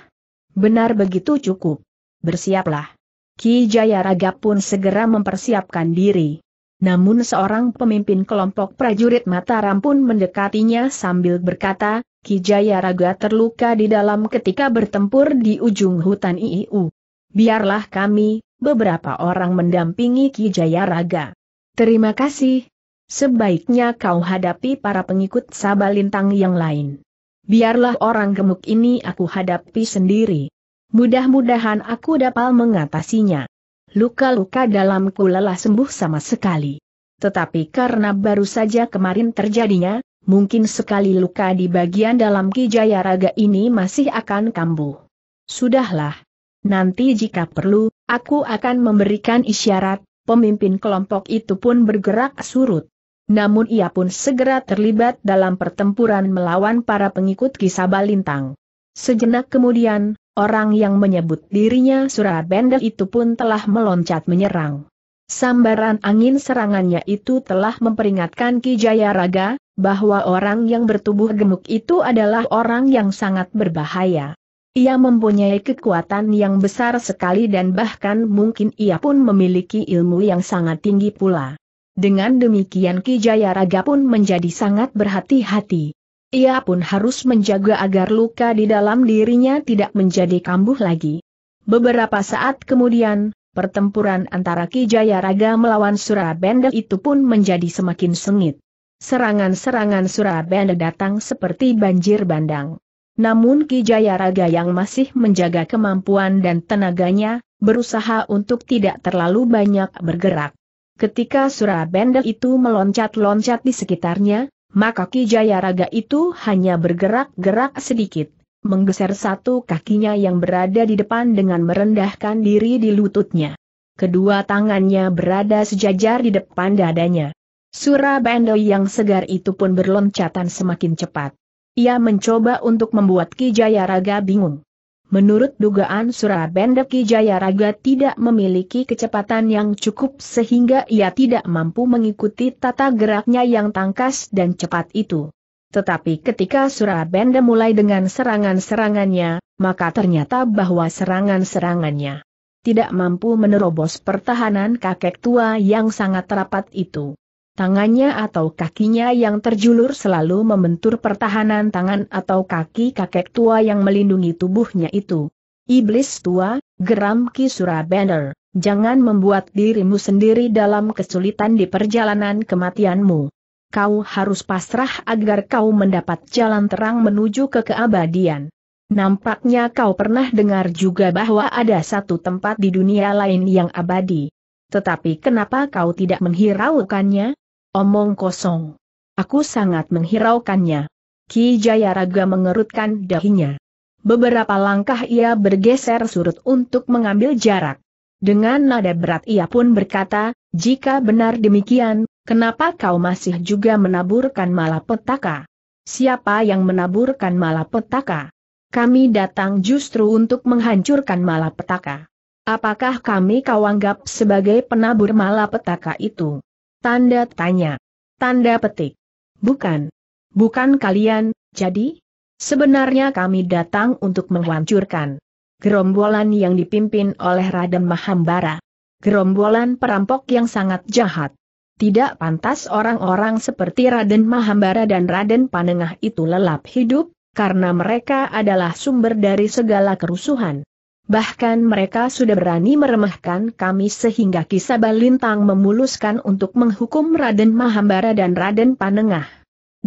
Benar begitu cukup. Bersiaplah. Ki Jayaraga pun segera mempersiapkan diri. Namun seorang pemimpin kelompok prajurit Mataram pun mendekatinya sambil berkata, Kijaya Raga terluka di dalam ketika bertempur di ujung hutan IIU. Biarlah kami, beberapa orang mendampingi Kijaya Raga. Terima kasih. Sebaiknya kau hadapi para pengikut Sabalintang yang lain. Biarlah orang gemuk ini aku hadapi sendiri. Mudah-mudahan aku dapat mengatasinya. Luka-luka dalamku lelah sembuh sama sekali. Tetapi karena baru saja kemarin terjadinya, mungkin sekali luka di bagian dalam Kijaya Raga ini masih akan kambuh. Sudahlah. Nanti jika perlu, aku akan memberikan isyarat, pemimpin kelompok itu pun bergerak surut. Namun ia pun segera terlibat dalam pertempuran melawan para pengikut Kisabalintang. Sejenak kemudian, orang yang menyebut dirinya Surabenda itu pun telah meloncat menyerang. Sambaran angin serangannya itu telah memperingatkan Ki Jayaraga, bahwa orang yang bertubuh gemuk itu adalah orang yang sangat berbahaya. Ia mempunyai kekuatan yang besar sekali dan bahkan mungkin ia pun memiliki ilmu yang sangat tinggi pula. Dengan demikian Ki Jayaraga pun menjadi sangat berhati-hati. Ia pun harus menjaga agar luka di dalam dirinya tidak menjadi kambuh lagi. Beberapa saat kemudian, pertempuran antara Ki Jayaraga melawan Surabendel itu pun menjadi semakin sengit. Serangan-serangan Surabaya datang seperti banjir bandang. Namun Ki Jayaraga yang masih menjaga kemampuan dan tenaganya, berusaha untuk tidak terlalu banyak bergerak. Ketika Surabaya itu meloncat-loncat di sekitarnya, maka Ki Jayaraga itu hanya bergerak-gerak sedikit, menggeser satu kakinya yang berada di depan dengan merendahkan diri di lututnya. Kedua tangannya berada sejajar di depan dadanya. Sura Bandai yang segar itu pun berloncatan semakin cepat. Ia mencoba untuk membuat Kijayaraga Jayaraga bingung. Menurut dugaan Surabendo Kijayaraga Jayaraga tidak memiliki kecepatan yang cukup sehingga ia tidak mampu mengikuti tata geraknya yang tangkas dan cepat itu. Tetapi ketika Surabendo mulai dengan serangan-serangannya, maka ternyata bahwa serangan-serangannya tidak mampu menerobos pertahanan kakek tua yang sangat rapat itu. Tangannya atau kakinya yang terjulur selalu membentur pertahanan tangan atau kaki kakek tua yang melindungi tubuhnya itu. Iblis tua, geram Ki Banner, jangan membuat dirimu sendiri dalam kesulitan di perjalanan kematianmu. Kau harus pasrah agar kau mendapat jalan terang menuju ke keabadian. Nampaknya kau pernah dengar juga bahwa ada satu tempat di dunia lain yang abadi. Tetapi kenapa kau tidak menghiraukannya? Omong kosong. Aku sangat menghiraukannya. Ki Jayaraga mengerutkan dahinya. Beberapa langkah ia bergeser surut untuk mengambil jarak. Dengan nada berat ia pun berkata, jika benar demikian, kenapa kau masih juga menaburkan malapetaka? Siapa yang menaburkan malapetaka? Kami datang justru untuk menghancurkan malapetaka. Apakah kami kau anggap sebagai penabur malapetaka itu? Tanda tanya. Tanda petik. Bukan. Bukan kalian, jadi? Sebenarnya kami datang untuk menghancurkan gerombolan yang dipimpin oleh Raden Mahambara. Gerombolan perampok yang sangat jahat. Tidak pantas orang-orang seperti Raden Mahambara dan Raden Panengah itu lelap hidup, karena mereka adalah sumber dari segala kerusuhan. Bahkan mereka sudah berani meremehkan kami sehingga kisah Balintang memuluskan untuk menghukum Raden Mahambara dan Raden Panengah.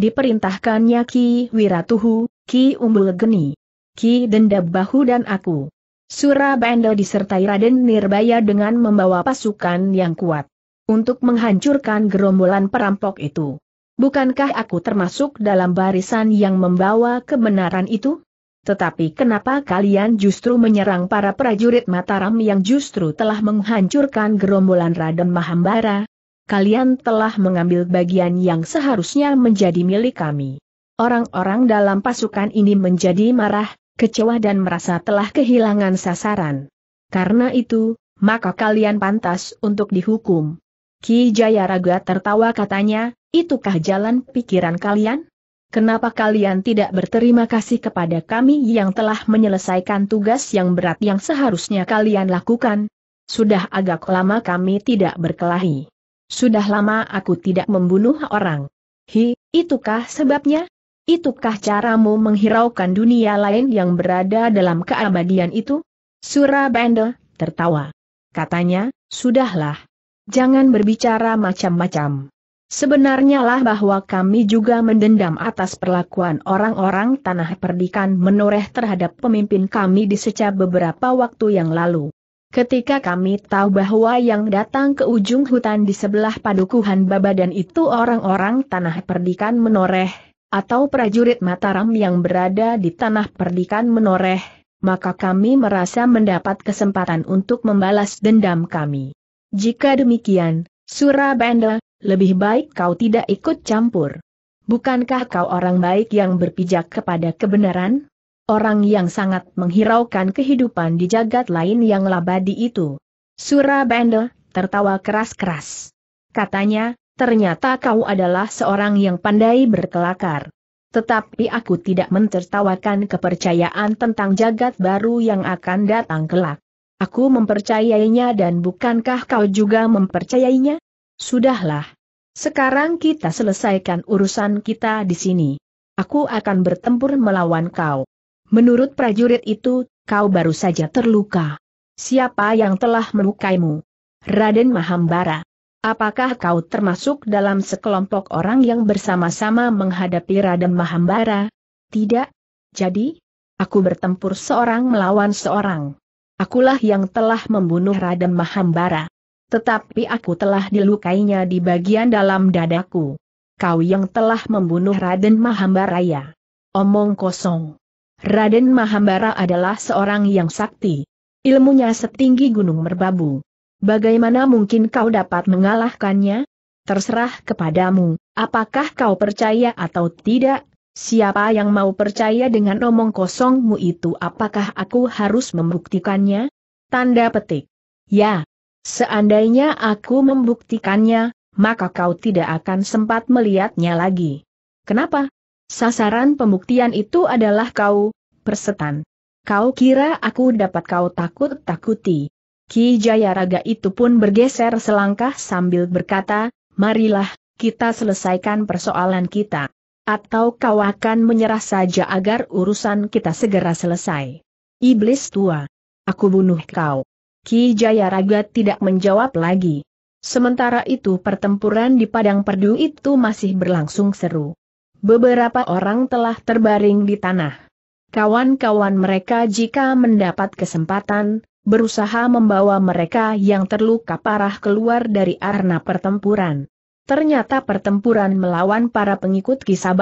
Diperintahkannya Ki Wiratuhu, Ki Umbul Geni, Ki Dendab Bahu dan aku. Surabaya disertai Raden Nirbaya dengan membawa pasukan yang kuat. Untuk menghancurkan gerombolan perampok itu. Bukankah aku termasuk dalam barisan yang membawa kebenaran itu? Tetapi kenapa kalian justru menyerang para prajurit Mataram yang justru telah menghancurkan gerombolan Raden Mahambara? Kalian telah mengambil bagian yang seharusnya menjadi milik kami. Orang-orang dalam pasukan ini menjadi marah, kecewa dan merasa telah kehilangan sasaran. Karena itu, maka kalian pantas untuk dihukum. Ki Jayaraga tertawa katanya, itukah jalan pikiran kalian? Kenapa kalian tidak berterima kasih kepada kami yang telah menyelesaikan tugas yang berat yang seharusnya kalian lakukan? Sudah agak lama kami tidak berkelahi. Sudah lama aku tidak membunuh orang. Hi, itukah sebabnya? Itukah caramu menghiraukan dunia lain yang berada dalam keabadian itu? Surabanda tertawa. Katanya, sudahlah. Jangan berbicara macam-macam. Sebenarnya lah bahwa kami juga mendendam atas perlakuan orang-orang tanah perdikan menoreh terhadap pemimpin kami di seca beberapa waktu yang lalu. Ketika kami tahu bahwa yang datang ke ujung hutan di sebelah padukuhan Babadan itu orang-orang tanah perdikan menoreh, atau prajurit Mataram yang berada di tanah perdikan menoreh, maka kami merasa mendapat kesempatan untuk membalas dendam kami. Jika demikian, Surabanda, lebih baik kau tidak ikut campur. Bukankah kau orang baik yang berpijak kepada kebenaran? Orang yang sangat menghiraukan kehidupan di jagat lain yang labadi itu. Surabanda, tertawa keras-keras. Katanya, ternyata kau adalah seorang yang pandai berkelakar. Tetapi aku tidak mentertawakan kepercayaan tentang jagat baru yang akan datang kelak. Aku mempercayainya dan bukankah kau juga mempercayainya? Sudahlah. Sekarang kita selesaikan urusan kita di sini. Aku akan bertempur melawan kau. Menurut prajurit itu, kau baru saja terluka. Siapa yang telah melukaimu? Raden Mahambara. Apakah kau termasuk dalam sekelompok orang yang bersama-sama menghadapi Raden Mahambara? Tidak. Jadi, aku bertempur seorang melawan seorang. Akulah yang telah membunuh Raden Mahambara. Tetapi aku telah dilukainya di bagian dalam dadaku. Kau yang telah membunuh Raden Mahambara ya. Omong kosong. Raden Mahambara adalah seorang yang sakti. Ilmunya setinggi gunung merbabu. Bagaimana mungkin kau dapat mengalahkannya? Terserah kepadamu, apakah kau percaya atau tidak, Siapa yang mau percaya dengan omong kosongmu itu apakah aku harus membuktikannya? Tanda petik. Ya. Seandainya aku membuktikannya, maka kau tidak akan sempat melihatnya lagi. Kenapa? Sasaran pembuktian itu adalah kau, persetan. Kau kira aku dapat kau takut-takuti. Ki Jayaraga itu pun bergeser selangkah sambil berkata, marilah, kita selesaikan persoalan kita atau kau akan menyerah saja agar urusan kita segera selesai. Iblis tua. Aku bunuh kau. Ki Jayaraga tidak menjawab lagi. Sementara itu pertempuran di Padang Perdu itu masih berlangsung seru. Beberapa orang telah terbaring di tanah. Kawan-kawan mereka jika mendapat kesempatan, berusaha membawa mereka yang terluka parah keluar dari arena pertempuran. Ternyata pertempuran melawan para pengikut kisah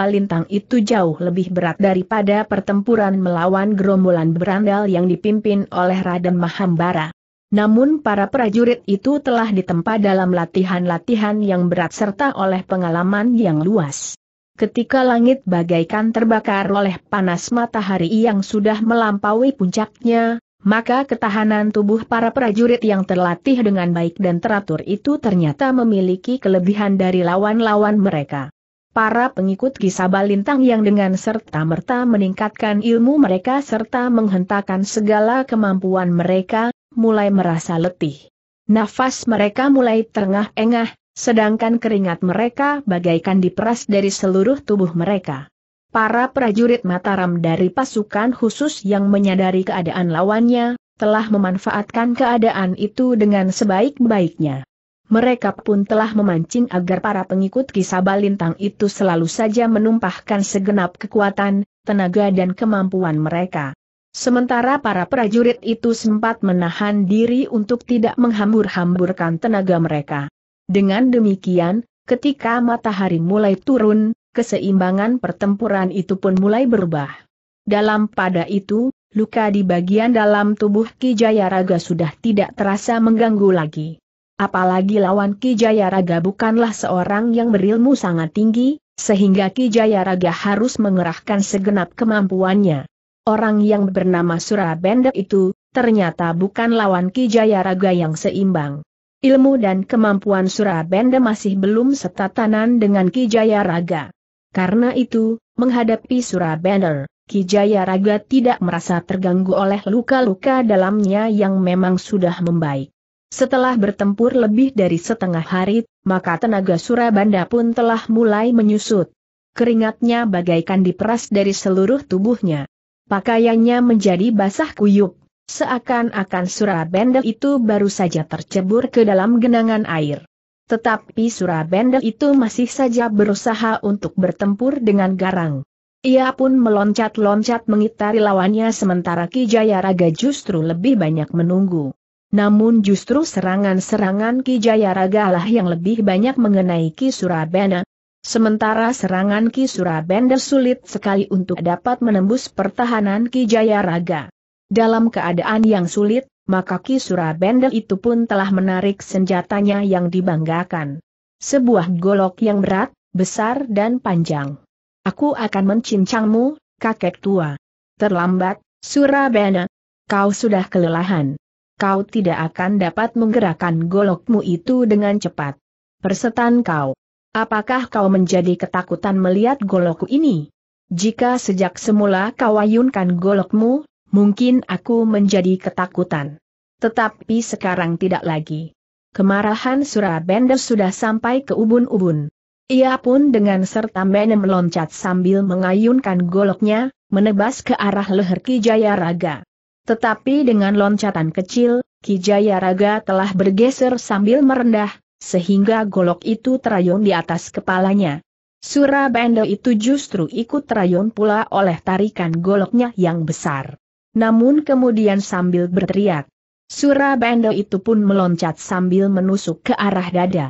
itu jauh lebih berat daripada pertempuran melawan gerombolan berandal yang dipimpin oleh Raden Mahambara. Namun para prajurit itu telah ditempa dalam latihan-latihan yang berat serta oleh pengalaman yang luas. Ketika langit bagaikan terbakar oleh panas matahari yang sudah melampaui puncaknya, maka ketahanan tubuh para prajurit yang terlatih dengan baik dan teratur itu ternyata memiliki kelebihan dari lawan-lawan mereka. Para pengikut Kisaba Lintang yang dengan serta-merta meningkatkan ilmu mereka serta menghentakkan segala kemampuan mereka, mulai merasa letih. Nafas mereka mulai terengah-engah, sedangkan keringat mereka bagaikan diperas dari seluruh tubuh mereka. Para prajurit Mataram dari pasukan khusus yang menyadari keadaan lawannya, telah memanfaatkan keadaan itu dengan sebaik-baiknya. Mereka pun telah memancing agar para pengikut kisah balintang itu selalu saja menumpahkan segenap kekuatan, tenaga dan kemampuan mereka. Sementara para prajurit itu sempat menahan diri untuk tidak menghambur-hamburkan tenaga mereka. Dengan demikian, ketika matahari mulai turun, keseimbangan pertempuran itu pun mulai berubah. Dalam pada itu, luka di bagian dalam tubuh Ki Jayaraga sudah tidak terasa mengganggu lagi. Apalagi lawan Ki Jayaraga bukanlah seorang yang berilmu sangat tinggi, sehingga Ki Jayaraga harus mengerahkan segenap kemampuannya. Orang yang bernama Surabendek itu, ternyata bukan lawan Ki Jayaraga yang seimbang. Ilmu dan kemampuan Surabenda masih belum setatanan dengan Ki Jayaraga. Karena itu, menghadapi Surabender, Kijaya Raga tidak merasa terganggu oleh luka-luka dalamnya yang memang sudah membaik. Setelah bertempur lebih dari setengah hari, maka tenaga Surabanda pun telah mulai menyusut. Keringatnya bagaikan diperas dari seluruh tubuhnya. Pakaiannya menjadi basah kuyup, seakan-akan Surabanda itu baru saja tercebur ke dalam genangan air. Tetapi Surabenda itu masih saja berusaha untuk bertempur dengan garang. Ia pun meloncat-loncat mengitari lawannya sementara Ki Jayaraga justru lebih banyak menunggu. Namun justru serangan-serangan Ki Jayaraga lah yang lebih banyak mengenai Ki Surabenda. Sementara serangan Ki Surabenda sulit sekali untuk dapat menembus pertahanan Ki Jayaraga. Dalam keadaan yang sulit, maka Kisura Bendel itu pun telah menarik senjatanya yang dibanggakan. Sebuah golok yang berat, besar dan panjang. Aku akan mencincangmu, kakek tua. Terlambat, Surabana. Kau sudah kelelahan. Kau tidak akan dapat menggerakkan golokmu itu dengan cepat. Persetan kau. Apakah kau menjadi ketakutan melihat golokku ini? Jika sejak semula kau ayunkan golokmu, mungkin aku menjadi ketakutan. Tetapi sekarang tidak lagi. Kemarahan Surabender sudah sampai ke ubun-ubun. Ia pun dengan serta menem meloncat sambil mengayunkan goloknya, menebas ke arah leher Kijaya Raga. Tetapi dengan loncatan kecil, Kijaya Raga telah bergeser sambil merendah, sehingga golok itu terayun di atas kepalanya. Surabenda itu justru ikut terayun pula oleh tarikan goloknya yang besar namun kemudian sambil berteriak. Surabendo itu pun meloncat sambil menusuk ke arah dada.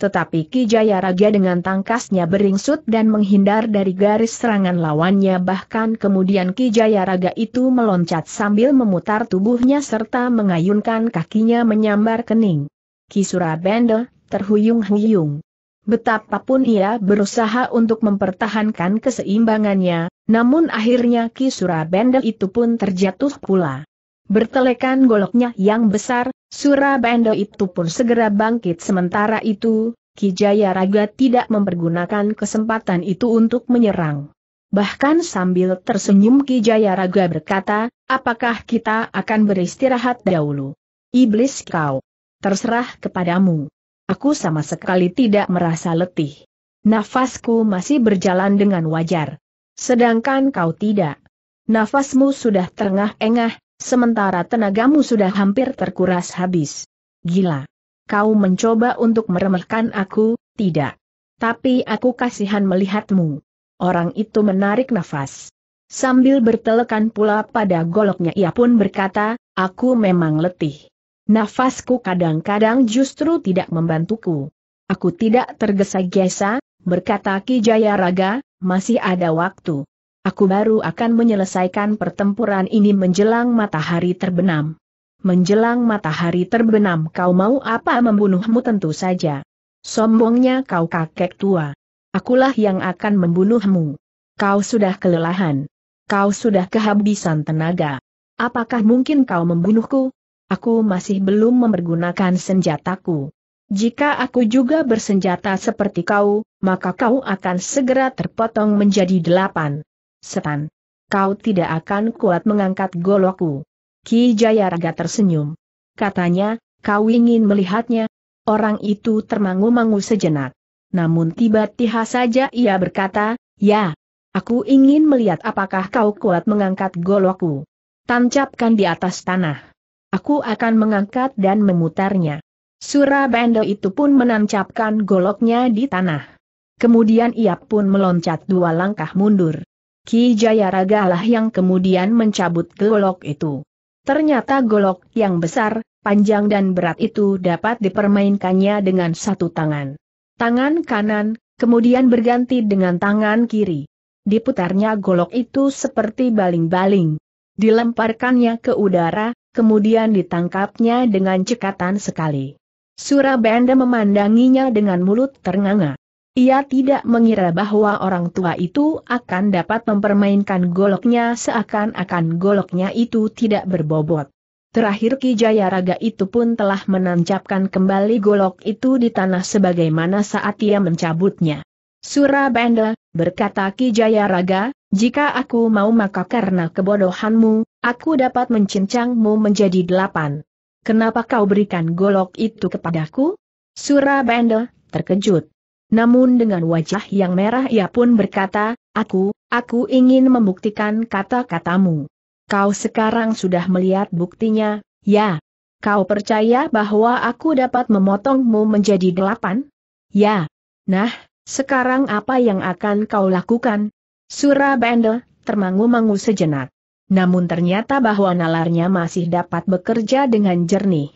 Tetapi Ki Raja dengan tangkasnya beringsut dan menghindar dari garis serangan lawannya bahkan kemudian Ki Raga itu meloncat sambil memutar tubuhnya serta mengayunkan kakinya menyambar kening. Ki Surabenda, terhuyung-huyung. Betapapun ia berusaha untuk mempertahankan keseimbangannya, namun akhirnya Ki Surabenda itu pun terjatuh pula. Bertelekan goloknya yang besar, Surabenda itu pun segera bangkit sementara itu, Ki Raga tidak mempergunakan kesempatan itu untuk menyerang. Bahkan sambil tersenyum Ki Raga berkata, apakah kita akan beristirahat dahulu? Iblis kau! Terserah kepadamu. Aku sama sekali tidak merasa letih. Nafasku masih berjalan dengan wajar. Sedangkan kau tidak. Nafasmu sudah terengah-engah, sementara tenagamu sudah hampir terkuras habis. Gila. Kau mencoba untuk meremehkan aku, tidak. Tapi aku kasihan melihatmu. Orang itu menarik nafas. Sambil bertelekan pula pada goloknya ia pun berkata, aku memang letih nafasku kadang-kadang justru tidak membantuku. Aku tidak tergesa-gesa, berkata Ki Raga, masih ada waktu. Aku baru akan menyelesaikan pertempuran ini menjelang matahari terbenam. Menjelang matahari terbenam kau mau apa membunuhmu tentu saja. Sombongnya kau kakek tua. Akulah yang akan membunuhmu. Kau sudah kelelahan. Kau sudah kehabisan tenaga. Apakah mungkin kau membunuhku? aku masih belum mempergunakan senjataku. Jika aku juga bersenjata seperti kau, maka kau akan segera terpotong menjadi delapan. Setan. Kau tidak akan kuat mengangkat golokku. Ki Jayaraga tersenyum. Katanya, kau ingin melihatnya. Orang itu termangu-mangu sejenak. Namun tiba-tiba saja ia berkata, ya, aku ingin melihat apakah kau kuat mengangkat golokku. Tancapkan di atas tanah. Aku akan mengangkat dan memutarnya. Surabendo itu pun menancapkan goloknya di tanah. Kemudian ia pun meloncat dua langkah mundur. Ki Jayaraga lah yang kemudian mencabut golok itu. Ternyata golok yang besar, panjang dan berat itu dapat dipermainkannya dengan satu tangan. Tangan kanan, kemudian berganti dengan tangan kiri. Diputarnya golok itu seperti baling-baling. Dilemparkannya ke udara, kemudian ditangkapnya dengan cekatan sekali. Surabenda memandanginya dengan mulut ternganga. Ia tidak mengira bahwa orang tua itu akan dapat mempermainkan goloknya seakan-akan goloknya itu tidak berbobot. Terakhir Ki Jayaraga itu pun telah menancapkan kembali golok itu di tanah sebagaimana saat ia mencabutnya. Surabanda, berkata Ki Jayaraga, jika aku mau maka karena kebodohanmu, Aku dapat mencincangmu menjadi delapan. Kenapa kau berikan golok itu kepadaku? Surabanda, terkejut. Namun dengan wajah yang merah ia pun berkata, Aku, aku ingin membuktikan kata-katamu. Kau sekarang sudah melihat buktinya, ya. Kau percaya bahwa aku dapat memotongmu menjadi delapan? Ya. Nah, sekarang apa yang akan kau lakukan? Surabanda, termangu-mangu sejenak namun ternyata bahwa nalarnya masih dapat bekerja dengan jernih.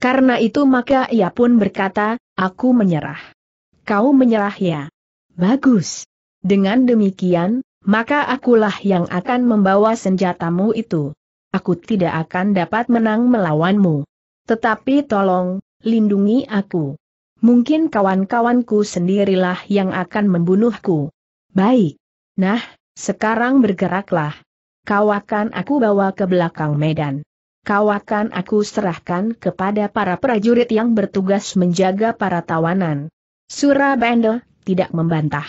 Karena itu maka ia pun berkata, aku menyerah. Kau menyerah ya? Bagus. Dengan demikian, maka akulah yang akan membawa senjatamu itu. Aku tidak akan dapat menang melawanmu. Tetapi tolong, lindungi aku. Mungkin kawan-kawanku sendirilah yang akan membunuhku. Baik. Nah, sekarang bergeraklah. Kau akan aku bawa ke belakang medan. Kau akan aku serahkan kepada para prajurit yang bertugas menjaga para tawanan. Surabaya tidak membantah.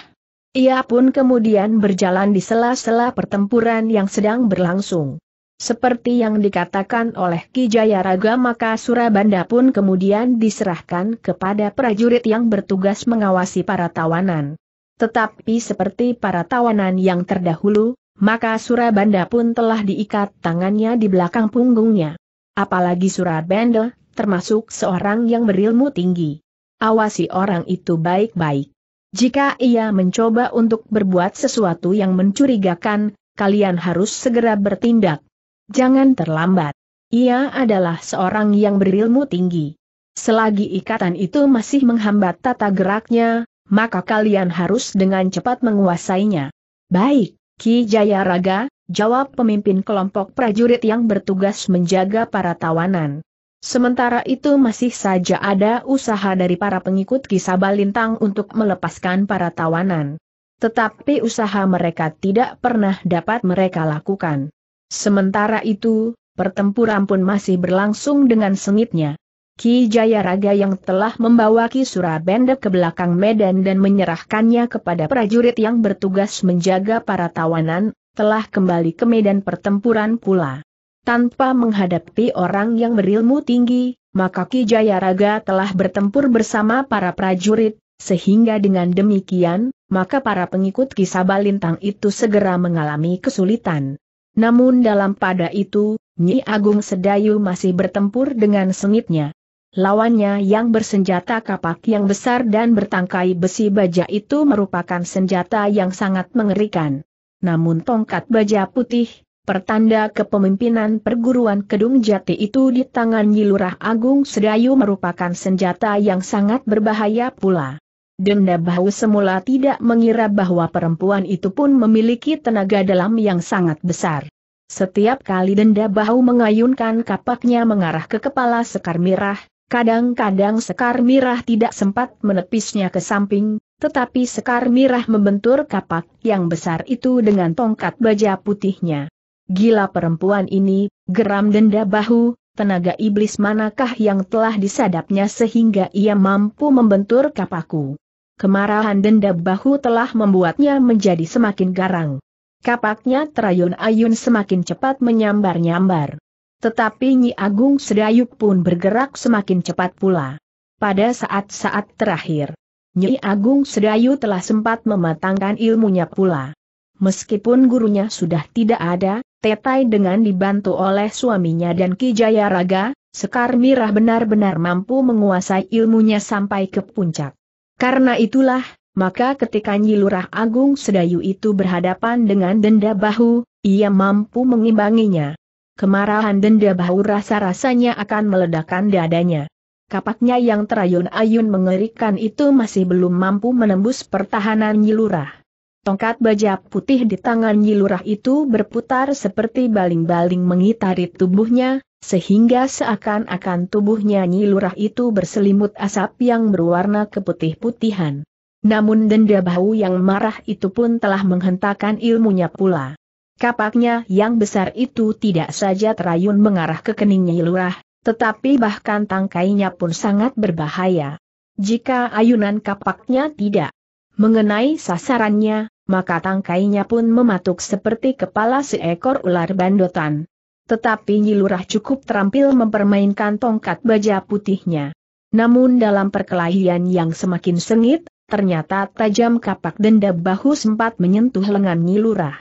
Ia pun kemudian berjalan di sela-sela pertempuran yang sedang berlangsung. Seperti yang dikatakan oleh Ki Jayaraga maka Surabanda pun kemudian diserahkan kepada prajurit yang bertugas mengawasi para tawanan. Tetapi seperti para tawanan yang terdahulu, maka Surabanda pun telah diikat tangannya di belakang punggungnya. Apalagi Surabanda, termasuk seorang yang berilmu tinggi. Awasi orang itu baik-baik. Jika ia mencoba untuk berbuat sesuatu yang mencurigakan, kalian harus segera bertindak. Jangan terlambat. Ia adalah seorang yang berilmu tinggi. Selagi ikatan itu masih menghambat tata geraknya, maka kalian harus dengan cepat menguasainya. Baik. Ki Raga, jawab pemimpin kelompok prajurit yang bertugas menjaga para tawanan. Sementara itu masih saja ada usaha dari para pengikut Ki Sabalintang untuk melepaskan para tawanan. Tetapi usaha mereka tidak pernah dapat mereka lakukan. Sementara itu, pertempuran pun masih berlangsung dengan sengitnya. Ki Jayaraga yang telah membawa Ki Surabenda ke belakang Medan dan menyerahkannya kepada prajurit yang bertugas menjaga para tawanan, telah kembali ke medan pertempuran pula. Tanpa menghadapi orang yang berilmu tinggi, maka Ki Jayaraga telah bertempur bersama para prajurit, sehingga dengan demikian, maka para pengikut Ki Sabalintang itu segera mengalami kesulitan. Namun dalam pada itu, Nyi Agung Sedayu masih bertempur dengan sengitnya. Lawannya yang bersenjata kapak yang besar dan bertangkai besi baja itu merupakan senjata yang sangat mengerikan. Namun tongkat baja putih, pertanda kepemimpinan perguruan Kedung Jati itu di tangan Yilurah Agung Sedayu merupakan senjata yang sangat berbahaya pula. Denda Bahu semula tidak mengira bahwa perempuan itu pun memiliki tenaga dalam yang sangat besar. Setiap kali denda bahu mengayunkan kapaknya mengarah ke kepala Sekar Mirah, Kadang-kadang Sekar Mirah tidak sempat menepisnya ke samping, tetapi Sekar Mirah membentur kapak yang besar itu dengan tongkat baja putihnya. Gila perempuan ini, geram denda bahu, tenaga iblis manakah yang telah disadapnya sehingga ia mampu membentur kapaku? Kemarahan denda bahu telah membuatnya menjadi semakin garang. Kapaknya terayun-ayun semakin cepat menyambar-nyambar. Tetapi Nyi Agung Sedayu pun bergerak semakin cepat pula. Pada saat-saat terakhir, Nyi Agung Sedayu telah sempat mematangkan ilmunya pula. Meskipun gurunya sudah tidak ada, Tetai dengan dibantu oleh suaminya dan Kijaya Raga, Sekar Mirah benar-benar mampu menguasai ilmunya sampai ke puncak. Karena itulah, maka ketika Nyi Lurah Agung Sedayu itu berhadapan dengan denda bahu, ia mampu mengimbanginya. Kemarahan denda bahu rasa-rasanya akan meledakkan dadanya. Kapaknya yang terayun-ayun mengerikan itu masih belum mampu menembus pertahanan Nyilurah. Tongkat baja putih di tangan Nyilurah itu berputar seperti baling-baling mengitari tubuhnya, sehingga seakan-akan tubuhnya Nyilurah itu berselimut asap yang berwarna keputih-putihan. Namun denda bahu yang marah itu pun telah menghentakkan ilmunya pula. Kapaknya yang besar itu tidak saja terayun mengarah ke keningnya lurah, tetapi bahkan tangkainya pun sangat berbahaya. Jika ayunan kapaknya tidak mengenai sasarannya, maka tangkainya pun mematuk seperti kepala seekor ular bandotan. Tetapi Nyilurah cukup terampil mempermainkan tongkat baja putihnya. Namun dalam perkelahian yang semakin sengit, ternyata tajam kapak denda bahu sempat menyentuh lengan Nyilurah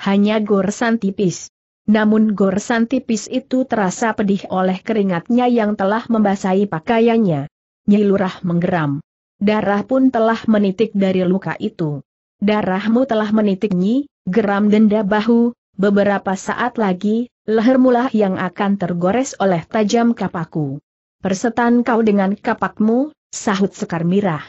hanya goresan tipis. Namun goresan tipis itu terasa pedih oleh keringatnya yang telah membasahi pakaiannya. Nyilurah menggeram. Darah pun telah menitik dari luka itu. Darahmu telah menitik nyi, geram denda bahu, beberapa saat lagi, lehermulah yang akan tergores oleh tajam kapaku. Persetan kau dengan kapakmu, sahut Sekar Mirah.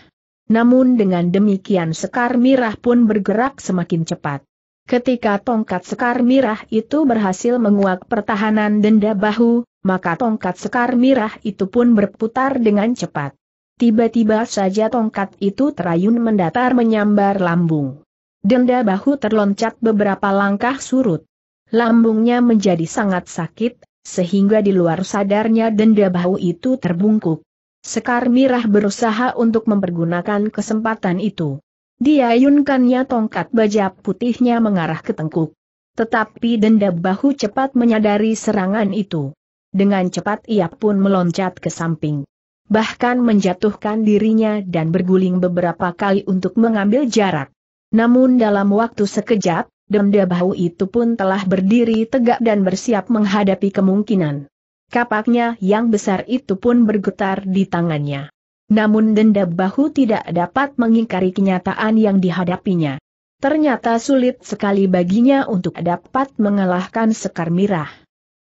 Namun dengan demikian Sekar Mirah pun bergerak semakin cepat. Ketika tongkat sekar mirah itu berhasil menguak pertahanan denda bahu, maka tongkat sekar mirah itu pun berputar dengan cepat. Tiba-tiba saja tongkat itu terayun mendatar menyambar lambung. Denda bahu terloncat beberapa langkah surut. Lambungnya menjadi sangat sakit, sehingga di luar sadarnya denda bahu itu terbungkuk. Sekar Mirah berusaha untuk mempergunakan kesempatan itu. Dia Diayunkannya tongkat baja putihnya mengarah ke tengkuk. Tetapi denda bahu cepat menyadari serangan itu. Dengan cepat ia pun meloncat ke samping. Bahkan menjatuhkan dirinya dan berguling beberapa kali untuk mengambil jarak. Namun dalam waktu sekejap, denda bahu itu pun telah berdiri tegak dan bersiap menghadapi kemungkinan. Kapaknya yang besar itu pun bergetar di tangannya. Namun denda bahu tidak dapat mengingkari kenyataan yang dihadapinya. Ternyata sulit sekali baginya untuk dapat mengalahkan Sekar Mirah.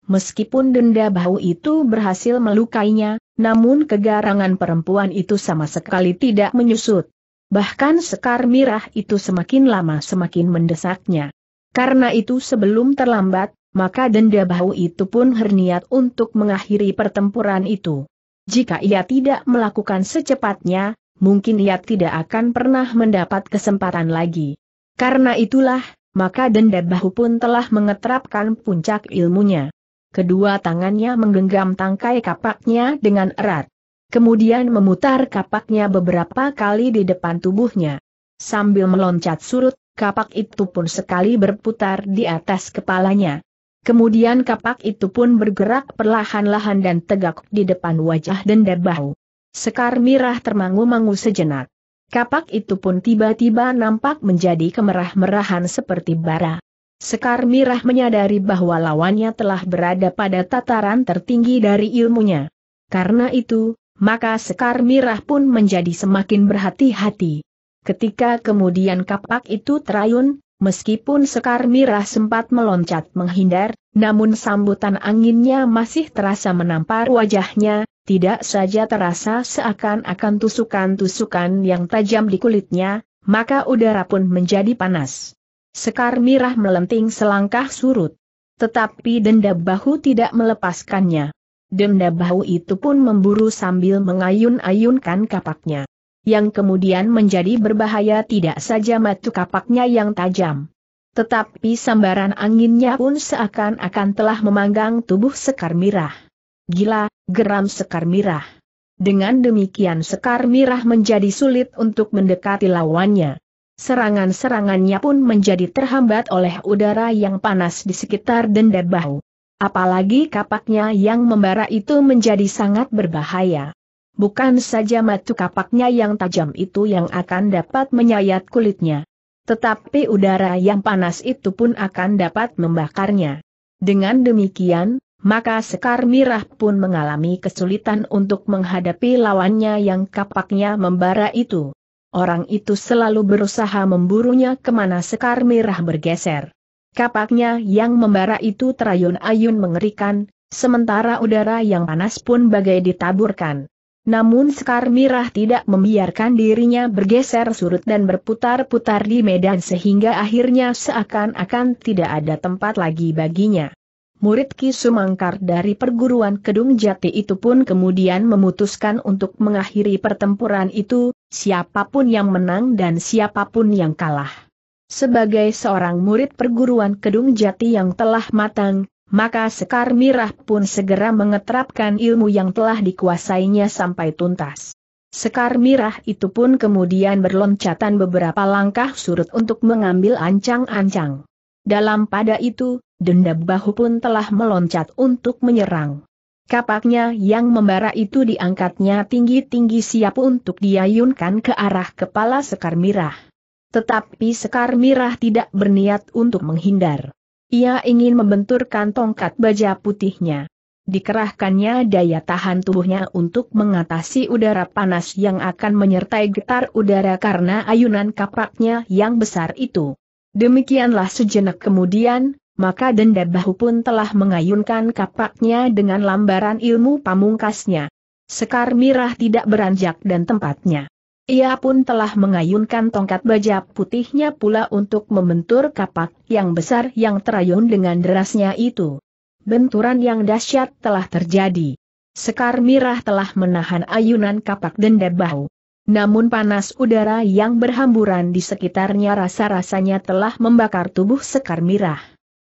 Meskipun denda bahu itu berhasil melukainya, namun kegarangan perempuan itu sama sekali tidak menyusut. Bahkan Sekar Mirah itu semakin lama semakin mendesaknya. Karena itu sebelum terlambat, maka denda bahu itu pun berniat untuk mengakhiri pertempuran itu. Jika ia tidak melakukan secepatnya, mungkin ia tidak akan pernah mendapat kesempatan lagi. Karena itulah, maka denda bahu pun telah mengetrapkan puncak ilmunya. Kedua tangannya menggenggam tangkai kapaknya dengan erat. Kemudian memutar kapaknya beberapa kali di depan tubuhnya. Sambil meloncat surut, kapak itu pun sekali berputar di atas kepalanya. Kemudian kapak itu pun bergerak perlahan-lahan dan tegak di depan wajah denda bau. Sekar mirah termangu-mangu sejenak. Kapak itu pun tiba-tiba nampak menjadi kemerah-merahan seperti bara. Sekar Mirah menyadari bahwa lawannya telah berada pada tataran tertinggi dari ilmunya. Karena itu, maka Sekar Mirah pun menjadi semakin berhati-hati. Ketika kemudian kapak itu terayun, Meskipun Sekar Mirah sempat meloncat menghindar, namun sambutan anginnya masih terasa menampar wajahnya, tidak saja terasa seakan-akan tusukan-tusukan yang tajam di kulitnya, maka udara pun menjadi panas. Sekar Mirah melenting selangkah surut. Tetapi denda bahu tidak melepaskannya. Denda bahu itu pun memburu sambil mengayun-ayunkan kapaknya yang kemudian menjadi berbahaya tidak saja matu kapaknya yang tajam. Tetapi sambaran anginnya pun seakan-akan telah memanggang tubuh Sekar Mirah. Gila, geram Sekar Mirah. Dengan demikian Sekar Mirah menjadi sulit untuk mendekati lawannya. Serangan-serangannya pun menjadi terhambat oleh udara yang panas di sekitar denda bahu. Apalagi kapaknya yang membara itu menjadi sangat berbahaya. Bukan saja matu kapaknya yang tajam itu yang akan dapat menyayat kulitnya. Tetapi udara yang panas itu pun akan dapat membakarnya. Dengan demikian, maka Sekar Mirah pun mengalami kesulitan untuk menghadapi lawannya yang kapaknya membara itu. Orang itu selalu berusaha memburunya kemana Sekar Mirah bergeser. Kapaknya yang membara itu terayun-ayun mengerikan, sementara udara yang panas pun bagai ditaburkan. Namun Sekar Mirah tidak membiarkan dirinya bergeser surut dan berputar-putar di medan sehingga akhirnya seakan-akan tidak ada tempat lagi baginya. Murid Ki Sumangkar dari perguruan Kedung Jati itu pun kemudian memutuskan untuk mengakhiri pertempuran itu, siapapun yang menang dan siapapun yang kalah. Sebagai seorang murid perguruan Kedung Jati yang telah matang, maka Sekar Mirah pun segera mengetrapkan ilmu yang telah dikuasainya sampai tuntas. Sekar Mirah itu pun kemudian berloncatan beberapa langkah surut untuk mengambil ancang-ancang. Dalam pada itu, denda bahu pun telah meloncat untuk menyerang. Kapaknya yang membara itu diangkatnya tinggi-tinggi siap untuk diayunkan ke arah kepala Sekar Mirah. Tetapi Sekar Mirah tidak berniat untuk menghindar. Ia ingin membenturkan tongkat baja putihnya. Dikerahkannya daya tahan tubuhnya untuk mengatasi udara panas yang akan menyertai getar udara karena ayunan kapaknya yang besar itu. Demikianlah sejenak kemudian, maka denda bahu pun telah mengayunkan kapaknya dengan lambaran ilmu pamungkasnya. Sekar mirah tidak beranjak dan tempatnya. Ia pun telah mengayunkan tongkat baja putihnya pula untuk membentur kapak yang besar yang terayun dengan derasnya itu. Benturan yang dahsyat telah terjadi. Sekar Mirah telah menahan ayunan kapak denda bau. Namun panas udara yang berhamburan di sekitarnya rasa-rasanya telah membakar tubuh Sekar Mirah.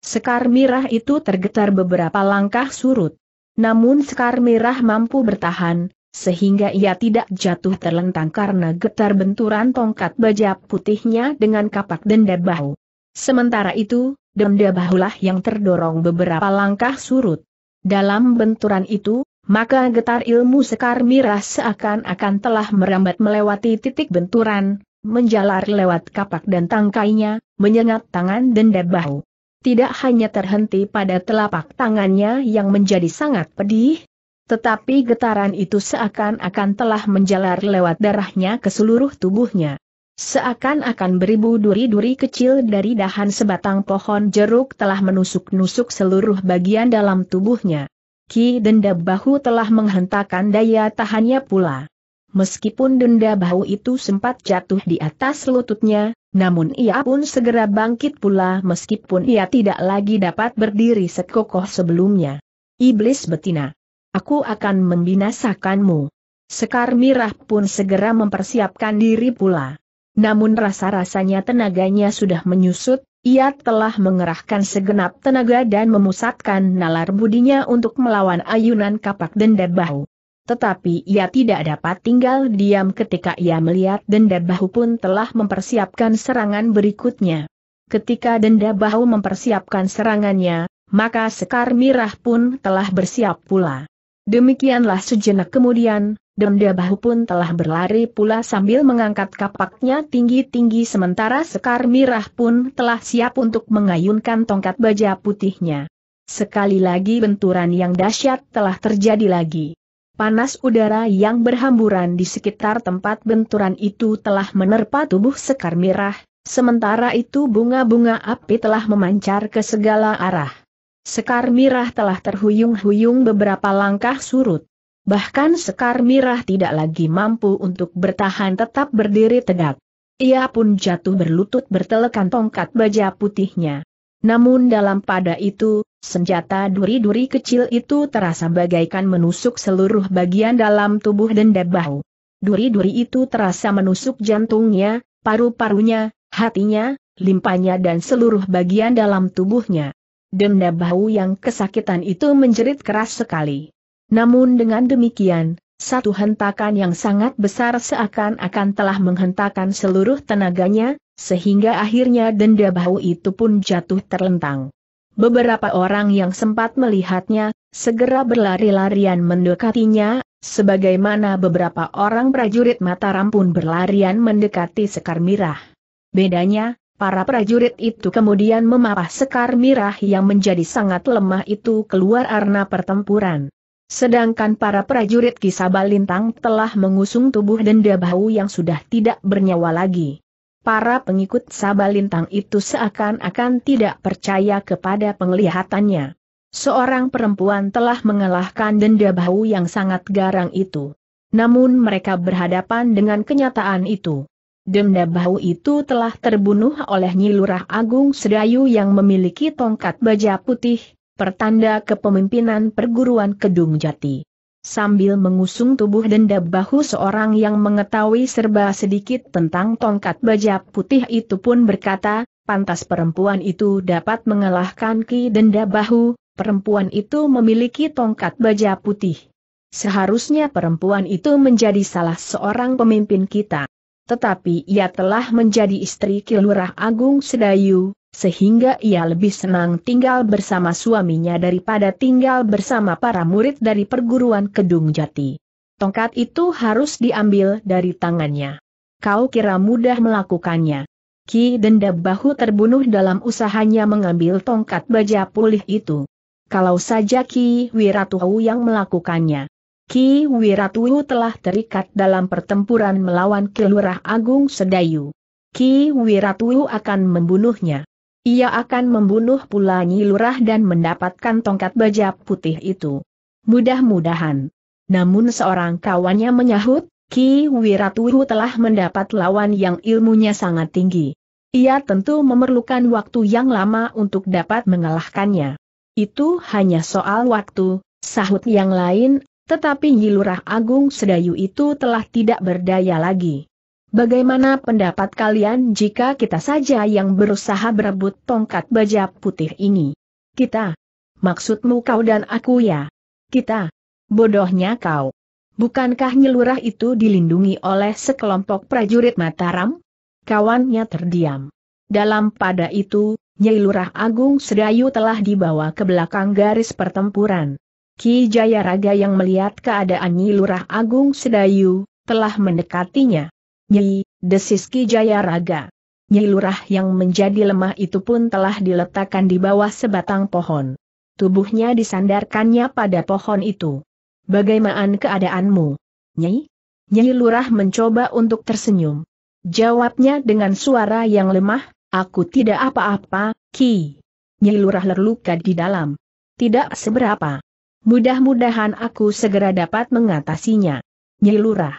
Sekar Mirah itu tergetar beberapa langkah surut. Namun Sekar Mirah mampu bertahan, sehingga ia tidak jatuh terlentang karena getar benturan tongkat baja putihnya dengan kapak denda bahu. Sementara itu, denda bahulah yang terdorong beberapa langkah surut. Dalam benturan itu, maka getar ilmu sekar mirah seakan-akan telah merambat melewati titik benturan, menjalar lewat kapak dan tangkainya, menyengat tangan denda bahu. Tidak hanya terhenti pada telapak tangannya yang menjadi sangat pedih, tetapi getaran itu seakan-akan telah menjalar lewat darahnya ke seluruh tubuhnya. Seakan-akan beribu duri-duri kecil dari dahan sebatang pohon jeruk telah menusuk-nusuk seluruh bagian dalam tubuhnya. Ki denda bahu telah menghentakkan daya tahannya pula. Meskipun denda bahu itu sempat jatuh di atas lututnya, namun ia pun segera bangkit pula meskipun ia tidak lagi dapat berdiri sekokoh sebelumnya. Iblis betina aku akan membinasakanmu. Sekar Mirah pun segera mempersiapkan diri pula. Namun rasa-rasanya tenaganya sudah menyusut, ia telah mengerahkan segenap tenaga dan memusatkan nalar budinya untuk melawan ayunan kapak denda bahu. Tetapi ia tidak dapat tinggal diam ketika ia melihat denda bahu pun telah mempersiapkan serangan berikutnya. Ketika denda bahu mempersiapkan serangannya, maka Sekar Mirah pun telah bersiap pula. Demikianlah sejenak kemudian, Demda Bahu pun telah berlari pula sambil mengangkat kapaknya tinggi-tinggi sementara Sekar Mirah pun telah siap untuk mengayunkan tongkat baja putihnya. Sekali lagi benturan yang dahsyat telah terjadi lagi. Panas udara yang berhamburan di sekitar tempat benturan itu telah menerpa tubuh Sekar Mirah, sementara itu bunga-bunga api telah memancar ke segala arah. Sekar Mirah telah terhuyung-huyung beberapa langkah surut. Bahkan Sekar Mirah tidak lagi mampu untuk bertahan tetap berdiri tegak. Ia pun jatuh berlutut bertelekan tongkat baja putihnya. Namun dalam pada itu, senjata duri-duri kecil itu terasa bagaikan menusuk seluruh bagian dalam tubuh denda bahu. Duri-duri itu terasa menusuk jantungnya, paru-parunya, hatinya, limpanya dan seluruh bagian dalam tubuhnya. Denda bau yang kesakitan itu menjerit keras sekali. Namun dengan demikian, satu hentakan yang sangat besar seakan-akan telah menghentakkan seluruh tenaganya, sehingga akhirnya denda bahu itu pun jatuh terlentang. Beberapa orang yang sempat melihatnya, segera berlari-larian mendekatinya, sebagaimana beberapa orang prajurit Mataram pun berlarian mendekati Sekar Mirah. Bedanya, Para prajurit itu kemudian memapah sekar mirah yang menjadi sangat lemah itu keluar arena pertempuran. Sedangkan para prajurit kisabalintang telah mengusung tubuh denda bahu yang sudah tidak bernyawa lagi. Para pengikut Sabalintang itu seakan-akan tidak percaya kepada penglihatannya. Seorang perempuan telah mengalahkan denda bahu yang sangat garang itu. Namun mereka berhadapan dengan kenyataan itu. Demda bahu itu telah terbunuh oleh Nyilurah Agung Sedayu yang memiliki tongkat baja putih, pertanda kepemimpinan perguruan Kedung Jati. Sambil mengusung tubuh denda bahu seorang yang mengetahui serba sedikit tentang tongkat baja putih itu pun berkata, pantas perempuan itu dapat mengalahkan ki denda bahu, perempuan itu memiliki tongkat baja putih. Seharusnya perempuan itu menjadi salah seorang pemimpin kita tetapi ia telah menjadi istri Kilurah Agung Sedayu, sehingga ia lebih senang tinggal bersama suaminya daripada tinggal bersama para murid dari perguruan Kedung Jati. Tongkat itu harus diambil dari tangannya. Kau kira mudah melakukannya. Ki Denda Bahu terbunuh dalam usahanya mengambil tongkat baja pulih itu. Kalau saja Ki Wiratuhu yang melakukannya. Ki Wiratuwu telah terikat dalam pertempuran melawan Kelurah Agung Sedayu. Ki Wiratuwu akan membunuhnya. Ia akan membunuh pula Nyi Lurah dan mendapatkan tongkat baja putih itu. Mudah-mudahan. Namun seorang kawannya menyahut, Ki Wiratuwu telah mendapat lawan yang ilmunya sangat tinggi. Ia tentu memerlukan waktu yang lama untuk dapat mengalahkannya. Itu hanya soal waktu, sahut yang lain, tetapi Nyi Agung Sedayu itu telah tidak berdaya lagi. Bagaimana pendapat kalian jika kita saja yang berusaha berebut tongkat baja putih ini? Kita. Maksudmu kau dan aku ya? Kita. Bodohnya kau. Bukankah Nyi itu dilindungi oleh sekelompok prajurit Mataram? Kawannya terdiam. Dalam pada itu, Nyi Lurah Agung Sedayu telah dibawa ke belakang garis pertempuran. Ki Raga yang melihat keadaan Nyi Lurah Agung Sedayu, telah mendekatinya. Nyi, desis Ki Jayaraga. Nyi Lurah yang menjadi lemah itu pun telah diletakkan di bawah sebatang pohon. Tubuhnya disandarkannya pada pohon itu. Bagaimana keadaanmu? Nyi? Nyi Lurah mencoba untuk tersenyum. Jawabnya dengan suara yang lemah, aku tidak apa-apa, Ki. Nyi Lurah terluka di dalam. Tidak seberapa. Mudah-mudahan aku segera dapat mengatasinya. Nyi Lurah.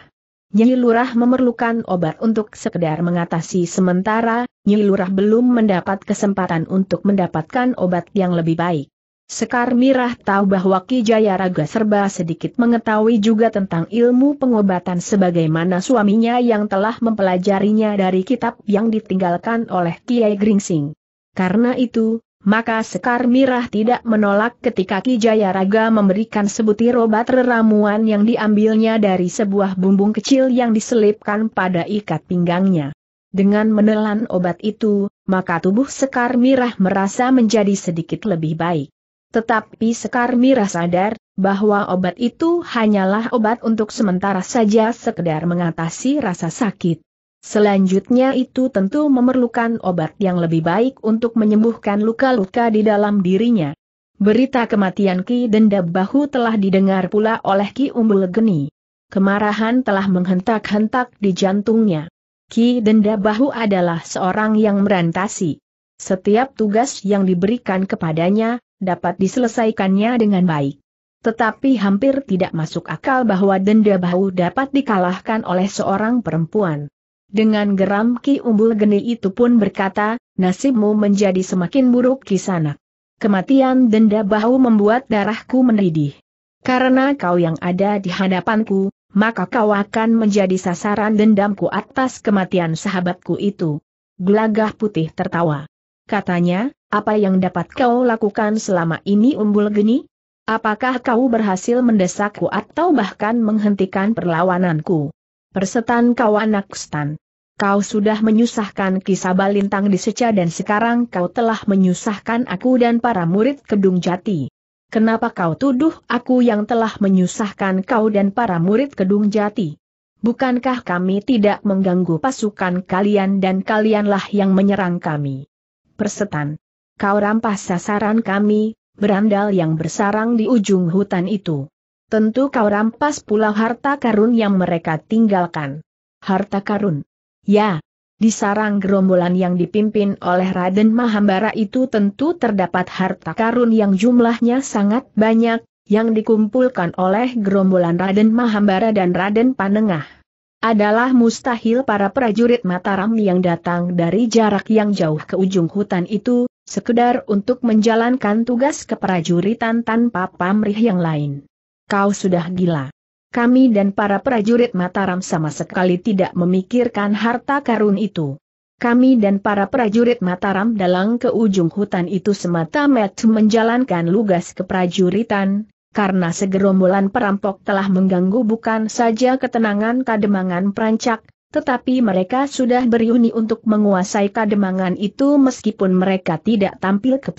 Nyi Lurah memerlukan obat untuk sekedar mengatasi sementara, Nyi Lurah belum mendapat kesempatan untuk mendapatkan obat yang lebih baik. Sekar Mirah tahu bahwa Ki Jayaraga serba sedikit mengetahui juga tentang ilmu pengobatan sebagaimana suaminya yang telah mempelajarinya dari kitab yang ditinggalkan oleh Kiai Gringsing. Karena itu, maka Sekar Mirah tidak menolak ketika Ki Jayaraga memberikan sebutir obat ramuan yang diambilnya dari sebuah bumbung kecil yang diselipkan pada ikat pinggangnya. Dengan menelan obat itu, maka tubuh Sekar Mirah merasa menjadi sedikit lebih baik. Tetapi Sekar Mirah sadar, bahwa obat itu hanyalah obat untuk sementara saja sekedar mengatasi rasa sakit. Selanjutnya itu tentu memerlukan obat yang lebih baik untuk menyembuhkan luka-luka di dalam dirinya. Berita kematian Ki Denda Bahu telah didengar pula oleh Ki Umbul Geni. Kemarahan telah menghentak-hentak di jantungnya. Ki Denda Bahu adalah seorang yang merantasi. Setiap tugas yang diberikan kepadanya, dapat diselesaikannya dengan baik. Tetapi hampir tidak masuk akal bahwa Denda Bahu dapat dikalahkan oleh seorang perempuan. Dengan geram Ki Umbul Geni itu pun berkata, nasibmu menjadi semakin buruk di sana. Kematian denda bahu membuat darahku mendidih. Karena kau yang ada di hadapanku, maka kau akan menjadi sasaran dendamku atas kematian sahabatku itu. Gelagah putih tertawa. Katanya, apa yang dapat kau lakukan selama ini umbul geni? Apakah kau berhasil mendesakku atau bahkan menghentikan perlawananku? Persetan kau anak stan. Kau sudah menyusahkan kisah balintang di seca dan sekarang kau telah menyusahkan aku dan para murid Kedung Jati. Kenapa kau tuduh aku yang telah menyusahkan kau dan para murid Kedung Jati? Bukankah kami tidak mengganggu pasukan kalian dan kalianlah yang menyerang kami? Persetan. Kau rampas sasaran kami, berandal yang bersarang di ujung hutan itu. Tentu kau rampas pula harta karun yang mereka tinggalkan. Harta karun. Ya, di sarang gerombolan yang dipimpin oleh Raden Mahambara itu tentu terdapat harta karun yang jumlahnya sangat banyak, yang dikumpulkan oleh gerombolan Raden Mahambara dan Raden Panengah. Adalah mustahil para prajurit Mataram yang datang dari jarak yang jauh ke ujung hutan itu, sekedar untuk menjalankan tugas keprajuritan tanpa pamrih yang lain kau sudah gila. Kami dan para prajurit Mataram sama sekali tidak memikirkan harta karun itu. Kami dan para prajurit Mataram dalam ke ujung hutan itu semata-mata menjalankan lugas keprajuritan, karena segerombolan perampok telah mengganggu bukan saja ketenangan kademangan perancak, tetapi mereka sudah beriuni untuk menguasai kademangan itu meskipun mereka tidak tampil ke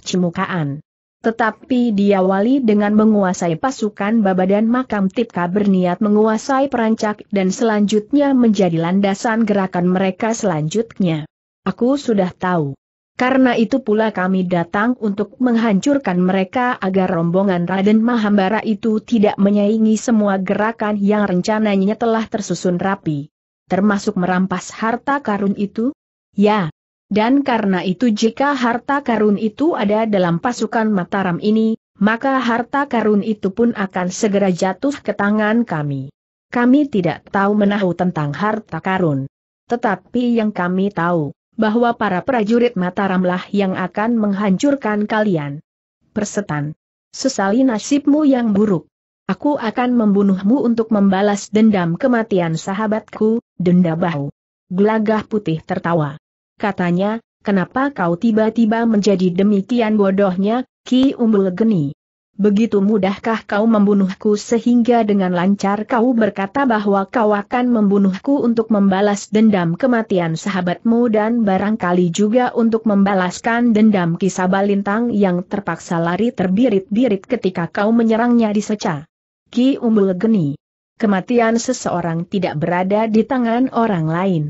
tetapi diawali dengan menguasai pasukan Babadan Makam Tipka berniat menguasai perancak dan selanjutnya menjadi landasan gerakan mereka selanjutnya. Aku sudah tahu. Karena itu pula kami datang untuk menghancurkan mereka agar rombongan Raden Mahambara itu tidak menyaingi semua gerakan yang rencananya telah tersusun rapi. Termasuk merampas harta karun itu? Ya, dan karena itu jika harta karun itu ada dalam pasukan Mataram ini, maka harta karun itu pun akan segera jatuh ke tangan kami. Kami tidak tahu menahu tentang harta karun. Tetapi yang kami tahu, bahwa para prajurit Mataramlah yang akan menghancurkan kalian. Persetan. Sesali nasibmu yang buruk. Aku akan membunuhmu untuk membalas dendam kematian sahabatku, denda bahu. Gelagah putih tertawa katanya, kenapa kau tiba-tiba menjadi demikian bodohnya, Ki Umbul Geni? Begitu mudahkah kau membunuhku sehingga dengan lancar kau berkata bahwa kau akan membunuhku untuk membalas dendam kematian sahabatmu dan barangkali juga untuk membalaskan dendam kisah balintang yang terpaksa lari terbirit-birit ketika kau menyerangnya di seca. Ki Umbul Geni Kematian seseorang tidak berada di tangan orang lain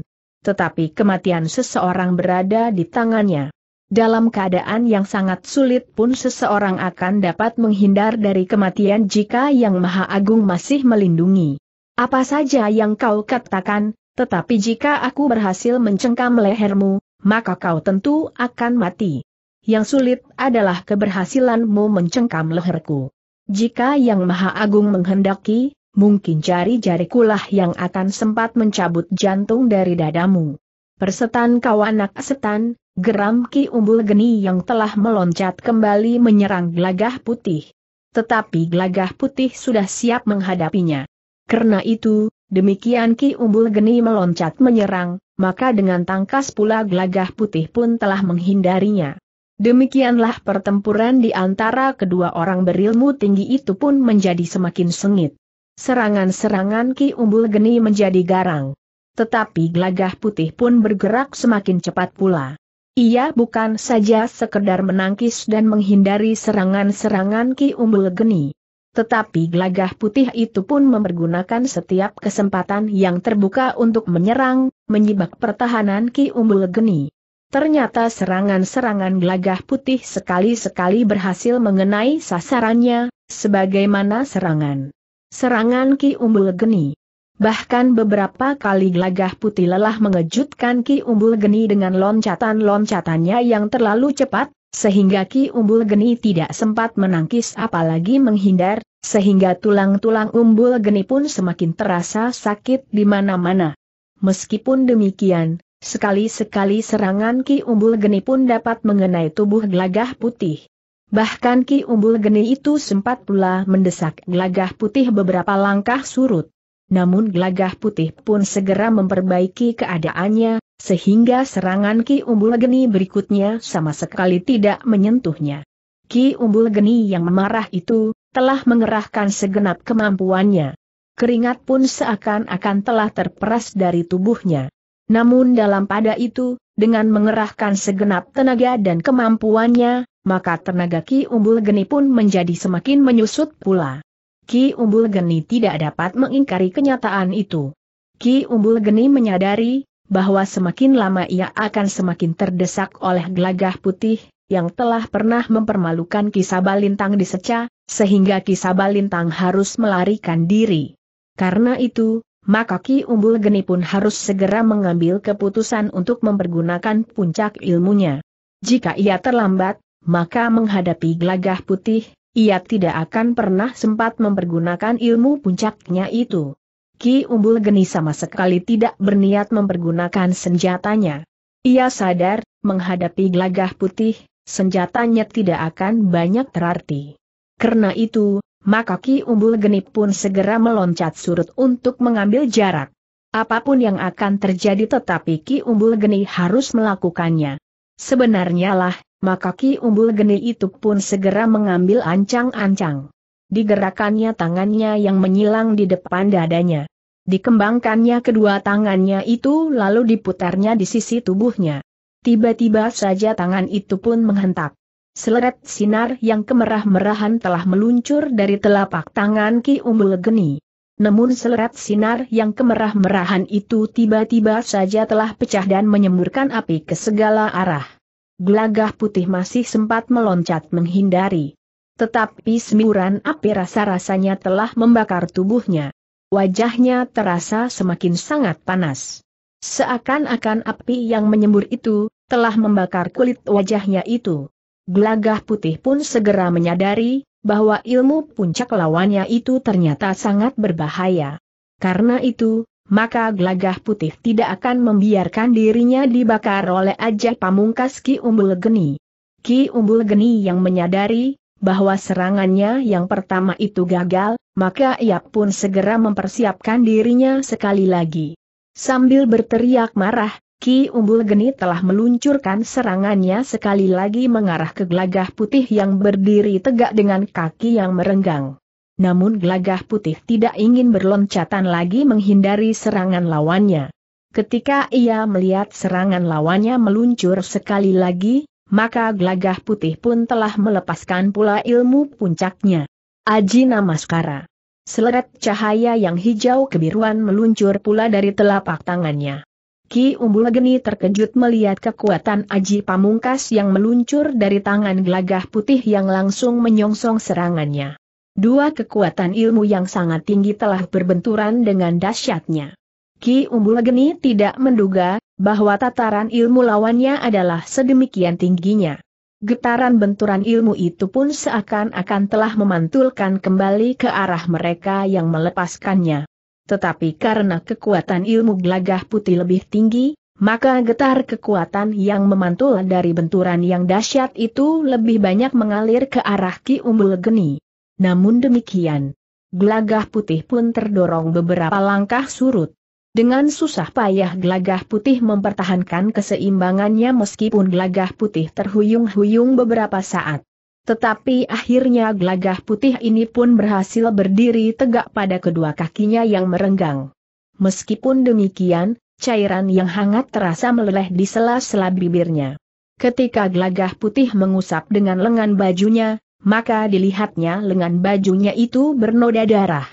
tetapi kematian seseorang berada di tangannya. Dalam keadaan yang sangat sulit pun seseorang akan dapat menghindar dari kematian jika Yang Maha Agung masih melindungi. Apa saja yang kau katakan, tetapi jika aku berhasil mencengkam lehermu, maka kau tentu akan mati. Yang sulit adalah keberhasilanmu mencengkam leherku. Jika Yang Maha Agung menghendaki, mungkin jari jari kulah yang akan sempat mencabut jantung dari dadamu. Persetan kau anak setan, geram Ki Umbul Geni yang telah meloncat kembali menyerang gelagah putih. Tetapi gelagah putih sudah siap menghadapinya. Karena itu, demikian Ki Umbul Geni meloncat menyerang, maka dengan tangkas pula gelagah putih pun telah menghindarinya. Demikianlah pertempuran di antara kedua orang berilmu tinggi itu pun menjadi semakin sengit. Serangan-serangan Ki Umbul Geni menjadi garang. Tetapi gelagah putih pun bergerak semakin cepat pula. Ia bukan saja sekedar menangkis dan menghindari serangan-serangan Ki Umbul Geni. Tetapi gelagah putih itu pun mempergunakan setiap kesempatan yang terbuka untuk menyerang, menyibak pertahanan Ki Umbul Geni. Ternyata serangan-serangan gelagah putih sekali-sekali berhasil mengenai sasarannya, sebagaimana serangan Serangan Ki Umbul Geni. Bahkan beberapa kali gelagah putih lelah mengejutkan Ki Umbul Geni dengan loncatan-loncatannya yang terlalu cepat, sehingga Ki Umbul Geni tidak sempat menangkis apalagi menghindar, sehingga tulang-tulang Umbul Geni pun semakin terasa sakit di mana-mana. Meskipun demikian, sekali-sekali serangan Ki Umbul Geni pun dapat mengenai tubuh gelagah putih. Bahkan Ki Umbul Geni itu sempat pula mendesak gelagah putih beberapa langkah surut. Namun gelagah putih pun segera memperbaiki keadaannya, sehingga serangan Ki Umbul Geni berikutnya sama sekali tidak menyentuhnya. Ki Umbul Geni yang memarah itu, telah mengerahkan segenap kemampuannya. Keringat pun seakan-akan telah terperas dari tubuhnya. Namun dalam pada itu, dengan mengerahkan segenap tenaga dan kemampuannya, maka tenaga Ki Umbul Geni pun menjadi semakin menyusut pula. Ki Umbul Geni tidak dapat mengingkari kenyataan itu. Ki Umbul Geni menyadari, bahwa semakin lama ia akan semakin terdesak oleh gelagah putih, yang telah pernah mempermalukan Kisabalintang di seca, sehingga Kisabalintang harus melarikan diri. Karena itu, maka Ki Umbul Geni pun harus segera mengambil keputusan untuk mempergunakan puncak ilmunya. Jika ia terlambat, maka menghadapi gelagah putih, ia tidak akan pernah sempat mempergunakan ilmu puncaknya itu. Ki Umbul Geni sama sekali tidak berniat mempergunakan senjatanya. Ia sadar, menghadapi gelagah putih, senjatanya tidak akan banyak terarti. Karena itu, maka Ki Umbul Geni pun segera meloncat surut untuk mengambil jarak. Apapun yang akan terjadi tetapi Ki Umbul Geni harus melakukannya. Sebenarnya lah, maka Ki Umbul Geni itu pun segera mengambil ancang-ancang. Digerakannya tangannya yang menyilang di depan dadanya. Dikembangkannya kedua tangannya itu lalu diputarnya di sisi tubuhnya. Tiba-tiba saja tangan itu pun menghentak. Seleret sinar yang kemerah-merahan telah meluncur dari telapak tangan Ki Umbul Geni. Namun seleret sinar yang kemerah-merahan itu tiba-tiba saja telah pecah dan menyemburkan api ke segala arah gelagah putih masih sempat meloncat menghindari. Tetapi semburan api rasa-rasanya telah membakar tubuhnya. Wajahnya terasa semakin sangat panas. Seakan-akan api yang menyembur itu, telah membakar kulit wajahnya itu. Gelagah putih pun segera menyadari, bahwa ilmu puncak lawannya itu ternyata sangat berbahaya. Karena itu, maka gelagah putih tidak akan membiarkan dirinya dibakar oleh ajak pamungkas Ki Umbul Geni. Ki Umbul Geni yang menyadari bahwa serangannya yang pertama itu gagal, maka ia pun segera mempersiapkan dirinya sekali lagi. Sambil berteriak marah, Ki Umbul Geni telah meluncurkan serangannya sekali lagi mengarah ke gelagah putih yang berdiri tegak dengan kaki yang merenggang namun Glagah putih tidak ingin berloncatan lagi menghindari serangan lawannya. Ketika ia melihat serangan lawannya meluncur sekali lagi, maka Glagah putih pun telah melepaskan pula ilmu puncaknya. Aji Namaskara. Seleret cahaya yang hijau kebiruan meluncur pula dari telapak tangannya. Ki Umbul Geni terkejut melihat kekuatan Aji Pamungkas yang meluncur dari tangan Glagah putih yang langsung menyongsong serangannya. Dua kekuatan ilmu yang sangat tinggi telah berbenturan dengan dahsyatnya. Ki Umbul Geni tidak menduga bahwa tataran ilmu lawannya adalah sedemikian tingginya. Getaran benturan ilmu itu pun seakan-akan telah memantulkan kembali ke arah mereka yang melepaskannya. Tetapi karena kekuatan ilmu gelagah putih lebih tinggi, maka getar kekuatan yang memantul dari benturan yang dahsyat itu lebih banyak mengalir ke arah Ki Umbul Geni. Namun demikian, gelagah putih pun terdorong beberapa langkah surut. Dengan susah payah gelagah putih mempertahankan keseimbangannya meskipun gelagah putih terhuyung-huyung beberapa saat. Tetapi akhirnya gelagah putih ini pun berhasil berdiri tegak pada kedua kakinya yang merenggang. Meskipun demikian, cairan yang hangat terasa meleleh di sela-sela bibirnya. Ketika gelagah putih mengusap dengan lengan bajunya, maka dilihatnya lengan bajunya itu bernoda darah.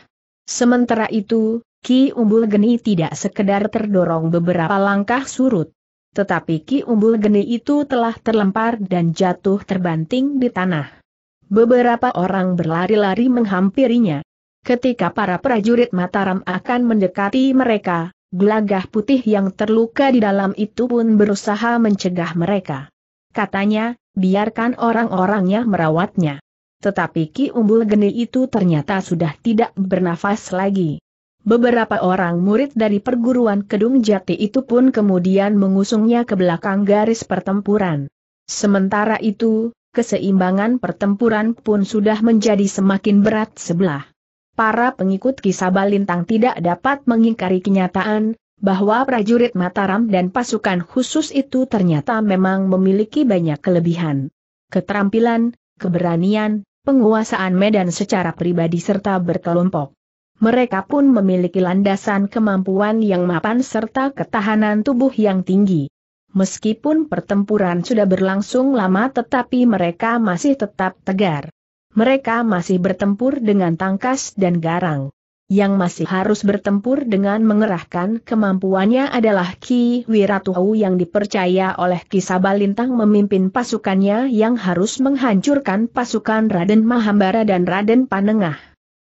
Sementara itu, Ki Umbul Geni tidak sekedar terdorong beberapa langkah surut. Tetapi Ki Umbul Geni itu telah terlempar dan jatuh terbanting di tanah. Beberapa orang berlari-lari menghampirinya. Ketika para prajurit Mataram akan mendekati mereka, gelagah putih yang terluka di dalam itu pun berusaha mencegah mereka. Katanya, biarkan orang-orangnya merawatnya. Tetapi Ki Umbul Geni itu ternyata sudah tidak bernafas lagi. Beberapa orang murid dari perguruan Kedung Jati itu pun kemudian mengusungnya ke belakang garis pertempuran. Sementara itu, keseimbangan pertempuran pun sudah menjadi semakin berat sebelah. Para pengikut kisah Balintang tidak dapat mengingkari kenyataan, bahwa prajurit Mataram dan pasukan khusus itu ternyata memang memiliki banyak kelebihan. Keterampilan, keberanian, penguasaan medan secara pribadi serta berkelompok. Mereka pun memiliki landasan kemampuan yang mapan serta ketahanan tubuh yang tinggi. Meskipun pertempuran sudah berlangsung lama tetapi mereka masih tetap tegar. Mereka masih bertempur dengan tangkas dan garang yang masih harus bertempur dengan mengerahkan kemampuannya adalah Ki Wiratuhu yang dipercaya oleh Ki Sabalintang memimpin pasukannya yang harus menghancurkan pasukan Raden Mahambara dan Raden Panengah.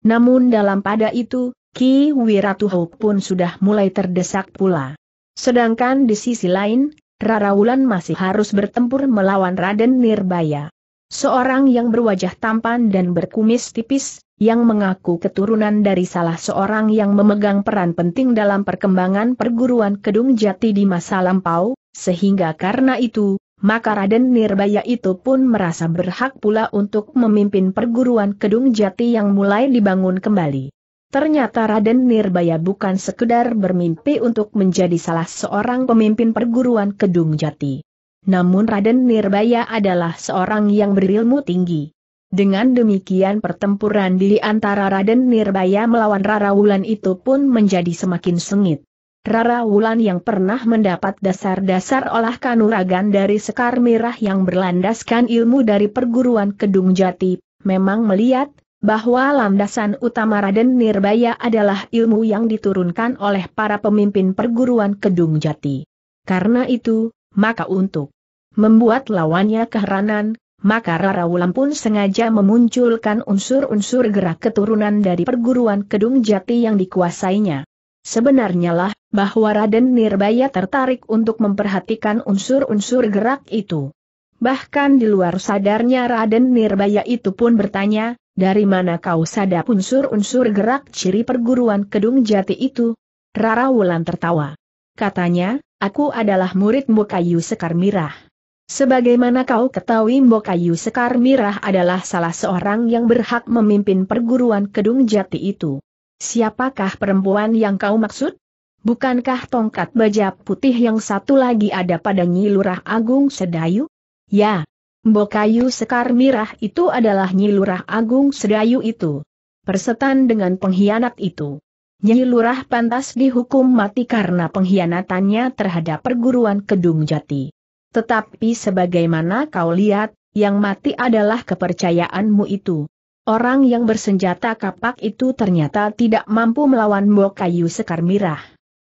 Namun dalam pada itu, Ki Wiratuhu pun sudah mulai terdesak pula. Sedangkan di sisi lain, Raraulan masih harus bertempur melawan Raden Nirbaya. Seorang yang berwajah tampan dan berkumis tipis, yang mengaku keturunan dari salah seorang yang memegang peran penting dalam perkembangan perguruan Kedung Jati di masa lampau, sehingga karena itu, maka Raden Nirbaya itu pun merasa berhak pula untuk memimpin perguruan Kedung Jati yang mulai dibangun kembali. Ternyata Raden Nirbaya bukan sekedar bermimpi untuk menjadi salah seorang pemimpin perguruan Kedung Jati. Namun Raden Nirbaya adalah seorang yang berilmu tinggi. Dengan demikian pertempuran di antara Raden Nirbaya melawan Rara Wulan itu pun menjadi semakin sengit. Rara Wulan yang pernah mendapat dasar-dasar olah kanuragan dari Sekar Mirah yang berlandaskan ilmu dari perguruan Kedung Jati, memang melihat bahwa landasan utama Raden Nirbaya adalah ilmu yang diturunkan oleh para pemimpin perguruan Kedung Jati. Karena itu, maka untuk membuat lawannya keheranan, maka Rara Wulan pun sengaja memunculkan unsur-unsur gerak keturunan dari perguruan Kedung Jati yang dikuasainya. Sebenarnya lah, bahwa Raden Nirbaya tertarik untuk memperhatikan unsur-unsur gerak itu. Bahkan di luar sadarnya Raden Nirbaya itu pun bertanya, dari mana kau sadap unsur-unsur gerak ciri perguruan Kedung Jati itu? Rara Wulan tertawa. Katanya, aku adalah muridmu kayu sekar mirah. Sebagaimana kau ketahui Mbok Sekar Mirah adalah salah seorang yang berhak memimpin perguruan Kedung Jati itu. Siapakah perempuan yang kau maksud? Bukankah tongkat baja putih yang satu lagi ada pada Nyi Lurah Agung Sedayu? Ya, Mbok Sekar Mirah itu adalah Nyi Lurah Agung Sedayu itu. Persetan dengan pengkhianat itu. Nyi Lurah pantas dihukum mati karena pengkhianatannya terhadap perguruan Kedung Jati. Tetapi sebagaimana kau lihat, yang mati adalah kepercayaanmu itu. Orang yang bersenjata kapak itu ternyata tidak mampu melawan Kayu Sekar Mirah.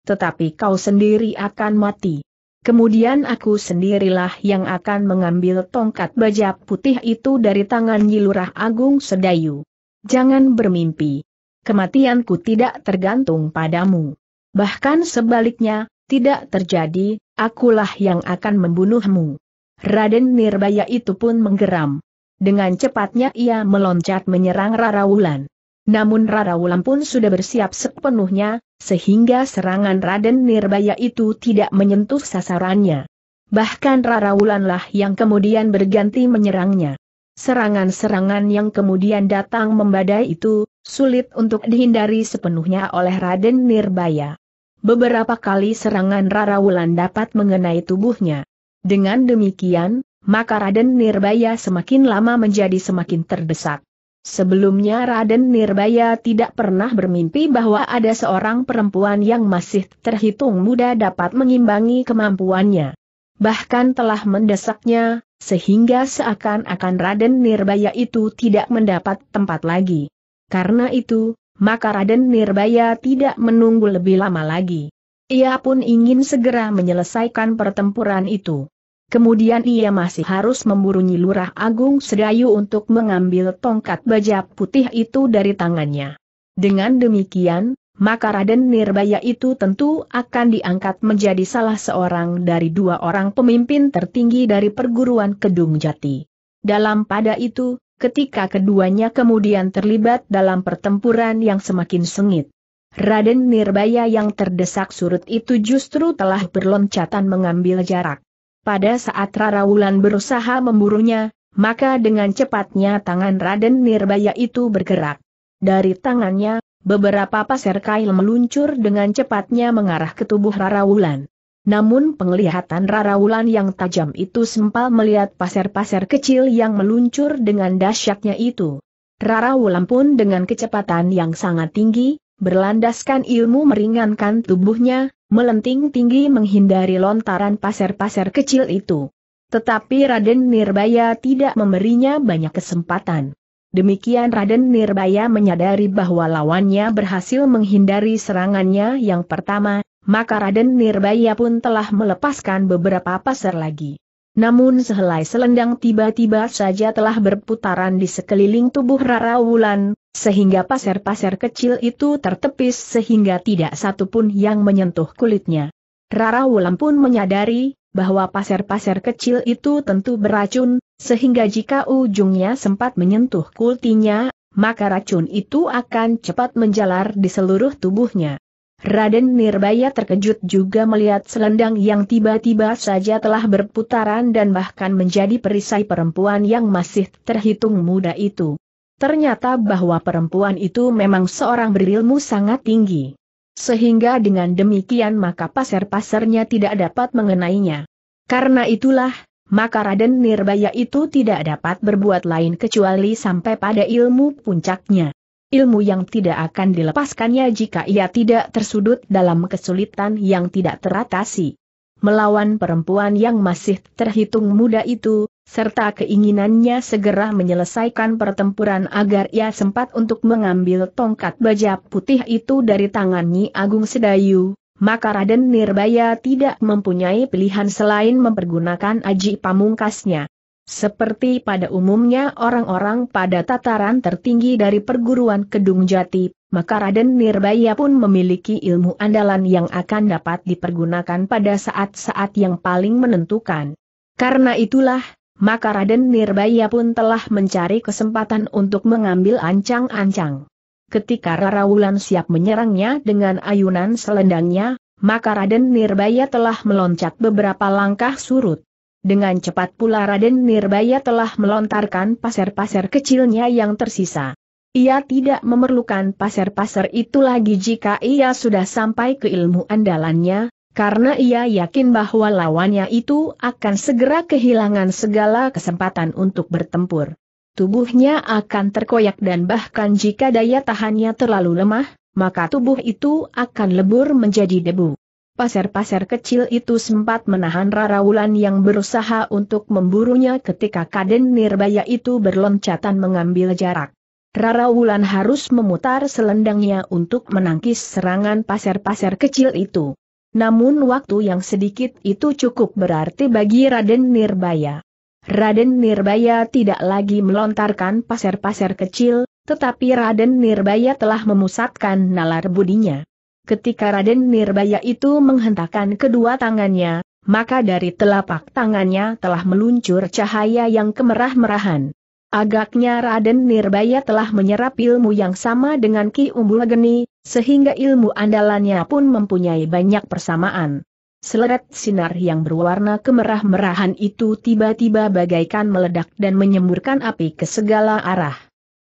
Tetapi kau sendiri akan mati. Kemudian aku sendirilah yang akan mengambil tongkat baja putih itu dari tangan Yilurah Agung Sedayu. Jangan bermimpi. Kematianku tidak tergantung padamu. Bahkan sebaliknya, tidak terjadi, akulah yang akan membunuhmu. Raden Nirbaya itu pun menggeram. Dengan cepatnya ia meloncat menyerang Rara Wulan. Namun Rara Wulan pun sudah bersiap sepenuhnya, sehingga serangan Raden Nirbaya itu tidak menyentuh sasarannya. Bahkan Rara Wulanlah yang kemudian berganti menyerangnya. Serangan-serangan yang kemudian datang membadai itu, sulit untuk dihindari sepenuhnya oleh Raden Nirbaya. Beberapa kali serangan Rara Wulan dapat mengenai tubuhnya. Dengan demikian, maka Raden Nirbaya semakin lama menjadi semakin terdesak. Sebelumnya Raden Nirbaya tidak pernah bermimpi bahwa ada seorang perempuan yang masih terhitung muda dapat mengimbangi kemampuannya. Bahkan telah mendesaknya, sehingga seakan-akan Raden Nirbaya itu tidak mendapat tempat lagi. Karena itu, maka Raden Nirbaya tidak menunggu lebih lama lagi. Ia pun ingin segera menyelesaikan pertempuran itu. Kemudian ia masih harus memburu Lurah Agung Sedayu untuk mengambil tongkat baja putih itu dari tangannya. Dengan demikian, maka Raden Nirbaya itu tentu akan diangkat menjadi salah seorang dari dua orang pemimpin tertinggi dari perguruan Kedung Jati. Dalam pada itu, ketika keduanya kemudian terlibat dalam pertempuran yang semakin sengit. Raden Nirbaya yang terdesak surut itu justru telah berloncatan mengambil jarak. Pada saat Rarawulan berusaha memburunya, maka dengan cepatnya tangan Raden Nirbaya itu bergerak. Dari tangannya, beberapa pasir kail meluncur dengan cepatnya mengarah ke tubuh Rarawulan. Namun penglihatan Rara Wulan yang tajam itu sempal melihat pasir-pasir kecil yang meluncur dengan dahsyatnya itu. Rara Wulan pun dengan kecepatan yang sangat tinggi, berlandaskan ilmu meringankan tubuhnya, melenting tinggi menghindari lontaran pasir-pasir kecil itu. Tetapi Raden Nirbaya tidak memberinya banyak kesempatan. Demikian Raden Nirbaya menyadari bahwa lawannya berhasil menghindari serangannya yang pertama, maka Raden Nirbaya pun telah melepaskan beberapa pasar lagi. Namun sehelai selendang tiba-tiba saja telah berputaran di sekeliling tubuh Rara Wulan, sehingga pasir-pasir kecil itu tertepis sehingga tidak satu pun yang menyentuh kulitnya. Rara Wulan pun menyadari bahwa pasir-pasir kecil itu tentu beracun, sehingga jika ujungnya sempat menyentuh kultinya, maka racun itu akan cepat menjalar di seluruh tubuhnya. Raden Nirbaya terkejut juga melihat selendang yang tiba-tiba saja telah berputaran dan bahkan menjadi perisai perempuan yang masih terhitung muda itu. Ternyata bahwa perempuan itu memang seorang berilmu sangat tinggi. Sehingga dengan demikian maka pasir-pasirnya tidak dapat mengenainya. Karena itulah, maka Raden Nirbaya itu tidak dapat berbuat lain kecuali sampai pada ilmu puncaknya ilmu yang tidak akan dilepaskannya jika ia tidak tersudut dalam kesulitan yang tidak teratasi. Melawan perempuan yang masih terhitung muda itu, serta keinginannya segera menyelesaikan pertempuran agar ia sempat untuk mengambil tongkat baja putih itu dari tangannya Agung Sedayu, maka Raden Nirbaya tidak mempunyai pilihan selain mempergunakan aji pamungkasnya. Seperti pada umumnya orang-orang pada tataran tertinggi dari perguruan Kedung Jati, maka Raden Nirbaya pun memiliki ilmu andalan yang akan dapat dipergunakan pada saat-saat yang paling menentukan. Karena itulah, maka Raden Nirbaya pun telah mencari kesempatan untuk mengambil ancang-ancang. Ketika Rara Wulan siap menyerangnya dengan ayunan selendangnya, maka Raden Nirbaya telah meloncat beberapa langkah surut. Dengan cepat pula Raden Nirbaya telah melontarkan pasir-pasir kecilnya yang tersisa. Ia tidak memerlukan pasir-pasir itu lagi jika ia sudah sampai ke ilmu andalannya, karena ia yakin bahwa lawannya itu akan segera kehilangan segala kesempatan untuk bertempur. Tubuhnya akan terkoyak dan bahkan jika daya tahannya terlalu lemah, maka tubuh itu akan lebur menjadi debu. Pasar-pasar kecil itu sempat menahan Rara Wulan yang berusaha untuk memburunya ketika Kaden Nirbaya itu berloncatan mengambil jarak. Rara Wulan harus memutar selendangnya untuk menangkis serangan pasar-pasar kecil itu. Namun waktu yang sedikit itu cukup berarti bagi Raden Nirbaya. Raden Nirbaya tidak lagi melontarkan pasar-pasar kecil, tetapi Raden Nirbaya telah memusatkan nalar budinya ketika Raden Nirbaya itu menghentakkan kedua tangannya, maka dari telapak tangannya telah meluncur cahaya yang kemerah-merahan. Agaknya Raden Nirbaya telah menyerap ilmu yang sama dengan Ki Umbul Geni, sehingga ilmu andalannya pun mempunyai banyak persamaan. Seleret sinar yang berwarna kemerah-merahan itu tiba-tiba bagaikan meledak dan menyemburkan api ke segala arah.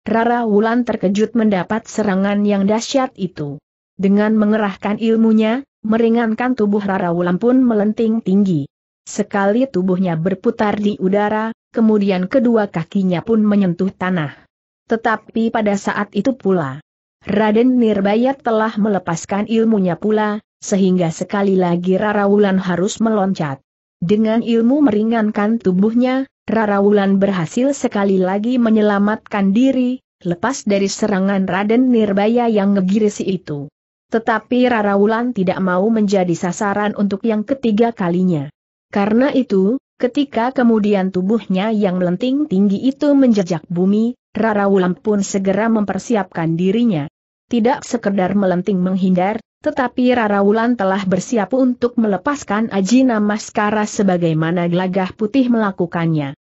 Rara Wulan terkejut mendapat serangan yang dahsyat itu. Dengan mengerahkan ilmunya, meringankan tubuh Rara Wulan pun melenting tinggi. Sekali tubuhnya berputar di udara, kemudian kedua kakinya pun menyentuh tanah. Tetapi pada saat itu pula, Raden Nirbaya telah melepaskan ilmunya pula, sehingga sekali lagi Rara Wulan harus meloncat. Dengan ilmu meringankan tubuhnya, Rara Wulan berhasil sekali lagi menyelamatkan diri, lepas dari serangan Raden Nirbaya yang ngegirisi itu. Tetapi Rara Wulan tidak mau menjadi sasaran untuk yang ketiga kalinya. Karena itu, ketika kemudian tubuhnya yang melenting tinggi itu menjejak bumi, Rara Wulan pun segera mempersiapkan dirinya. Tidak sekedar melenting menghindar, tetapi Rara Wulan telah bersiap untuk melepaskan Ajina Maskara sebagaimana gelagah putih melakukannya.